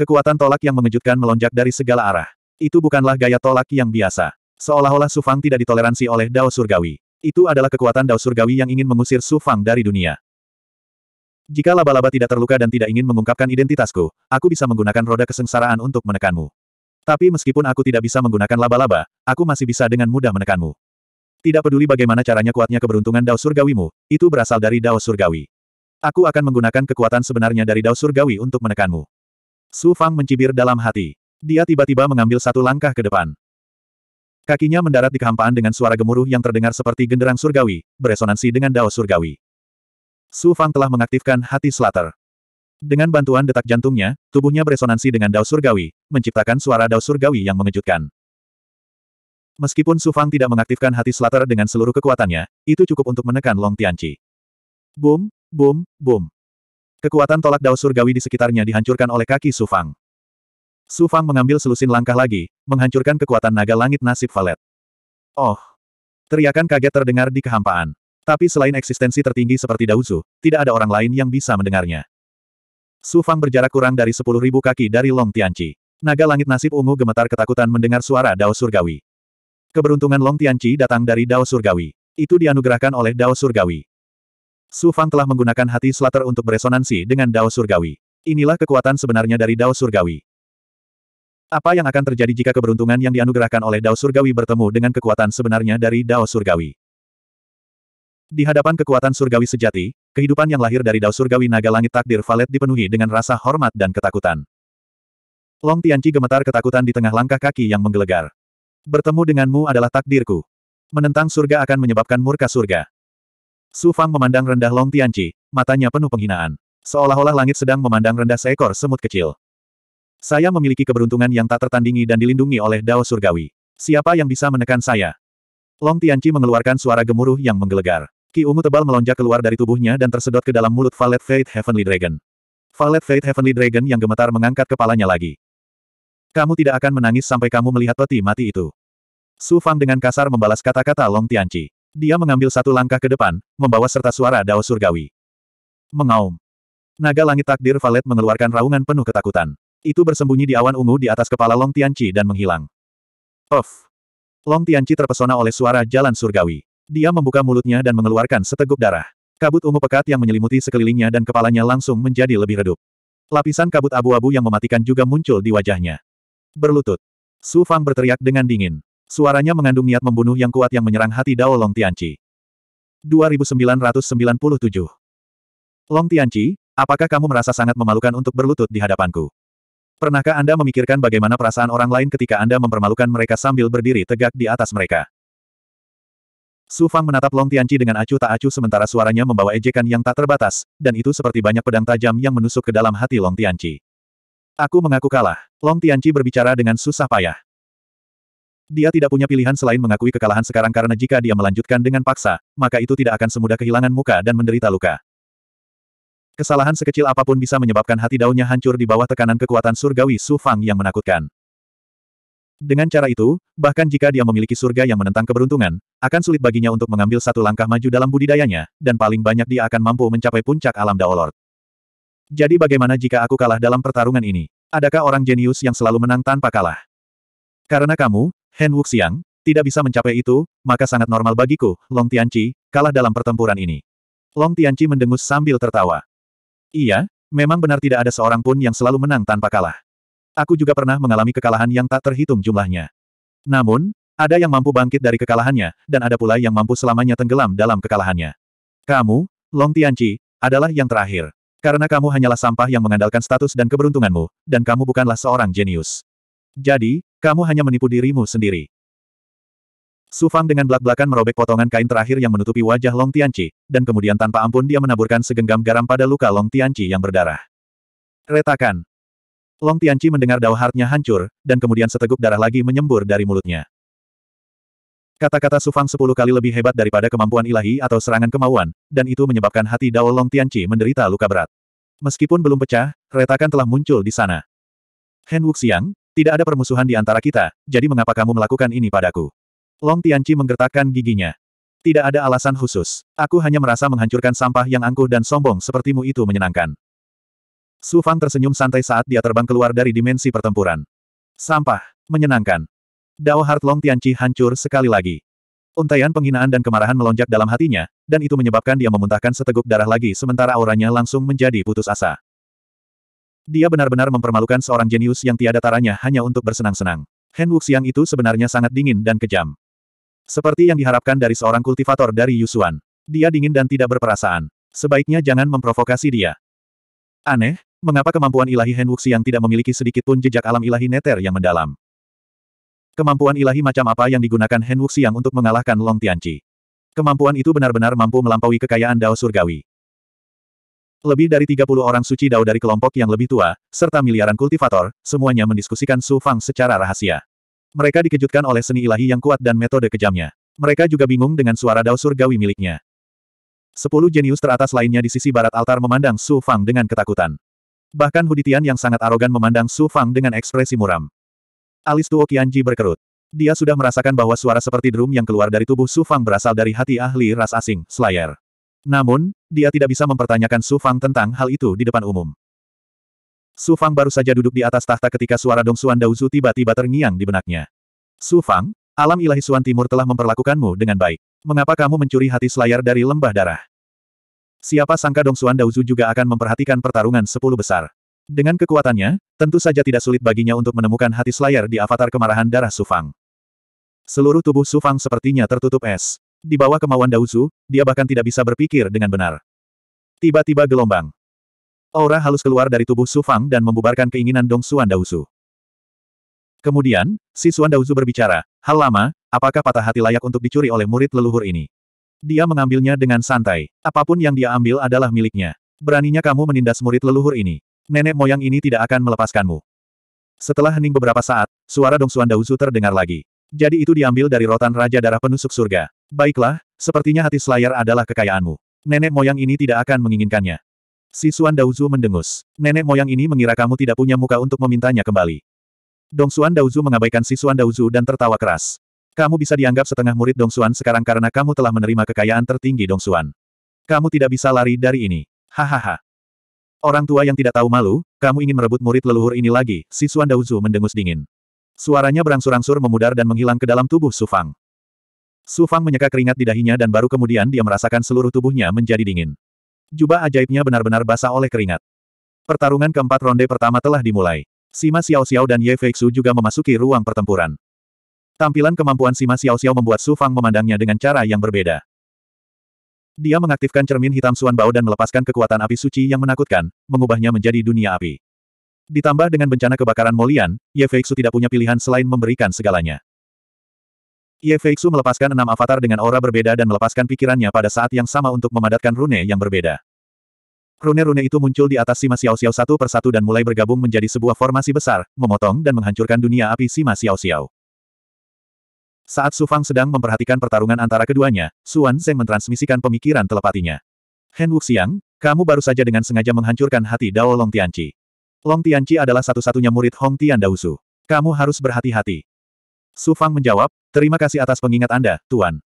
Kekuatan tolak yang mengejutkan melonjak dari segala arah. Itu bukanlah gaya tolak yang biasa. Seolah-olah Sufang tidak ditoleransi oleh Dao Surgawi. Itu adalah kekuatan Dao Surgawi yang ingin mengusir Sufang dari dunia. Jika laba-laba tidak terluka dan tidak ingin mengungkapkan identitasku, aku bisa menggunakan roda kesengsaraan untuk menekanmu. Tapi meskipun aku tidak bisa menggunakan laba-laba, aku masih bisa dengan mudah menekanmu. Tidak peduli bagaimana caranya kuatnya keberuntungan Dao Surgawimu, itu berasal dari Dao Surgawi. Aku akan menggunakan kekuatan sebenarnya dari Dao Surgawi untuk menekanmu. Su Fang mencibir dalam hati. Dia tiba-tiba mengambil satu langkah ke depan. Kakinya mendarat di kehampaan dengan suara gemuruh yang terdengar seperti genderang surgawi, beresonansi dengan dao surgawi. Su Fang telah mengaktifkan hati Slater. Dengan bantuan detak jantungnya, tubuhnya beresonansi dengan dao surgawi, menciptakan suara dao surgawi yang mengejutkan. Meskipun Su Fang tidak mengaktifkan hati Slater dengan seluruh kekuatannya, itu cukup untuk menekan Long Tianqi. Boom, boom, boom. Kekuatan tolak dao surgawi di sekitarnya dihancurkan oleh kaki Su Fang. Su Fang mengambil selusin langkah lagi, menghancurkan kekuatan naga langit nasib Valet. Oh! Teriakan kaget terdengar di kehampaan. Tapi selain eksistensi tertinggi seperti Dauzu, tidak ada orang lain yang bisa mendengarnya. Su Fang berjarak kurang dari 10.000 kaki dari Long Tianci. Naga langit nasib ungu gemetar ketakutan mendengar suara Dao Surgawi. Keberuntungan Long Tianci datang dari Dao Surgawi. Itu dianugerahkan oleh Dao Surgawi. Su Fang telah menggunakan hati Slater untuk beresonansi dengan Dao Surgawi. Inilah kekuatan sebenarnya dari Dao Surgawi. Apa yang akan terjadi jika keberuntungan yang dianugerahkan oleh Dao Surgawi bertemu dengan kekuatan sebenarnya dari Dao Surgawi? Di hadapan kekuatan surgawi sejati, kehidupan yang lahir dari Dao Surgawi Naga Langit Takdir Valet dipenuhi dengan rasa hormat dan ketakutan. Long Tianci gemetar ketakutan di tengah langkah kaki yang menggelegar. Bertemu denganmu adalah takdirku. Menentang surga akan menyebabkan murka surga. Su Fang memandang rendah Long Tianci, matanya penuh penghinaan. Seolah-olah langit sedang memandang rendah seekor semut kecil. Saya memiliki keberuntungan yang tak tertandingi dan dilindungi oleh Dao Surgawi. Siapa yang bisa menekan saya? Long Tianci mengeluarkan suara gemuruh yang menggelegar. Ki ungu tebal melonjak keluar dari tubuhnya dan tersedot ke dalam mulut Valet Fate Heavenly Dragon. Valet Fate Heavenly Dragon yang gemetar mengangkat kepalanya lagi. Kamu tidak akan menangis sampai kamu melihat peti mati itu. Su Fang dengan kasar membalas kata-kata Long Tianci. Dia mengambil satu langkah ke depan, membawa serta suara Dao Surgawi. Mengaum. Naga langit takdir Valet mengeluarkan raungan penuh ketakutan. Itu bersembunyi di awan ungu di atas kepala Long Tianqi dan menghilang. Off! Long Tianqi terpesona oleh suara jalan surgawi. Dia membuka mulutnya dan mengeluarkan seteguk darah. Kabut ungu pekat yang menyelimuti sekelilingnya dan kepalanya langsung menjadi lebih redup. Lapisan kabut abu-abu yang mematikan juga muncul di wajahnya. Berlutut. Su Fang berteriak dengan dingin. Suaranya mengandung niat membunuh yang kuat yang menyerang hati Dao Long Tianqi. 2997 Long Tianqi, apakah kamu merasa sangat memalukan untuk berlutut di hadapanku? Pernahkah Anda memikirkan bagaimana perasaan orang lain ketika Anda mempermalukan mereka sambil berdiri tegak di atas mereka? Su Fang menatap Long Tianci dengan acuh tak acuh sementara suaranya membawa ejekan yang tak terbatas, dan itu seperti banyak pedang tajam yang menusuk ke dalam hati Long Tianci. Aku mengaku kalah. Long Tianci berbicara dengan susah payah. Dia tidak punya pilihan selain mengakui kekalahan sekarang karena jika dia melanjutkan dengan paksa, maka itu tidak akan semudah kehilangan muka dan menderita luka. Kesalahan sekecil apapun bisa menyebabkan hati daunnya hancur di bawah tekanan kekuatan surgawi Su Fang yang menakutkan. Dengan cara itu, bahkan jika dia memiliki surga yang menentang keberuntungan, akan sulit baginya untuk mengambil satu langkah maju dalam budidayanya, dan paling banyak dia akan mampu mencapai puncak alam Daolord. Jadi bagaimana jika aku kalah dalam pertarungan ini? Adakah orang jenius yang selalu menang tanpa kalah? Karena kamu, Hen Wuxiang, tidak bisa mencapai itu, maka sangat normal bagiku, Long Tianqi, kalah dalam pertempuran ini. Long Tianqi mendengus sambil tertawa. Iya, memang benar tidak ada seorang pun yang selalu menang tanpa kalah. Aku juga pernah mengalami kekalahan yang tak terhitung jumlahnya. Namun, ada yang mampu bangkit dari kekalahannya, dan ada pula yang mampu selamanya tenggelam dalam kekalahannya. Kamu, Long Tianci, adalah yang terakhir. Karena kamu hanyalah sampah yang mengandalkan status dan keberuntunganmu, dan kamu bukanlah seorang jenius. Jadi, kamu hanya menipu dirimu sendiri. Su Fang dengan belak-belakan merobek potongan kain terakhir yang menutupi wajah Long Tianci, dan kemudian tanpa ampun dia menaburkan segenggam garam pada luka Long Tianci yang berdarah. Retakan. Long Tianci mendengar dao hartnya hancur, dan kemudian seteguk darah lagi menyembur dari mulutnya. Kata-kata Sufang sepuluh kali lebih hebat daripada kemampuan ilahi atau serangan kemauan, dan itu menyebabkan hati Dao Long Tianci menderita luka berat. Meskipun belum pecah, retakan telah muncul di sana. Hen Wuxiang, tidak ada permusuhan di antara kita, jadi mengapa kamu melakukan ini padaku? Long Tianci menggertakkan giginya. Tidak ada alasan khusus. Aku hanya merasa menghancurkan sampah yang angkuh dan sombong sepertimu itu menyenangkan. Su Fang tersenyum santai saat dia terbang keluar dari dimensi pertempuran. Sampah. Menyenangkan. Dao Hart Long Tianci hancur sekali lagi. Untaian penghinaan dan kemarahan melonjak dalam hatinya, dan itu menyebabkan dia memuntahkan seteguk darah lagi sementara auranya langsung menjadi putus asa. Dia benar-benar mempermalukan seorang jenius yang tiada taranya hanya untuk bersenang-senang. Hen Wuxiang itu sebenarnya sangat dingin dan kejam. Seperti yang diharapkan dari seorang kultivator dari Yusuan. Dia dingin dan tidak berperasaan. Sebaiknya jangan memprovokasi dia. Aneh, mengapa kemampuan ilahi Hen Wuxi yang tidak memiliki sedikit pun jejak alam ilahi neter yang mendalam? Kemampuan ilahi macam apa yang digunakan Hen Wuxi yang untuk mengalahkan Long Tianci? Kemampuan itu benar-benar mampu melampaui kekayaan Dao Surgawi. Lebih dari 30 orang suci Dao dari kelompok yang lebih tua, serta miliaran kultivator, semuanya mendiskusikan Su Fang secara rahasia. Mereka dikejutkan oleh seni ilahi yang kuat dan metode kejamnya. Mereka juga bingung dengan suara dao surgawi miliknya. Sepuluh jenius teratas lainnya di sisi barat altar memandang Su Fang dengan ketakutan. Bahkan Huditian yang sangat arogan memandang Su Fang dengan ekspresi muram. Alis Tuo Qianji berkerut. Dia sudah merasakan bahwa suara seperti drum yang keluar dari tubuh Su Fang berasal dari hati ahli ras asing, Slayer. Namun, dia tidak bisa mempertanyakan Su Fang tentang hal itu di depan umum. Su Fang baru saja duduk di atas tahta ketika suara Dong Suan Daozu tiba-tiba terngiang di benaknya. Su Fang, alam ilahi Suan Timur telah memperlakukanmu dengan baik. Mengapa kamu mencuri hati selayar dari lembah darah? Siapa sangka Dong Suan Daozu juga akan memperhatikan pertarungan sepuluh besar. Dengan kekuatannya, tentu saja tidak sulit baginya untuk menemukan hati selayar di avatar kemarahan darah Su Fang. Seluruh tubuh Su Fang sepertinya tertutup es. Di bawah kemauan Dauzu, dia bahkan tidak bisa berpikir dengan benar. Tiba-tiba gelombang. Aura halus keluar dari tubuh Su Fang dan membubarkan keinginan Dong Xuan Dausu. Kemudian, si Xuan Dausu berbicara, hal lama, apakah patah hati layak untuk dicuri oleh murid leluhur ini? Dia mengambilnya dengan santai. Apapun yang dia ambil adalah miliknya. Beraninya kamu menindas murid leluhur ini. Nenek moyang ini tidak akan melepaskanmu. Setelah hening beberapa saat, suara Dong Xuan Dausu terdengar lagi. Jadi itu diambil dari rotan Raja Darah Penusuk Surga. Baiklah, sepertinya hati Slayer adalah kekayaanmu. Nenek moyang ini tidak akan menginginkannya. Si Xuan Daozu mendengus. Nenek moyang ini mengira kamu tidak punya muka untuk memintanya kembali. Dong Xuan Daozu mengabaikan si Xuan Daozu dan tertawa keras. Kamu bisa dianggap setengah murid Dong Suan sekarang karena kamu telah menerima kekayaan tertinggi Dong Suan. Kamu tidak bisa lari dari ini. Hahaha. Orang tua yang tidak tahu malu, kamu ingin merebut murid leluhur ini lagi, si Xuan Daozu mendengus dingin. Suaranya berangsur-angsur memudar dan menghilang ke dalam tubuh Su Fang. Su Fang menyeka keringat di dahinya dan baru kemudian dia merasakan seluruh tubuhnya menjadi dingin. Jubah ajaibnya benar-benar basah oleh keringat. Pertarungan keempat ronde pertama telah dimulai. Sima Xiao Xiao dan Ye Feixu juga memasuki ruang pertempuran. Tampilan kemampuan Sima Xiao Xiao membuat Su Fang memandangnya dengan cara yang berbeda. Dia mengaktifkan cermin hitam Suan Bao dan melepaskan kekuatan api suci yang menakutkan, mengubahnya menjadi dunia api. Ditambah dengan bencana kebakaran Molian, Ye Feixu tidak punya pilihan selain memberikan segalanya. Ye Feixu melepaskan enam avatar dengan aura berbeda dan melepaskan pikirannya pada saat yang sama untuk memadatkan rune yang berbeda. Rune-rune itu muncul di atas Sima Xiao Xiao satu persatu dan mulai bergabung menjadi sebuah formasi besar, memotong dan menghancurkan dunia api Sima Xiao Xiao. Saat Su Fang sedang memperhatikan pertarungan antara keduanya, Xuan Zeng mentransmisikan pemikiran telepatinya. Hen Wuxiang, kamu baru saja dengan sengaja menghancurkan hati Dao Long Tianqi. Long Tianqi adalah satu-satunya murid Hong Tian Daosu. Kamu harus berhati-hati. Su Fang menjawab, terima kasih atas pengingat Anda, Tuan.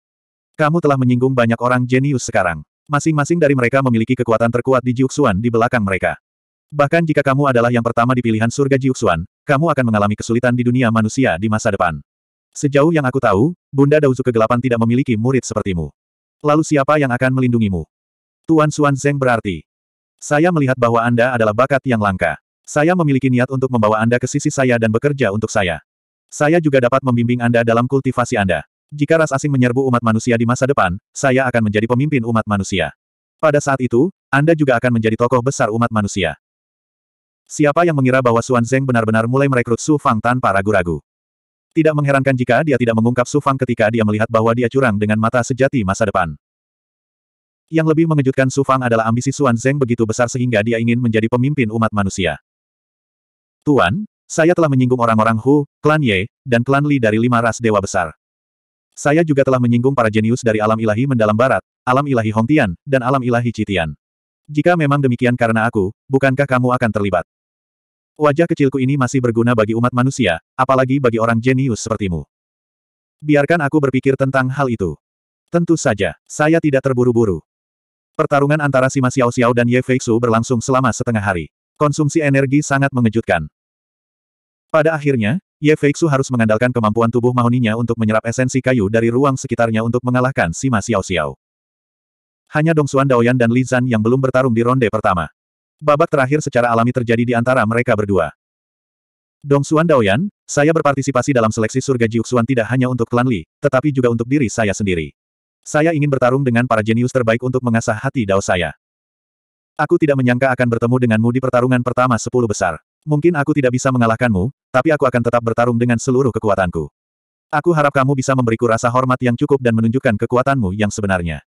Kamu telah menyinggung banyak orang jenius sekarang. Masing-masing dari mereka memiliki kekuatan terkuat di Jiuxuan di belakang mereka. Bahkan jika kamu adalah yang pertama di pilihan surga Jiuxuan, kamu akan mengalami kesulitan di dunia manusia di masa depan. Sejauh yang aku tahu, Bunda Dauzu Kegelapan tidak memiliki murid sepertimu. Lalu siapa yang akan melindungimu? Tuan Xuan Zeng berarti. Saya melihat bahwa Anda adalah bakat yang langka. Saya memiliki niat untuk membawa Anda ke sisi saya dan bekerja untuk saya. Saya juga dapat membimbing Anda dalam kultivasi Anda. Jika ras asing menyerbu umat manusia di masa depan, saya akan menjadi pemimpin umat manusia. Pada saat itu, Anda juga akan menjadi tokoh besar umat manusia. Siapa yang mengira bahwa Xuan Zeng benar-benar mulai merekrut Su Fang tanpa ragu-ragu? Tidak mengherankan jika dia tidak mengungkap Su Fang ketika dia melihat bahwa dia curang dengan mata sejati masa depan. Yang lebih mengejutkan Su Fang adalah ambisi Xuan Zeng begitu besar sehingga dia ingin menjadi pemimpin umat manusia. Tuan, saya telah menyinggung orang-orang Hu, klan Ye, dan klan Li dari lima ras dewa besar. Saya juga telah menyinggung para jenius dari alam ilahi mendalam barat, alam ilahi Hongtian, dan alam ilahi Citian. Jika memang demikian karena aku, bukankah kamu akan terlibat? Wajah kecilku ini masih berguna bagi umat manusia, apalagi bagi orang jenius sepertimu. Biarkan aku berpikir tentang hal itu. Tentu saja, saya tidak terburu-buru. Pertarungan antara Sima Xiao Xiao dan Ye Feixu berlangsung selama setengah hari. Konsumsi energi sangat mengejutkan. Pada akhirnya, Ye Feixu harus mengandalkan kemampuan tubuh mahoninya untuk menyerap esensi kayu dari ruang sekitarnya untuk mengalahkan si Ma Xiao Xiao. Hanya Dongsuan Daoyan dan Li Zan yang belum bertarung di ronde pertama. Babak terakhir secara alami terjadi di antara mereka berdua. Dongsuan Daoyan, saya berpartisipasi dalam seleksi surga Jiuxuan tidak hanya untuk klan Li, tetapi juga untuk diri saya sendiri. Saya ingin bertarung dengan para jenius terbaik untuk mengasah hati Dao saya. Aku tidak menyangka akan bertemu denganmu di pertarungan pertama sepuluh besar. Mungkin aku tidak bisa mengalahkanmu, tapi aku akan tetap bertarung dengan seluruh kekuatanku. Aku harap kamu bisa memberiku rasa hormat yang cukup dan menunjukkan kekuatanmu yang sebenarnya.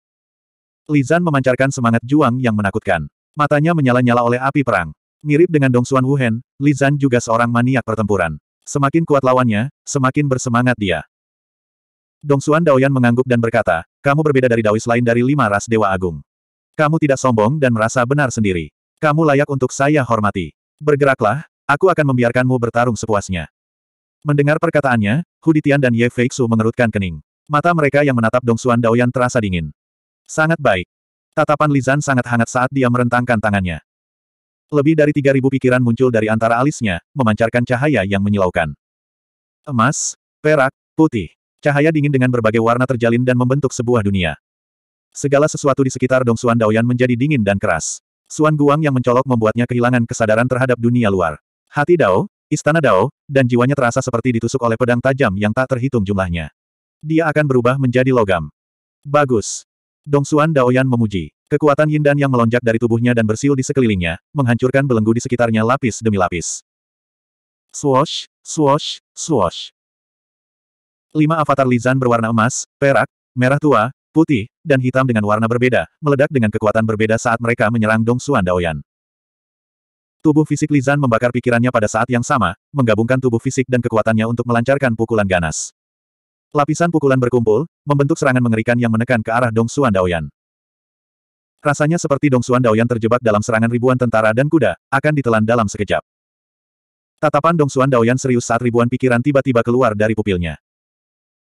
Lizan memancarkan semangat juang yang menakutkan. Matanya menyala-nyala oleh api perang. Mirip dengan Dong Dongsuan Wuhen, Lizan juga seorang maniak pertempuran. Semakin kuat lawannya, semakin bersemangat dia. Dong Dongsuan Daoyan mengangguk dan berkata, kamu berbeda dari Daois lain dari lima ras Dewa Agung. Kamu tidak sombong dan merasa benar sendiri. Kamu layak untuk saya hormati. Bergeraklah, aku akan membiarkanmu bertarung sepuasnya. Mendengar perkataannya, Huditian dan Ye Feixu mengerutkan kening. Mata mereka yang menatap Dong Xuan Daoyan terasa dingin. Sangat baik. Tatapan Lizan sangat hangat saat dia merentangkan tangannya. Lebih dari 3.000 pikiran muncul dari antara alisnya, memancarkan cahaya yang menyilaukan. Emas, perak, putih. Cahaya dingin dengan berbagai warna terjalin dan membentuk sebuah dunia. Segala sesuatu di sekitar Dong Xuan Daoyan menjadi dingin dan keras. Suan Guang yang mencolok membuatnya kehilangan kesadaran terhadap dunia luar. Hati Dao, istana Dao, dan jiwanya terasa seperti ditusuk oleh pedang tajam yang tak terhitung jumlahnya. Dia akan berubah menjadi logam. Bagus. Dong Suan Daoyan memuji. Kekuatan Yin Dan yang melonjak dari tubuhnya dan bersiul di sekelilingnya, menghancurkan belenggu di sekitarnya lapis demi lapis. Swoosh, swoosh, swoosh. Lima avatar Lizan berwarna emas, perak, merah tua, putih, dan hitam dengan warna berbeda, meledak dengan kekuatan berbeda saat mereka menyerang Dong Xuan Daoyan. Tubuh fisik Lizan membakar pikirannya pada saat yang sama, menggabungkan tubuh fisik dan kekuatannya untuk melancarkan pukulan ganas. Lapisan pukulan berkumpul, membentuk serangan mengerikan yang menekan ke arah Dong Xuan Daoyan. Rasanya seperti Dong Xuan Daoyan terjebak dalam serangan ribuan tentara dan kuda, akan ditelan dalam sekejap. Tatapan Dong Xuan Daoyan serius saat ribuan pikiran tiba-tiba keluar dari pupilnya.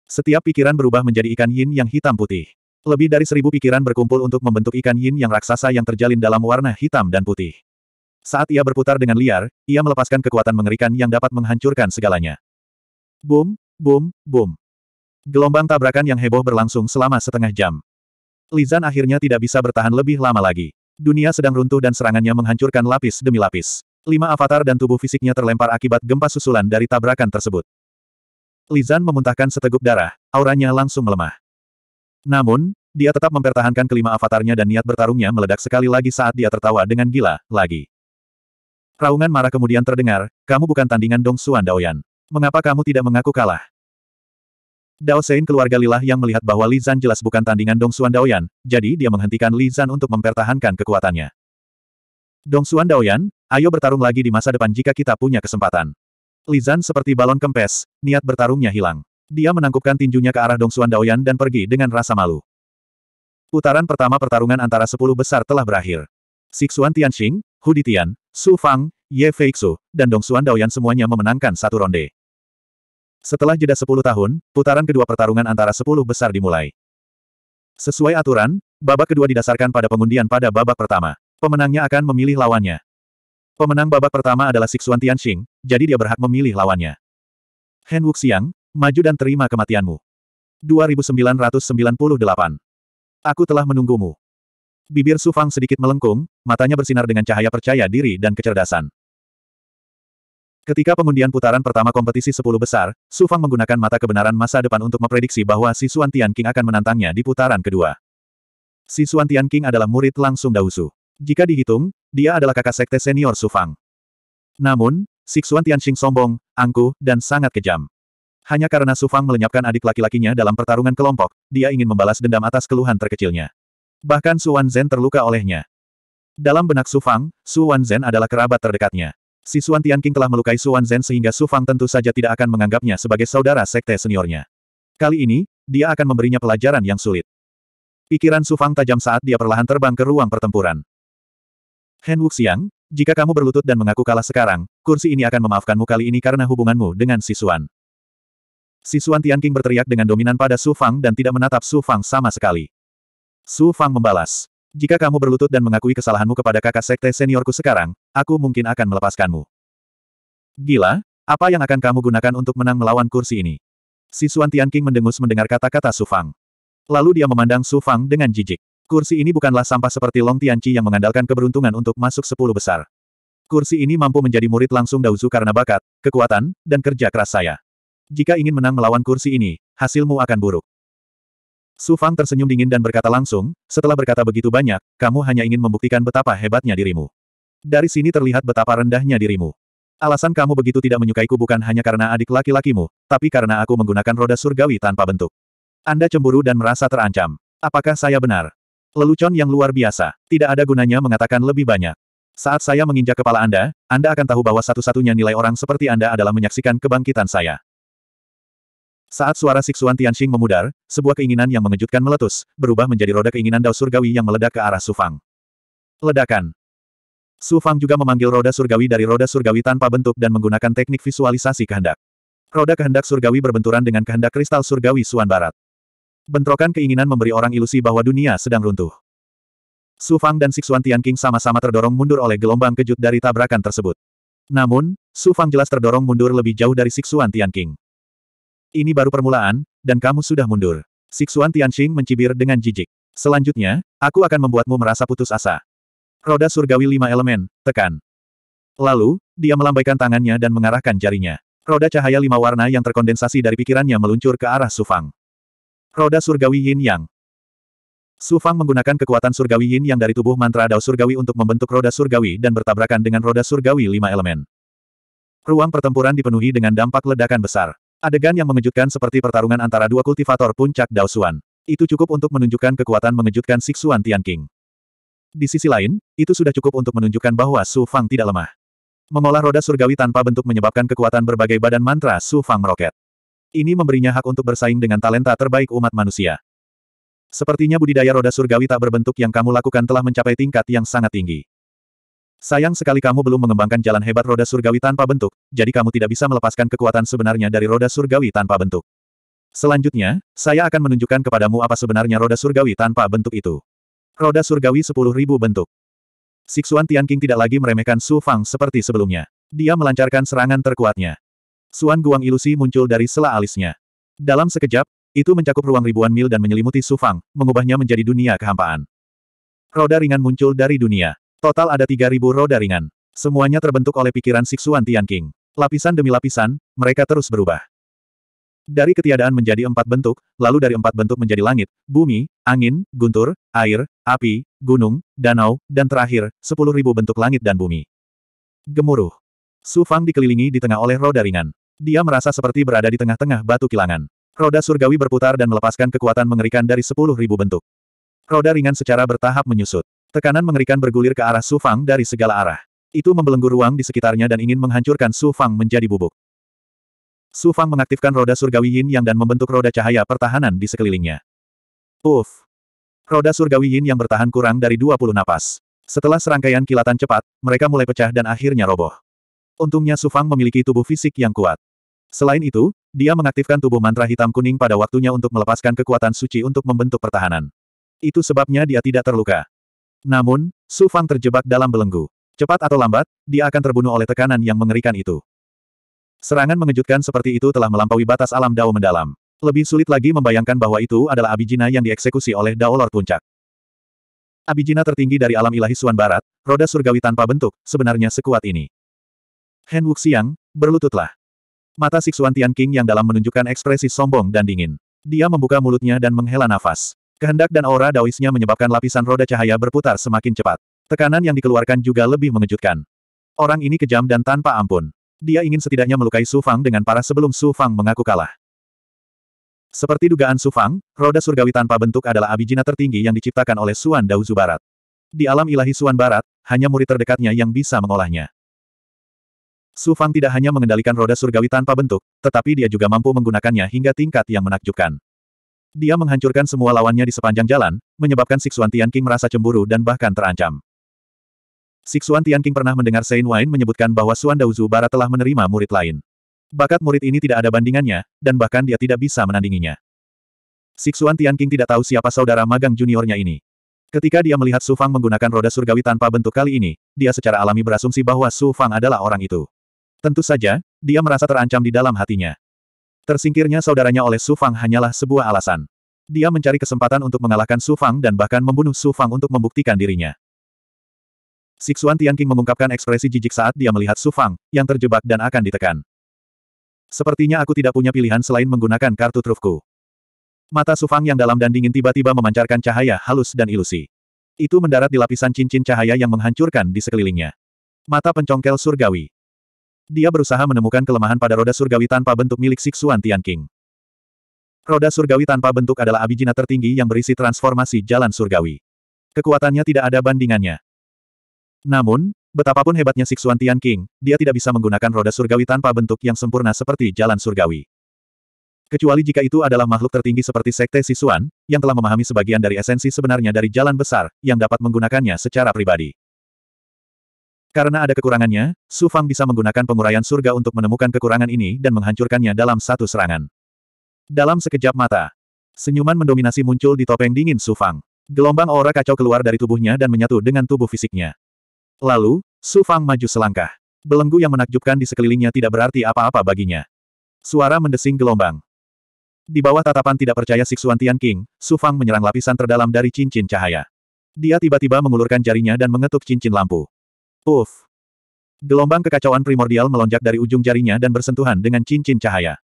Setiap pikiran berubah menjadi ikan yin yang hitam putih. Lebih dari seribu pikiran berkumpul untuk membentuk ikan yin yang raksasa yang terjalin dalam warna hitam dan putih. Saat ia berputar dengan liar, ia melepaskan kekuatan mengerikan yang dapat menghancurkan segalanya. Boom, boom, boom. Gelombang tabrakan yang heboh berlangsung selama setengah jam. Lizan akhirnya tidak bisa bertahan lebih lama lagi. Dunia sedang runtuh dan serangannya menghancurkan lapis demi lapis. Lima avatar dan tubuh fisiknya terlempar akibat gempa susulan dari tabrakan tersebut. Lizan memuntahkan seteguk darah, auranya langsung melemah. Namun, dia tetap mempertahankan kelima avatarnya dan niat bertarungnya meledak sekali lagi saat dia tertawa dengan gila, lagi. Raungan marah kemudian terdengar, kamu bukan tandingan Dong Xuan Daoyan. Mengapa kamu tidak mengaku kalah? Dao Sein keluarga Lilah yang melihat bahwa Lizan jelas bukan tandingan Dong Xuan Daoyan, jadi dia menghentikan Lizan untuk mempertahankan kekuatannya. Dong Xuan Daoyan, ayo bertarung lagi di masa depan jika kita punya kesempatan. Lizan seperti balon kempes, niat bertarungnya hilang. Dia menangkupkan tinjunya ke arah Dongsuan Daoyan dan pergi dengan rasa malu. Putaran pertama pertarungan antara sepuluh besar telah berakhir. Sixuan Tianxing, Hu Ditian, Su Fang, Ye Feixu, dan Dongsuan Daoyan semuanya memenangkan satu ronde. Setelah jeda sepuluh tahun, putaran kedua pertarungan antara sepuluh besar dimulai. Sesuai aturan, babak kedua didasarkan pada pengundian pada babak pertama. Pemenangnya akan memilih lawannya. Pemenang babak pertama adalah Sixuan Tianxing, jadi dia berhak memilih lawannya. Hen Wuxiang, maju dan terima kematianmu. 2998. Aku telah menunggumu. Bibir Su Fang sedikit melengkung, matanya bersinar dengan cahaya percaya diri dan kecerdasan. Ketika pengundian putaran pertama kompetisi 10 besar, Su Fang menggunakan mata kebenaran masa depan untuk memprediksi bahwa si Suan Tian King akan menantangnya di putaran kedua. Si Suan Tian King adalah murid langsung Dausu. Jika dihitung, dia adalah kakak sekte senior Sufang. Namun, Siksuan Tianxing sombong, angkuh, dan sangat kejam. Hanya karena Sufang melenyapkan adik laki-lakinya dalam pertarungan kelompok, dia ingin membalas dendam atas keluhan terkecilnya. Bahkan Su Zhen terluka olehnya. Dalam benak Sufang, Su Zhen adalah kerabat terdekatnya. Si Suan Tianqing telah melukai Suan Zhen sehingga Su Fang tentu saja tidak akan menganggapnya sebagai saudara sekte seniornya. Kali ini, dia akan memberinya pelajaran yang sulit. Pikiran Su Fang tajam saat dia perlahan terbang ke ruang pertempuran. Hen Wuxiang, jika kamu berlutut dan mengaku kalah sekarang, kursi ini akan memaafkanmu kali ini karena hubunganmu dengan Si Suan. Si Suan Tianqing berteriak dengan dominan pada Su Fang dan tidak menatap Su Fang sama sekali. Su Fang membalas, jika kamu berlutut dan mengakui kesalahanmu kepada kakak sekte seniorku sekarang, aku mungkin akan melepaskanmu. Gila, apa yang akan kamu gunakan untuk menang melawan kursi ini? Si Suan Tianqing mendengus mendengar kata-kata Su Fang. Lalu dia memandang Su Fang dengan jijik. Kursi ini bukanlah sampah seperti Long Tianqi yang mengandalkan keberuntungan untuk masuk sepuluh besar. Kursi ini mampu menjadi murid langsung Daozu karena bakat, kekuatan, dan kerja keras saya. Jika ingin menang melawan kursi ini, hasilmu akan buruk. Su Fang tersenyum dingin dan berkata langsung, setelah berkata begitu banyak, kamu hanya ingin membuktikan betapa hebatnya dirimu. Dari sini terlihat betapa rendahnya dirimu. Alasan kamu begitu tidak menyukaiku bukan hanya karena adik laki-lakimu, tapi karena aku menggunakan roda surgawi tanpa bentuk. Anda cemburu dan merasa terancam. Apakah saya benar? Lelucon yang luar biasa. Tidak ada gunanya mengatakan lebih banyak. Saat saya menginjak kepala Anda, Anda akan tahu bahwa satu-satunya nilai orang seperti Anda adalah menyaksikan kebangkitan saya. Saat suara Siksuan Tianxing memudar, sebuah keinginan yang mengejutkan meletus, berubah menjadi roda keinginan Dao Surgawi yang meledak ke arah Sufang. Ledakan. Sufang juga memanggil roda surgawi dari roda surgawi tanpa bentuk dan menggunakan teknik visualisasi kehendak. Roda kehendak surgawi berbenturan dengan kehendak kristal surgawi Suan Barat. Bentrokan keinginan memberi orang ilusi bahwa dunia sedang runtuh. Su Fang dan Sixuan Tianqing sama-sama terdorong mundur oleh gelombang kejut dari tabrakan tersebut. Namun, Su Fang jelas terdorong mundur lebih jauh dari Sixuan Tianqing. Ini baru permulaan, dan kamu sudah mundur. Sixuan Tianqing mencibir dengan jijik. Selanjutnya, aku akan membuatmu merasa putus asa. Roda surgawi lima elemen, tekan. Lalu, dia melambaikan tangannya dan mengarahkan jarinya. Roda cahaya lima warna yang terkondensasi dari pikirannya meluncur ke arah Sufang. Roda Surgawi Yin Yang Su Fang menggunakan kekuatan surgawi Yin Yang dari tubuh mantra Dao Surgawi untuk membentuk roda surgawi dan bertabrakan dengan roda surgawi lima elemen. Ruang pertempuran dipenuhi dengan dampak ledakan besar. Adegan yang mengejutkan seperti pertarungan antara dua kultivator puncak Dao Suan, Itu cukup untuk menunjukkan kekuatan mengejutkan Siksuan King. Di sisi lain, itu sudah cukup untuk menunjukkan bahwa Su Fang tidak lemah. Mengolah roda surgawi tanpa bentuk menyebabkan kekuatan berbagai badan mantra Su Fang meroket. Ini memberinya hak untuk bersaing dengan talenta terbaik umat manusia. Sepertinya budidaya roda surgawi tak berbentuk yang kamu lakukan telah mencapai tingkat yang sangat tinggi. Sayang sekali kamu belum mengembangkan jalan hebat roda surgawi tanpa bentuk, jadi kamu tidak bisa melepaskan kekuatan sebenarnya dari roda surgawi tanpa bentuk. Selanjutnya, saya akan menunjukkan kepadamu apa sebenarnya roda surgawi tanpa bentuk itu. Roda surgawi 10.000 bentuk. Siksuan Tianqing tidak lagi meremehkan Su Fang seperti sebelumnya. Dia melancarkan serangan terkuatnya. Suan Guang ilusi muncul dari sela alisnya. Dalam sekejap, itu mencakup ruang ribuan mil dan menyelimuti Sufang, mengubahnya menjadi dunia kehampaan. Roda ringan muncul dari dunia. Total ada 3.000 roda ringan. Semuanya terbentuk oleh pikiran Siksuan Tianqing. Lapisan demi lapisan, mereka terus berubah. Dari ketiadaan menjadi empat bentuk, lalu dari empat bentuk menjadi langit, bumi, angin, guntur, air, api, gunung, danau, dan terakhir, sepuluh ribu bentuk langit dan bumi. Gemuruh. Su Fang dikelilingi di tengah oleh roda ringan. Dia merasa seperti berada di tengah-tengah batu kilangan. Roda surgawi berputar dan melepaskan kekuatan mengerikan dari sepuluh ribu bentuk. Roda ringan secara bertahap menyusut. Tekanan mengerikan bergulir ke arah Su Fang dari segala arah. Itu membelenggu ruang di sekitarnya dan ingin menghancurkan Su Fang menjadi bubuk. Su Fang mengaktifkan roda surgawi yin yang dan membentuk roda cahaya pertahanan di sekelilingnya. Uff! Roda surgawi yin yang bertahan kurang dari 20 napas. Setelah serangkaian kilatan cepat, mereka mulai pecah dan akhirnya roboh. Untungnya Su Fang memiliki tubuh fisik yang kuat. Selain itu, dia mengaktifkan tubuh mantra hitam kuning pada waktunya untuk melepaskan kekuatan suci untuk membentuk pertahanan. Itu sebabnya dia tidak terluka. Namun, Su Fang terjebak dalam belenggu. Cepat atau lambat, dia akan terbunuh oleh tekanan yang mengerikan itu. Serangan mengejutkan seperti itu telah melampaui batas alam Dao mendalam. Lebih sulit lagi membayangkan bahwa itu adalah Abijina yang dieksekusi oleh Dao Lord Puncak. Abijina tertinggi dari alam ilahi Suan Barat, roda surgawi tanpa bentuk, sebenarnya sekuat ini. Hen Wuxiang, berlututlah. Mata Siksuan Tian King yang dalam menunjukkan ekspresi sombong dan dingin. Dia membuka mulutnya dan menghela nafas. Kehendak dan aura daoisnya menyebabkan lapisan roda cahaya berputar semakin cepat. Tekanan yang dikeluarkan juga lebih mengejutkan. Orang ini kejam dan tanpa ampun. Dia ingin setidaknya melukai Su Fang dengan parah sebelum Su Fang mengaku kalah. Seperti dugaan Su Fang, roda surgawi tanpa bentuk adalah abijina tertinggi yang diciptakan oleh Suan Daozu Barat. Di alam ilahi Suan Barat, hanya murid terdekatnya yang bisa mengolahnya. Su Fang tidak hanya mengendalikan roda surgawi tanpa bentuk, tetapi dia juga mampu menggunakannya hingga tingkat yang menakjubkan. Dia menghancurkan semua lawannya di sepanjang jalan, menyebabkan Sixuan Tianqing merasa cemburu dan bahkan terancam. Sixuan Tianqing pernah mendengar Sein Wain menyebutkan bahwa Suan Dauzu Bara telah menerima murid lain. Bakat murid ini tidak ada bandingannya, dan bahkan dia tidak bisa menandinginya. Sixuan Tianqing tidak tahu siapa saudara magang juniornya ini. Ketika dia melihat Su Fang menggunakan roda surgawi tanpa bentuk kali ini, dia secara alami berasumsi bahwa Su Fang adalah orang itu. Tentu saja, dia merasa terancam di dalam hatinya. Tersingkirnya saudaranya oleh Su Fang hanyalah sebuah alasan. Dia mencari kesempatan untuk mengalahkan Su Fang dan bahkan membunuh Su Fang untuk membuktikan dirinya. Siksuan Tianqing mengungkapkan ekspresi jijik saat dia melihat Su Fang, yang terjebak dan akan ditekan. Sepertinya aku tidak punya pilihan selain menggunakan kartu trufku. Mata Su Fang yang dalam dan dingin tiba-tiba memancarkan cahaya halus dan ilusi. Itu mendarat di lapisan cincin cahaya yang menghancurkan di sekelilingnya. Mata pencongkel surgawi. Dia berusaha menemukan kelemahan pada roda surgawi tanpa bentuk milik Siksuan Tianqing. Roda surgawi tanpa bentuk adalah abijina tertinggi yang berisi transformasi jalan surgawi. Kekuatannya tidak ada bandingannya. Namun, betapapun hebatnya Siksuan Tianqing, dia tidak bisa menggunakan roda surgawi tanpa bentuk yang sempurna seperti jalan surgawi. Kecuali jika itu adalah makhluk tertinggi seperti Sekte Sisuan, yang telah memahami sebagian dari esensi sebenarnya dari jalan besar, yang dapat menggunakannya secara pribadi. Karena ada kekurangannya, Su Fang bisa menggunakan penguraian surga untuk menemukan kekurangan ini dan menghancurkannya dalam satu serangan. Dalam sekejap mata, senyuman mendominasi muncul di topeng dingin Su Fang. Gelombang aura kacau keluar dari tubuhnya dan menyatu dengan tubuh fisiknya. Lalu, Su Fang maju selangkah. Belenggu yang menakjubkan di sekelilingnya tidak berarti apa-apa baginya. Suara mendesing gelombang. Di bawah tatapan tidak percaya Siksuan Tian King, Su Fang menyerang lapisan terdalam dari cincin cahaya. Dia tiba-tiba mengulurkan jarinya dan mengetuk cincin lampu. Uf! Gelombang kekacauan primordial melonjak dari ujung jarinya dan bersentuhan dengan cincin cahaya.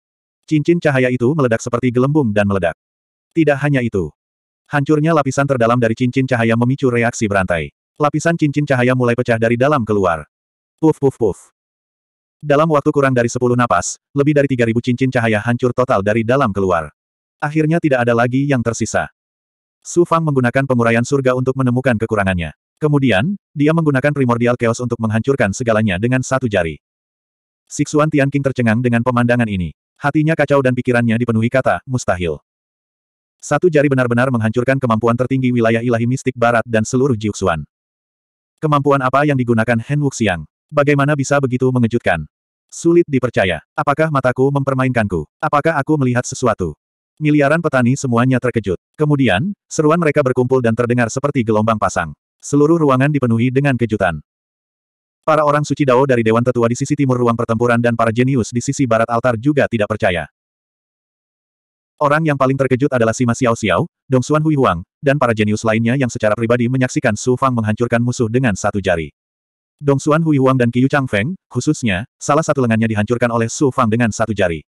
Cincin cahaya itu meledak seperti gelembung dan meledak. Tidak hanya itu. Hancurnya lapisan terdalam dari cincin cahaya memicu reaksi berantai. Lapisan cincin cahaya mulai pecah dari dalam keluar. Puf puf puf. Dalam waktu kurang dari 10 napas, lebih dari 3000 cincin cahaya hancur total dari dalam keluar. Akhirnya tidak ada lagi yang tersisa. Su Fang menggunakan penguraian surga untuk menemukan kekurangannya. Kemudian, dia menggunakan primordial chaos untuk menghancurkan segalanya dengan satu jari. Siksuan King tercengang dengan pemandangan ini. Hatinya kacau dan pikirannya dipenuhi kata, mustahil. Satu jari benar-benar menghancurkan kemampuan tertinggi wilayah ilahi mistik barat dan seluruh Jiuxuan. Kemampuan apa yang digunakan Hen Wuxiang? Bagaimana bisa begitu mengejutkan? Sulit dipercaya. Apakah mataku mempermainkanku? Apakah aku melihat sesuatu? Miliaran petani semuanya terkejut. Kemudian, seruan mereka berkumpul dan terdengar seperti gelombang pasang. Seluruh ruangan dipenuhi dengan kejutan. Para orang suci Dao dari Dewan Tetua di sisi timur ruang pertempuran dan para jenius di sisi barat altar juga tidak percaya. Orang yang paling terkejut adalah Sima Xiao Xiao, Dong Xuan Hui Huang, dan para jenius lainnya yang secara pribadi menyaksikan Su Fang menghancurkan musuh dengan satu jari. Dong Xuan Hui Huang dan Qiu Feng, khususnya, salah satu lengannya dihancurkan oleh Su Fang dengan satu jari.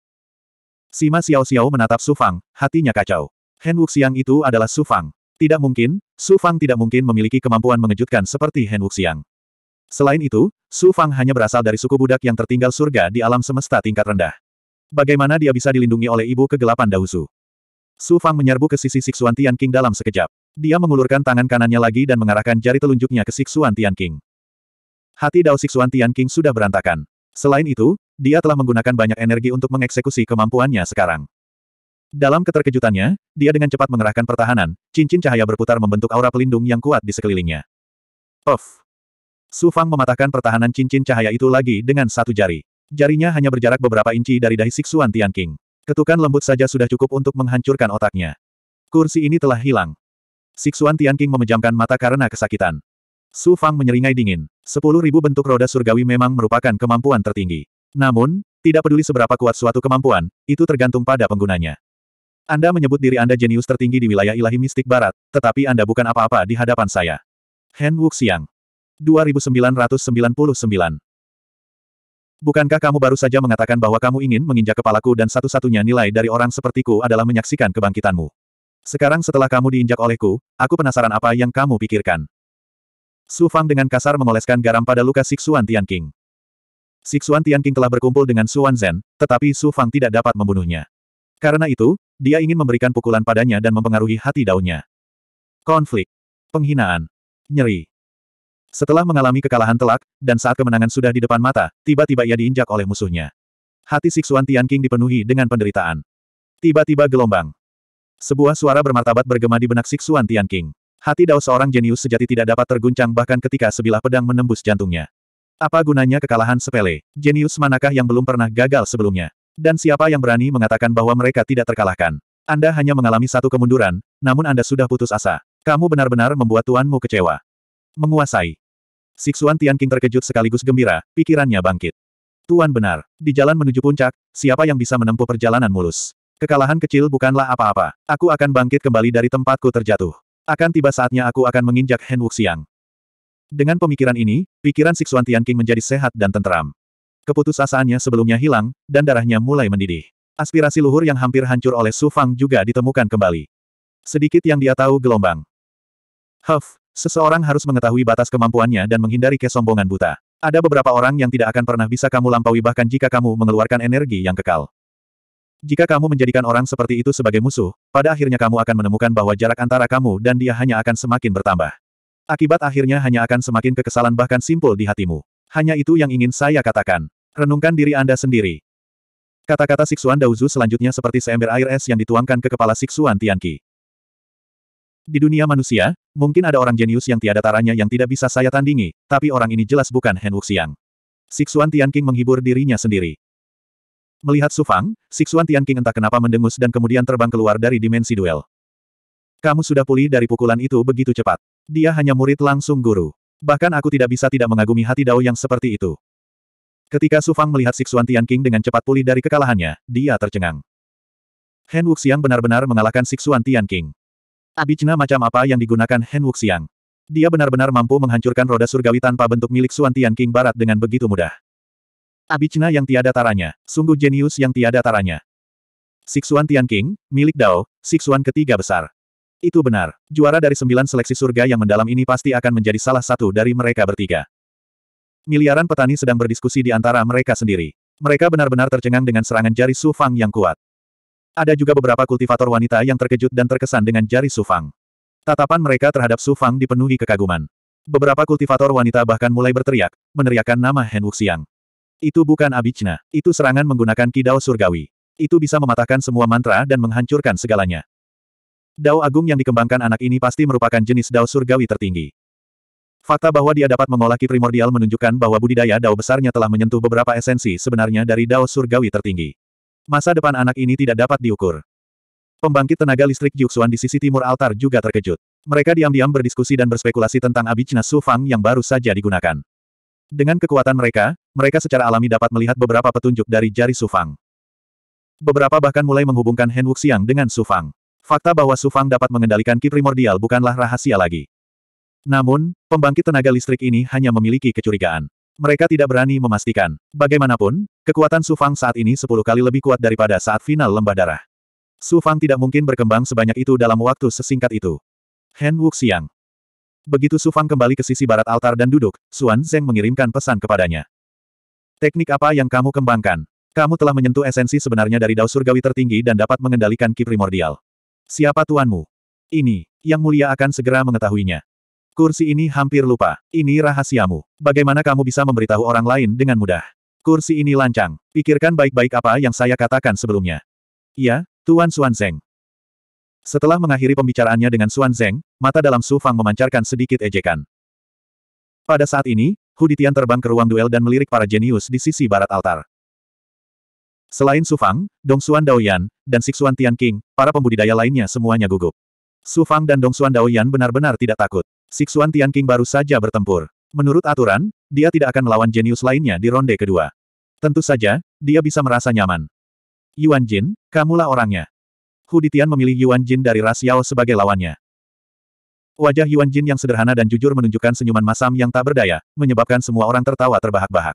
Sima Xiao Xiao menatap Su Fang, hatinya kacau. Hen Wuxiang itu adalah Su Fang. Tidak mungkin, Su Fang tidak mungkin memiliki kemampuan mengejutkan seperti Hen Wuxiang. Selain itu, Su Fang hanya berasal dari suku budak yang tertinggal surga di alam semesta tingkat rendah. Bagaimana dia bisa dilindungi oleh ibu kegelapan Dausu? Su Fang menyerbu ke sisi Siksuan Tian King dalam sekejap. Dia mengulurkan tangan kanannya lagi dan mengarahkan jari telunjuknya ke Siksuan Tian King. Hati Dao Siksuan Tian King sudah berantakan. Selain itu, dia telah menggunakan banyak energi untuk mengeksekusi kemampuannya sekarang. Dalam keterkejutannya, dia dengan cepat mengerahkan pertahanan, cincin cahaya berputar membentuk aura pelindung yang kuat di sekelilingnya. Of! Su Fang mematahkan pertahanan cincin cahaya itu lagi dengan satu jari. Jarinya hanya berjarak beberapa inci dari dahi Siksuan Tian King. Ketukan lembut saja sudah cukup untuk menghancurkan otaknya. Kursi ini telah hilang. Siksuan Tian King memejamkan mata karena kesakitan. Su Fang menyeringai dingin. Sepuluh ribu bentuk roda surgawi memang merupakan kemampuan tertinggi. Namun, tidak peduli seberapa kuat suatu kemampuan, itu tergantung pada penggunanya. Anda menyebut diri Anda jenius tertinggi di wilayah ilahi mistik barat, tetapi Anda bukan apa-apa di hadapan saya. Han Wuxiang. 2999. Bukankah kamu baru saja mengatakan bahwa kamu ingin menginjak kepalaku dan satu-satunya nilai dari orang sepertiku adalah menyaksikan kebangkitanmu? Sekarang setelah kamu diinjak olehku, aku penasaran apa yang kamu pikirkan. Su Fang dengan kasar mengoleskan garam pada luka Siksuan Tianqing. Siksuan King telah berkumpul dengan Su Wanzhen, tetapi Su Fang tidak dapat membunuhnya. Karena itu, dia ingin memberikan pukulan padanya dan mempengaruhi hati daunnya. Konflik. Penghinaan. Nyeri. Setelah mengalami kekalahan telak, dan saat kemenangan sudah di depan mata, tiba-tiba ia diinjak oleh musuhnya. Hati Siksuan Tianqing dipenuhi dengan penderitaan. Tiba-tiba gelombang. Sebuah suara bermartabat bergema di benak Siksuan Tianqing. Hati Dao seorang jenius sejati tidak dapat terguncang bahkan ketika sebilah pedang menembus jantungnya. Apa gunanya kekalahan sepele? Jenius manakah yang belum pernah gagal sebelumnya? Dan siapa yang berani mengatakan bahwa mereka tidak terkalahkan? Anda hanya mengalami satu kemunduran, namun Anda sudah putus asa. Kamu benar-benar membuat tuanmu kecewa. Menguasai. Siksuan King terkejut sekaligus gembira, pikirannya bangkit. Tuan benar, di jalan menuju puncak, siapa yang bisa menempuh perjalanan mulus? Kekalahan kecil bukanlah apa-apa. Aku akan bangkit kembali dari tempatku terjatuh. Akan tiba saatnya aku akan menginjak Hen Wuxiang. Dengan pemikiran ini, pikiran Siksuan King menjadi sehat dan tenteram. Keputusasaannya sebelumnya hilang, dan darahnya mulai mendidih. Aspirasi luhur yang hampir hancur oleh Su Fang juga ditemukan kembali. Sedikit yang dia tahu gelombang. Huff, seseorang harus mengetahui batas kemampuannya dan menghindari kesombongan buta. Ada beberapa orang yang tidak akan pernah bisa kamu lampaui bahkan jika kamu mengeluarkan energi yang kekal. Jika kamu menjadikan orang seperti itu sebagai musuh, pada akhirnya kamu akan menemukan bahwa jarak antara kamu dan dia hanya akan semakin bertambah. Akibat akhirnya hanya akan semakin kekesalan bahkan simpul di hatimu. Hanya itu yang ingin saya katakan. Renungkan diri Anda sendiri. Kata-kata Siksuan Daozu selanjutnya seperti seember air es yang dituangkan ke kepala Siksuan Tianqi. Di dunia manusia, mungkin ada orang jenius yang tiada taranya yang tidak bisa saya tandingi, tapi orang ini jelas bukan Hen Wuxiang. Siksuan Tianqing menghibur dirinya sendiri. Melihat Sufang, Siksuan Tianqing entah kenapa mendengus dan kemudian terbang keluar dari dimensi duel. Kamu sudah pulih dari pukulan itu begitu cepat. Dia hanya murid langsung guru. Bahkan aku tidak bisa tidak mengagumi hati Dao yang seperti itu. Ketika Su Fang melihat Siksuan Tianqing dengan cepat pulih dari kekalahannya, dia tercengang. Hen Wuxiang benar-benar mengalahkan Siksuan Tianqing. Abicna macam apa yang digunakan Hen Wuxiang? Dia benar-benar mampu menghancurkan roda surgawi tanpa bentuk milik Suan Tianqing Barat dengan begitu mudah. Abicna yang tiada taranya, sungguh jenius yang tiada taranya. Siksuan Tianqing, milik Dao, Siksuan ketiga besar. Itu benar. Juara dari sembilan seleksi surga yang mendalam ini pasti akan menjadi salah satu dari mereka bertiga. Miliaran petani sedang berdiskusi di antara mereka sendiri. Mereka benar-benar tercengang dengan serangan jari Su Fang yang kuat. Ada juga beberapa kultivator wanita yang terkejut dan terkesan dengan jari Su Fang. Tatapan mereka terhadap Su Fang dipenuhi kekaguman. Beberapa kultivator wanita bahkan mulai berteriak, meneriakkan nama Hen Wuxiang. Itu bukan Abicna, itu serangan menggunakan kidau surgawi. Itu bisa mematahkan semua mantra dan menghancurkan segalanya. Dao agung yang dikembangkan anak ini pasti merupakan jenis dao surgawi tertinggi. Fakta bahwa dia dapat mengolah ki primordial menunjukkan bahwa budidaya dao besarnya telah menyentuh beberapa esensi sebenarnya dari dao surgawi tertinggi. Masa depan anak ini tidak dapat diukur. Pembangkit tenaga listrik Juxuan di sisi timur altar juga terkejut. Mereka diam-diam berdiskusi dan berspekulasi tentang Abijna Sufang yang baru saja digunakan. Dengan kekuatan mereka, mereka secara alami dapat melihat beberapa petunjuk dari jari Sufang. Beberapa bahkan mulai menghubungkan Hen Wuxiang dengan Sufang. Fakta bahwa Sufang dapat mengendalikan ki primordial bukanlah rahasia lagi. Namun, pembangkit tenaga listrik ini hanya memiliki kecurigaan. Mereka tidak berani memastikan. Bagaimanapun, kekuatan Sufang saat ini sepuluh kali lebih kuat daripada saat final lembah darah. Sufang tidak mungkin berkembang sebanyak itu dalam waktu sesingkat itu. Hen Wuxiang. Begitu Sufang kembali ke sisi barat altar dan duduk, Xuan Zeng mengirimkan pesan kepadanya. Teknik apa yang kamu kembangkan? Kamu telah menyentuh esensi sebenarnya dari Dao Surgawi tertinggi dan dapat mengendalikan ki primordial. Siapa tuanmu? Ini, yang mulia akan segera mengetahuinya. Kursi ini hampir lupa. Ini rahasiamu. Bagaimana kamu bisa memberitahu orang lain dengan mudah? Kursi ini lancang. Pikirkan baik-baik apa yang saya katakan sebelumnya. Ya, Tuan Xuan Zeng. Setelah mengakhiri pembicaraannya dengan Xuan Zeng, mata dalam Su Fang memancarkan sedikit ejekan. Pada saat ini, Huditian terbang ke ruang duel dan melirik para jenius di sisi barat altar. Selain Su Fang, Dong Dao Yan, dan Sixuan King, para pembudidaya lainnya semuanya gugup. Su Fang dan Dong Dao Yan benar-benar tidak takut. Sixuan King baru saja bertempur. Menurut aturan, dia tidak akan melawan jenius lainnya di ronde kedua. Tentu saja, dia bisa merasa nyaman. Yuan Jin, kamulah orangnya. Hu Ditian memilih Yuan Jin dari Ras Yao sebagai lawannya. Wajah Yuan Jin yang sederhana dan jujur menunjukkan senyuman masam yang tak berdaya, menyebabkan semua orang tertawa terbahak-bahak.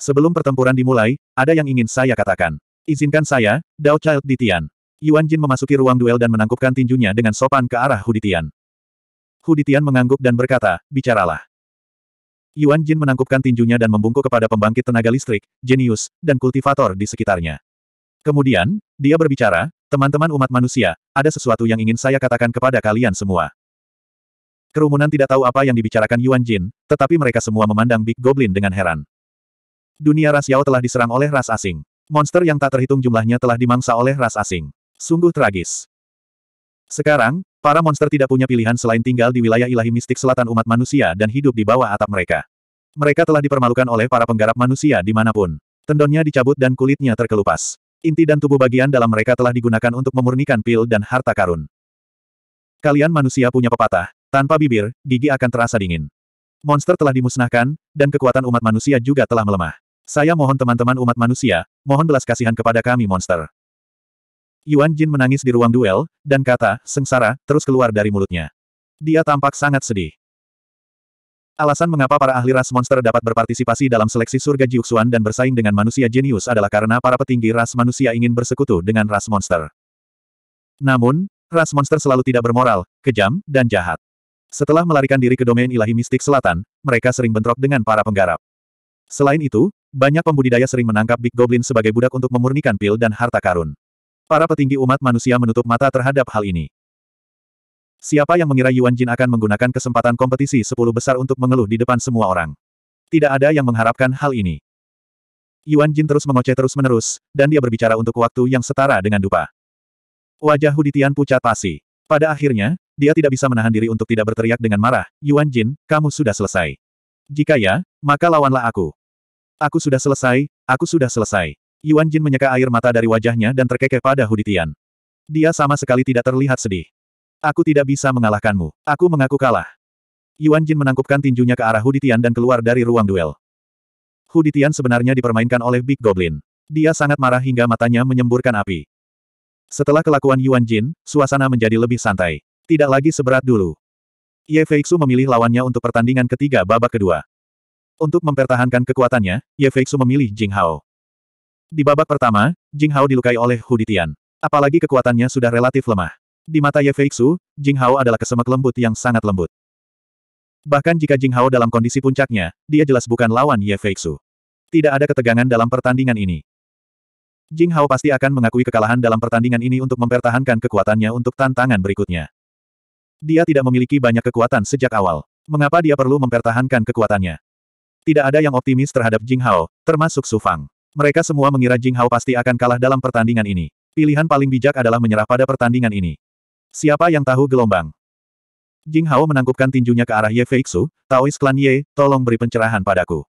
Sebelum pertempuran dimulai, ada yang ingin saya katakan. Izinkan saya, Dao Child di Tian. Yuan Jin memasuki ruang duel dan menangkupkan tinjunya dengan sopan ke arah Huditian. Huditian mengangguk dan berkata, bicaralah. Yuan Jin menangkupkan tinjunya dan membungkuk kepada pembangkit tenaga listrik, jenius, dan kultivator di sekitarnya. Kemudian, dia berbicara, teman-teman umat manusia, ada sesuatu yang ingin saya katakan kepada kalian semua. Kerumunan tidak tahu apa yang dibicarakan Yuan Jin, tetapi mereka semua memandang Big Goblin dengan heran. Dunia ras Yao telah diserang oleh ras asing. Monster yang tak terhitung jumlahnya telah dimangsa oleh ras asing. Sungguh tragis. Sekarang, para monster tidak punya pilihan selain tinggal di wilayah ilahi mistik selatan umat manusia dan hidup di bawah atap mereka. Mereka telah dipermalukan oleh para penggarap manusia dimanapun. Tendonnya dicabut dan kulitnya terkelupas. Inti dan tubuh bagian dalam mereka telah digunakan untuk memurnikan pil dan harta karun. Kalian manusia punya pepatah, tanpa bibir, gigi akan terasa dingin. Monster telah dimusnahkan, dan kekuatan umat manusia juga telah melemah. Saya mohon teman-teman umat manusia, mohon belas kasihan kepada kami monster. Yuan Jin menangis di ruang duel, dan kata, sengsara, terus keluar dari mulutnya. Dia tampak sangat sedih. Alasan mengapa para ahli ras monster dapat berpartisipasi dalam seleksi surga Jiuxuan dan bersaing dengan manusia jenius adalah karena para petinggi ras manusia ingin bersekutu dengan ras monster. Namun, ras monster selalu tidak bermoral, kejam, dan jahat. Setelah melarikan diri ke domain ilahi mistik selatan, mereka sering bentrok dengan para penggarap. Selain itu, banyak pembudidaya sering menangkap Big Goblin sebagai budak untuk memurnikan pil dan harta karun. Para petinggi umat manusia menutup mata terhadap hal ini. Siapa yang mengira Yuan Jin akan menggunakan kesempatan kompetisi 10 besar untuk mengeluh di depan semua orang? Tidak ada yang mengharapkan hal ini. Yuan Jin terus mengoceh terus-menerus, dan dia berbicara untuk waktu yang setara dengan dupa. Wajah Huditian pucat pasi. Pada akhirnya, dia tidak bisa menahan diri untuk tidak berteriak dengan marah, Yuan Jin, kamu sudah selesai. Jika ya, maka lawanlah aku. Aku sudah selesai, aku sudah selesai. Yuan Jin menyeka air mata dari wajahnya dan terkekeh pada Huditian. Dia sama sekali tidak terlihat sedih. Aku tidak bisa mengalahkanmu. Aku mengaku kalah. Yuan Jin menangkupkan tinjunya ke arah Huditian dan keluar dari ruang duel. Huditian sebenarnya dipermainkan oleh Big Goblin. Dia sangat marah hingga matanya menyemburkan api. Setelah kelakuan Yuan Jin, suasana menjadi lebih santai. Tidak lagi seberat dulu. Ye Feixu memilih lawannya untuk pertandingan ketiga babak kedua. Untuk mempertahankan kekuatannya, Ye Feixu memilih Jing Hao. Di babak pertama, Jing Hao dilukai oleh Hu Ditian. Apalagi kekuatannya sudah relatif lemah. Di mata Ye Feixu, Jing Hao adalah kesemek lembut yang sangat lembut. Bahkan jika Jing Hao dalam kondisi puncaknya, dia jelas bukan lawan Ye Feixu. Tidak ada ketegangan dalam pertandingan ini. Jing Hao pasti akan mengakui kekalahan dalam pertandingan ini untuk mempertahankan kekuatannya untuk tantangan berikutnya. Dia tidak memiliki banyak kekuatan sejak awal. Mengapa dia perlu mempertahankan kekuatannya? Tidak ada yang optimis terhadap Jing Hao, termasuk Su Fang. Mereka semua mengira Jing Hao pasti akan kalah dalam pertandingan ini. Pilihan paling bijak adalah menyerah pada pertandingan ini. Siapa yang tahu gelombang? Jing Hao menangkupkan tinjunya ke arah Ye Feixu, Taois klan Ye, tolong beri pencerahan padaku.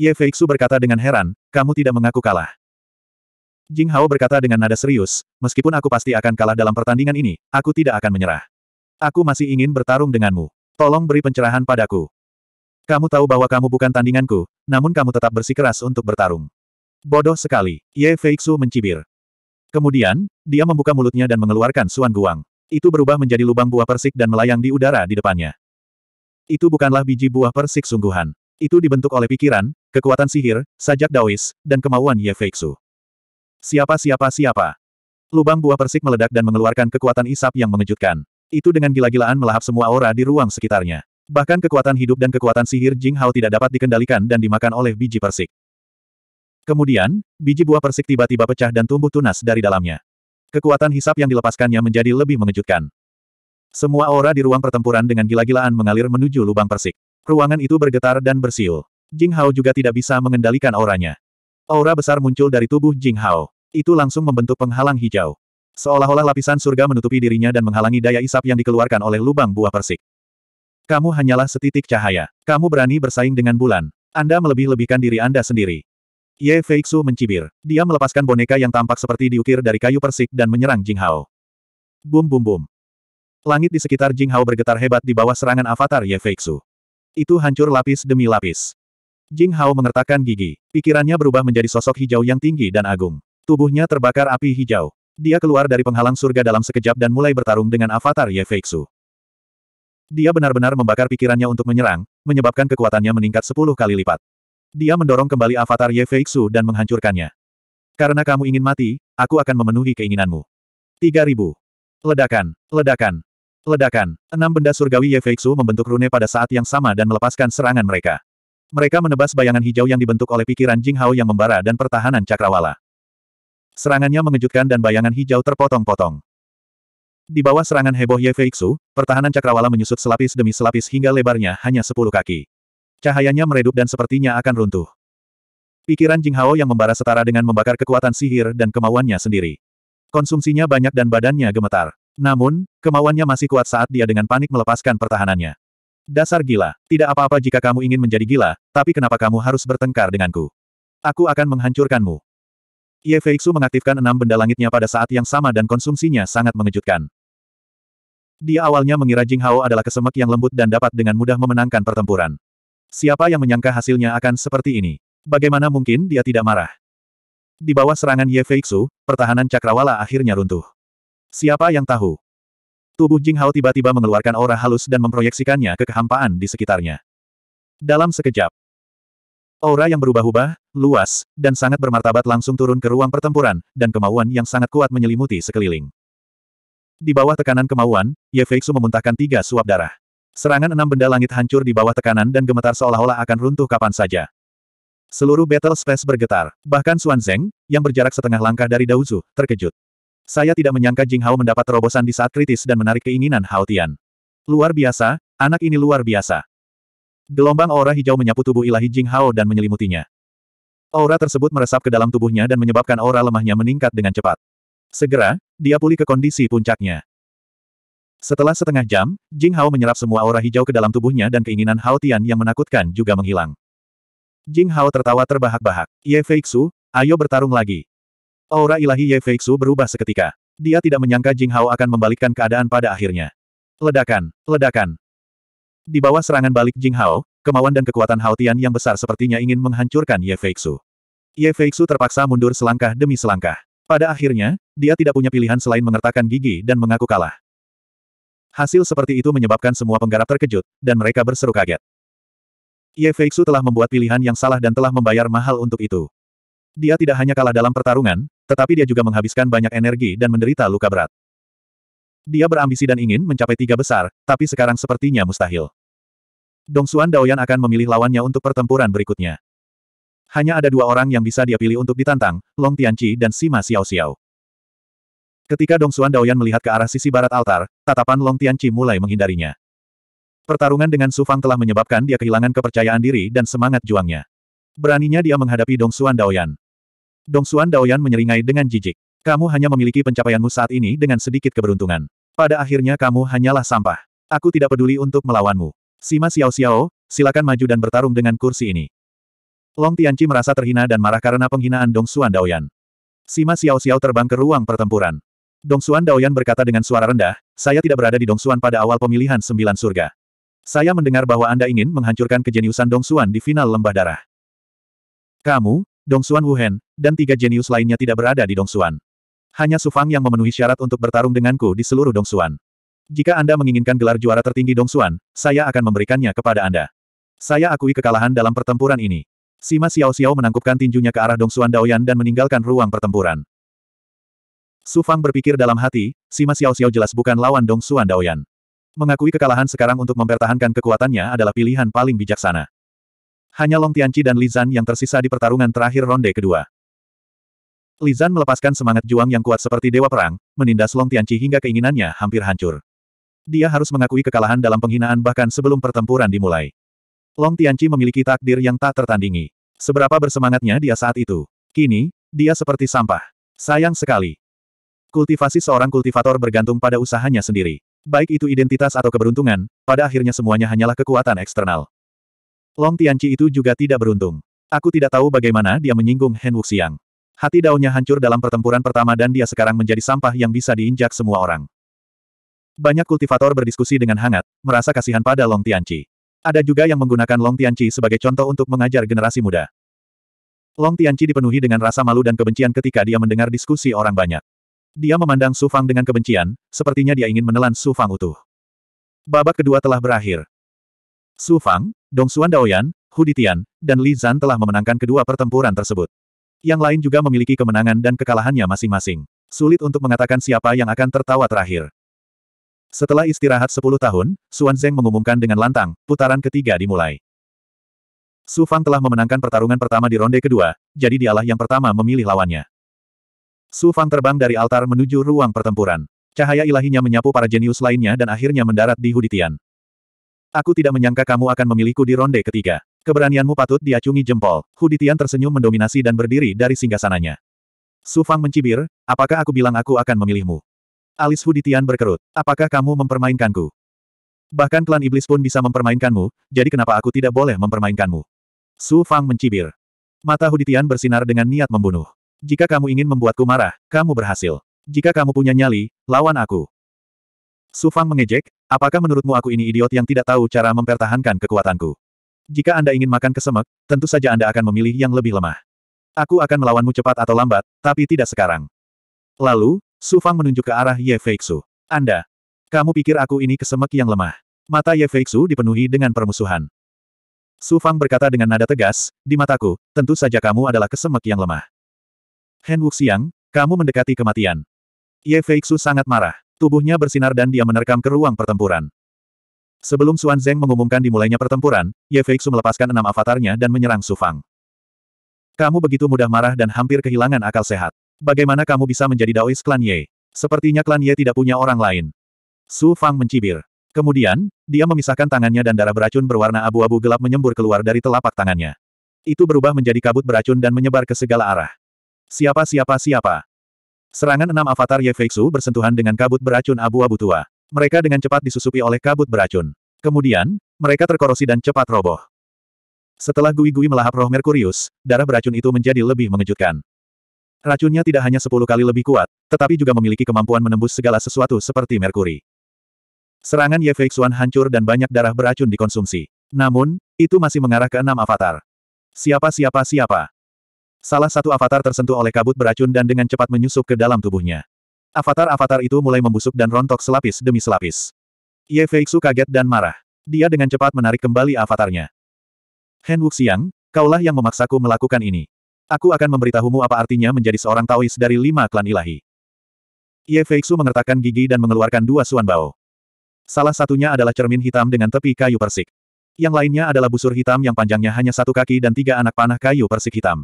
Ye Feixu berkata dengan heran, kamu tidak mengaku kalah. Jing Hao berkata dengan nada serius, meskipun aku pasti akan kalah dalam pertandingan ini, aku tidak akan menyerah. Aku masih ingin bertarung denganmu. Tolong beri pencerahan padaku. Kamu tahu bahwa kamu bukan tandinganku, namun kamu tetap bersikeras untuk bertarung. Bodoh sekali, Ye Feixu mencibir. Kemudian, dia membuka mulutnya dan mengeluarkan suan guang. Itu berubah menjadi lubang buah persik dan melayang di udara di depannya. Itu bukanlah biji buah persik sungguhan. Itu dibentuk oleh pikiran, kekuatan sihir, sajak daois, dan kemauan Ye Feixu. Siapa siapa siapa. Lubang buah persik meledak dan mengeluarkan kekuatan isap yang mengejutkan. Itu dengan gila-gilaan melahap semua aura di ruang sekitarnya. Bahkan kekuatan hidup dan kekuatan sihir Jing Hao tidak dapat dikendalikan dan dimakan oleh biji persik. Kemudian, biji buah persik tiba-tiba pecah dan tumbuh tunas dari dalamnya. Kekuatan hisap yang dilepaskannya menjadi lebih mengejutkan. Semua aura di ruang pertempuran dengan gila-gilaan mengalir menuju lubang persik. Ruangan itu bergetar dan bersiul. Jing Hao juga tidak bisa mengendalikan auranya. Aura besar muncul dari tubuh Jing Hao. Itu langsung membentuk penghalang hijau. Seolah-olah lapisan surga menutupi dirinya dan menghalangi daya isap yang dikeluarkan oleh lubang buah persik. Kamu hanyalah setitik cahaya. Kamu berani bersaing dengan bulan. Anda melebih-lebihkan diri Anda sendiri. Ye Feixu mencibir. Dia melepaskan boneka yang tampak seperti diukir dari kayu persik dan menyerang Jing Hao. Bum bum bum. Langit di sekitar Jing Hao bergetar hebat di bawah serangan avatar Ye Feixu. Itu hancur lapis demi lapis. Jing Hao mengertakkan gigi. Pikirannya berubah menjadi sosok hijau yang tinggi dan agung. Tubuhnya terbakar api hijau. Dia keluar dari penghalang surga dalam sekejap dan mulai bertarung dengan avatar Ye Feixu. Dia benar-benar membakar pikirannya untuk menyerang, menyebabkan kekuatannya meningkat sepuluh kali lipat. Dia mendorong kembali avatar Ye Feixu dan menghancurkannya. Karena kamu ingin mati, aku akan memenuhi keinginanmu. 3000. Ledakan, ledakan, ledakan. Enam benda surgawi Ye Feixu membentuk rune pada saat yang sama dan melepaskan serangan mereka. Mereka menebas bayangan hijau yang dibentuk oleh pikiran Jing Hao yang membara dan pertahanan cakrawala. Serangannya mengejutkan dan bayangan hijau terpotong-potong. Di bawah serangan heboh Ye Feixu, pertahanan cakrawala menyusut selapis demi selapis hingga lebarnya hanya sepuluh kaki. Cahayanya meredup dan sepertinya akan runtuh. Pikiran Jing Hao yang membara setara dengan membakar kekuatan sihir dan kemauannya sendiri. Konsumsinya banyak dan badannya gemetar. Namun, kemauannya masih kuat saat dia dengan panik melepaskan pertahanannya. Dasar gila, tidak apa-apa jika kamu ingin menjadi gila, tapi kenapa kamu harus bertengkar denganku? Aku akan menghancurkanmu. Ye Feixu mengaktifkan enam benda langitnya pada saat yang sama dan konsumsinya sangat mengejutkan. Dia awalnya mengira Jing Hao adalah kesemek yang lembut dan dapat dengan mudah memenangkan pertempuran. Siapa yang menyangka hasilnya akan seperti ini? Bagaimana mungkin dia tidak marah? Di bawah serangan Ye Feixu, pertahanan cakrawala akhirnya runtuh. Siapa yang tahu? Tubuh Jing Hao tiba-tiba mengeluarkan aura halus dan memproyeksikannya ke kehampaan di sekitarnya. Dalam sekejap, aura yang berubah-ubah, luas, dan sangat bermartabat langsung turun ke ruang pertempuran, dan kemauan yang sangat kuat menyelimuti sekeliling. Di bawah tekanan kemauan, Ye Feixu memuntahkan tiga suap darah. Serangan enam benda langit hancur di bawah tekanan dan gemetar seolah-olah akan runtuh kapan saja. Seluruh battle space bergetar, bahkan Xuan Zeng, yang berjarak setengah langkah dari Daozu, terkejut. Saya tidak menyangka Jing Hao mendapat terobosan di saat kritis dan menarik keinginan Hao Tian. Luar biasa, anak ini luar biasa. Gelombang aura hijau menyapu tubuh ilahi Jing Hao dan menyelimutinya. Aura tersebut meresap ke dalam tubuhnya dan menyebabkan aura lemahnya meningkat dengan cepat. Segera, dia pulih ke kondisi puncaknya. Setelah setengah jam, Jing Hao menyerap semua aura hijau ke dalam tubuhnya dan keinginan Hao Tian yang menakutkan juga menghilang. Jing Hao tertawa terbahak-bahak. Ye Feixu, ayo bertarung lagi. Aura ilahi Ye Feixu berubah seketika. Dia tidak menyangka Jing Hao akan membalikkan keadaan pada akhirnya. Ledakan, ledakan. Di bawah serangan balik Jing Hao, kemauan dan kekuatan Hao Tian yang besar sepertinya ingin menghancurkan Ye Feixu. Ye Feixu terpaksa mundur selangkah demi selangkah. Pada akhirnya, dia tidak punya pilihan selain mengertakkan gigi dan mengaku kalah. Hasil seperti itu menyebabkan semua penggarap terkejut, dan mereka berseru kaget. Ye Feixu telah membuat pilihan yang salah dan telah membayar mahal untuk itu. Dia tidak hanya kalah dalam pertarungan, tetapi dia juga menghabiskan banyak energi dan menderita luka berat. Dia berambisi dan ingin mencapai tiga besar, tapi sekarang sepertinya mustahil. Dong Xuan Daoyan akan memilih lawannya untuk pertempuran berikutnya. Hanya ada dua orang yang bisa dia pilih untuk ditantang, Long Tianqi dan Sima Xiao Xiao. Ketika Dong Xuan Daoyan melihat ke arah sisi barat altar, tatapan Long Tianqi mulai menghindarinya. Pertarungan dengan Su Fang telah menyebabkan dia kehilangan kepercayaan diri dan semangat juangnya. Beraninya dia menghadapi Dong Xuan Daoyan. Dong Xuan Daoyan menyeringai dengan jijik. Kamu hanya memiliki pencapaianmu saat ini dengan sedikit keberuntungan. Pada akhirnya kamu hanyalah sampah. Aku tidak peduli untuk melawanmu. Sima Xiao Xiao, silakan maju dan bertarung dengan kursi ini. Long Tianqi merasa terhina dan marah karena penghinaan Dong Xuan Daoyan. Sima Xiao Xiao terbang ke ruang pertempuran. Dong Xuan Daoyan berkata dengan suara rendah, saya tidak berada di Dong Xuan pada awal pemilihan sembilan surga. Saya mendengar bahwa Anda ingin menghancurkan kejeniusan Dong Xuan di final lembah darah. Kamu, Dong Xuan Wuhen, dan tiga jenius lainnya tidak berada di Dong Xuan. Hanya Su Fang yang memenuhi syarat untuk bertarung denganku di seluruh Dong Xuan. Jika Anda menginginkan gelar juara tertinggi Dong Xuan, saya akan memberikannya kepada Anda. Saya akui kekalahan dalam pertempuran ini. Sima Xiao Xiao menangkupkan tinjunya ke arah Dong Dongsuan Daoyan dan meninggalkan ruang pertempuran. Su Fang berpikir dalam hati, Sima Xiao Xiao jelas bukan lawan Dong Dongsuan Daoyan. Mengakui kekalahan sekarang untuk mempertahankan kekuatannya adalah pilihan paling bijaksana. Hanya Long Tianqi dan Li Zan yang tersisa di pertarungan terakhir ronde kedua. Li Zan melepaskan semangat juang yang kuat seperti dewa perang, menindas Long Tianqi hingga keinginannya hampir hancur. Dia harus mengakui kekalahan dalam penghinaan bahkan sebelum pertempuran dimulai. Long Tianqi memiliki takdir yang tak tertandingi. Seberapa bersemangatnya dia saat itu. Kini, dia seperti sampah. Sayang sekali. Kultivasi seorang kultivator bergantung pada usahanya sendiri. Baik itu identitas atau keberuntungan, pada akhirnya semuanya hanyalah kekuatan eksternal. Long Tianqi itu juga tidak beruntung. Aku tidak tahu bagaimana dia menyinggung Hen Wuxiang. Hati daunnya hancur dalam pertempuran pertama dan dia sekarang menjadi sampah yang bisa diinjak semua orang. Banyak kultivator berdiskusi dengan hangat, merasa kasihan pada Long Tianqi. Ada juga yang menggunakan Long Tianqi sebagai contoh untuk mengajar generasi muda. Long Tianqi dipenuhi dengan rasa malu dan kebencian ketika dia mendengar diskusi orang banyak. Dia memandang Su Fang dengan kebencian, sepertinya dia ingin menelan Su Fang utuh. Babak kedua telah berakhir. Su Fang, Dong Xuan Daoyan, Hu Ditian, dan Li Zan telah memenangkan kedua pertempuran tersebut. Yang lain juga memiliki kemenangan dan kekalahannya masing-masing. Sulit untuk mengatakan siapa yang akan tertawa terakhir. Setelah istirahat 10 tahun, Xuan Zeng mengumumkan dengan lantang, putaran ketiga dimulai. Su Fang telah memenangkan pertarungan pertama di ronde kedua, jadi dialah yang pertama memilih lawannya. Su Fang terbang dari altar menuju ruang pertempuran. Cahaya ilahinya menyapu para jenius lainnya dan akhirnya mendarat di Huditian. Aku tidak menyangka kamu akan memilihku di ronde ketiga. Keberanianmu patut diacungi jempol. Huditian tersenyum mendominasi dan berdiri dari singgasananya. Su Fang mencibir, apakah aku bilang aku akan memilihmu? Alis Huditian berkerut. Apakah kamu mempermainkanku? Bahkan klan iblis pun bisa mempermainkanmu, jadi kenapa aku tidak boleh mempermainkanmu? Su Fang mencibir. Mata Huditian bersinar dengan niat membunuh. Jika kamu ingin membuatku marah, kamu berhasil. Jika kamu punya nyali, lawan aku. Su Fang mengejek, apakah menurutmu aku ini idiot yang tidak tahu cara mempertahankan kekuatanku? Jika Anda ingin makan kesemek, tentu saja Anda akan memilih yang lebih lemah. Aku akan melawanmu cepat atau lambat, tapi tidak sekarang. Lalu, Su Fang menunjuk ke arah Ye Feixu. Anda. Kamu pikir aku ini kesemek yang lemah. Mata Ye Feixu dipenuhi dengan permusuhan. Su Fang berkata dengan nada tegas, di mataku, tentu saja kamu adalah kesemek yang lemah. Hen Wuxiang, kamu mendekati kematian. Ye Feixu sangat marah. Tubuhnya bersinar dan dia menerkam ke ruang pertempuran. Sebelum Xuan Zeng mengumumkan dimulainya pertempuran, Ye Feixu melepaskan enam avatarnya dan menyerang Su Fang. Kamu begitu mudah marah dan hampir kehilangan akal sehat. Bagaimana kamu bisa menjadi Daois klan Ye? Sepertinya klan Ye tidak punya orang lain. Su Fang mencibir. Kemudian, dia memisahkan tangannya dan darah beracun berwarna abu-abu gelap menyembur keluar dari telapak tangannya. Itu berubah menjadi kabut beracun dan menyebar ke segala arah. Siapa siapa siapa? Serangan enam avatar Ye Feixu bersentuhan dengan kabut beracun abu-abu tua. Mereka dengan cepat disusupi oleh kabut beracun. Kemudian, mereka terkorosi dan cepat roboh. Setelah Gui Gui melahap roh Merkurius, darah beracun itu menjadi lebih mengejutkan. Racunnya tidak hanya sepuluh kali lebih kuat, tetapi juga memiliki kemampuan menembus segala sesuatu seperti merkuri. Serangan Ye Fei Xuan hancur dan banyak darah beracun dikonsumsi. Namun, itu masih mengarah ke enam avatar. Siapa siapa siapa? Salah satu avatar tersentuh oleh kabut beracun dan dengan cepat menyusup ke dalam tubuhnya. Avatar-avatar itu mulai membusuk dan rontok selapis demi selapis. Ye Feixu kaget dan marah. Dia dengan cepat menarik kembali avatarnya. Hen Wuxiang, kaulah yang memaksaku melakukan ini. Aku akan memberitahumu apa artinya menjadi seorang Taois dari lima klan ilahi. Ye Feixu mengertakkan gigi dan mengeluarkan dua suan bao. Salah satunya adalah cermin hitam dengan tepi kayu persik. Yang lainnya adalah busur hitam yang panjangnya hanya satu kaki dan tiga anak panah kayu persik hitam.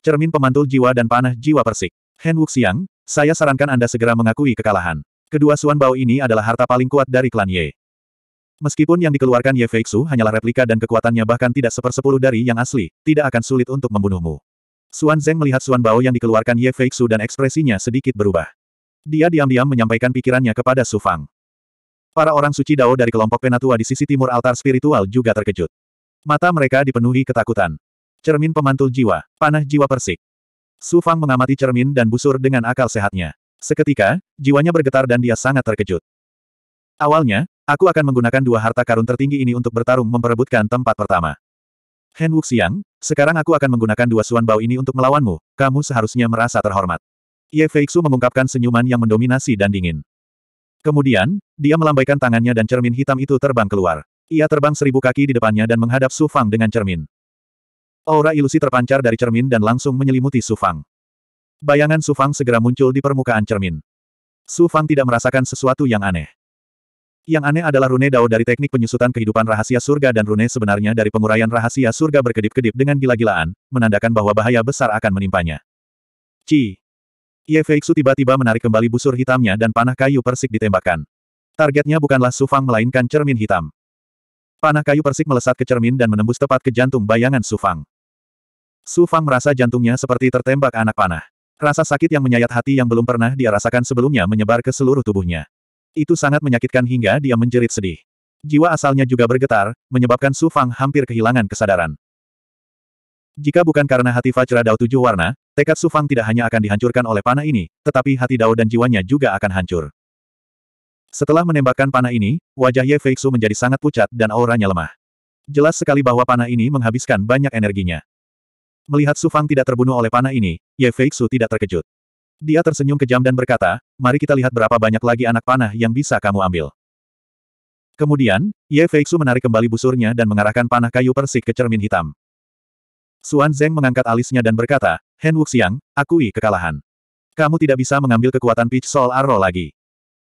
Cermin pemantul jiwa dan panah jiwa persik. Hen Wuxiang, saya sarankan Anda segera mengakui kekalahan. Kedua suan bao ini adalah harta paling kuat dari klan Ye. Meskipun yang dikeluarkan Ye Feixu hanyalah replika dan kekuatannya bahkan tidak sepersepuluh dari yang asli, tidak akan sulit untuk membunuhmu. Suan Zeng melihat Suan Bao yang dikeluarkan Ye Feixu dan ekspresinya sedikit berubah. Dia diam-diam menyampaikan pikirannya kepada Su Fang. Para orang suci Dao dari kelompok penatua di sisi timur altar spiritual juga terkejut. Mata mereka dipenuhi ketakutan. Cermin pemantul jiwa, panah jiwa persik. Su Fang mengamati cermin dan busur dengan akal sehatnya. Seketika, jiwanya bergetar dan dia sangat terkejut. Awalnya, aku akan menggunakan dua harta karun tertinggi ini untuk bertarung memperebutkan tempat pertama. Hen Wuxiang, sekarang aku akan menggunakan dua suan bau ini untuk melawanmu, kamu seharusnya merasa terhormat. Ye Feixu mengungkapkan senyuman yang mendominasi dan dingin. Kemudian, dia melambaikan tangannya dan cermin hitam itu terbang keluar. Ia terbang seribu kaki di depannya dan menghadap Su Fang dengan cermin. Aura ilusi terpancar dari cermin dan langsung menyelimuti Su Fang. Bayangan Su Fang segera muncul di permukaan cermin. Su Fang tidak merasakan sesuatu yang aneh. Yang aneh adalah rune Dao dari teknik penyusutan kehidupan rahasia surga dan rune sebenarnya dari penguraian rahasia surga berkedip-kedip dengan gila-gilaan, menandakan bahwa bahaya besar akan menimpanya. Ci. Ye Feixu tiba-tiba menarik kembali busur hitamnya dan panah kayu persik ditembakkan. Targetnya bukanlah Sufang melainkan cermin hitam. Panah kayu persik melesat ke cermin dan menembus tepat ke jantung bayangan Sufang. Sufang merasa jantungnya seperti tertembak anak panah. Rasa sakit yang menyayat hati yang belum pernah dia rasakan sebelumnya menyebar ke seluruh tubuhnya. Itu sangat menyakitkan hingga dia menjerit sedih. Jiwa asalnya juga bergetar, menyebabkan Su Fang hampir kehilangan kesadaran. Jika bukan karena hati Fajra Dao tujuh warna, tekad Su Fang tidak hanya akan dihancurkan oleh panah ini, tetapi hati Dao dan jiwanya juga akan hancur. Setelah menembakkan panah ini, wajah Ye Feixu menjadi sangat pucat dan auranya lemah. Jelas sekali bahwa panah ini menghabiskan banyak energinya. Melihat Su Fang tidak terbunuh oleh panah ini, Ye Feixu tidak terkejut. Dia tersenyum kejam dan berkata, mari kita lihat berapa banyak lagi anak panah yang bisa kamu ambil. Kemudian, Ye Feixu menarik kembali busurnya dan mengarahkan panah kayu persik ke cermin hitam. Suan Zeng mengangkat alisnya dan berkata, Hen Wuxiang, akui kekalahan. Kamu tidak bisa mengambil kekuatan Peach Soul Arrow lagi.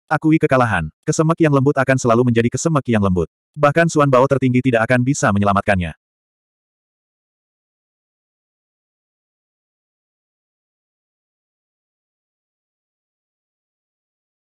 Akui kekalahan, kesemek yang lembut akan selalu menjadi kesemek yang lembut. Bahkan Suan Bao tertinggi tidak akan bisa menyelamatkannya.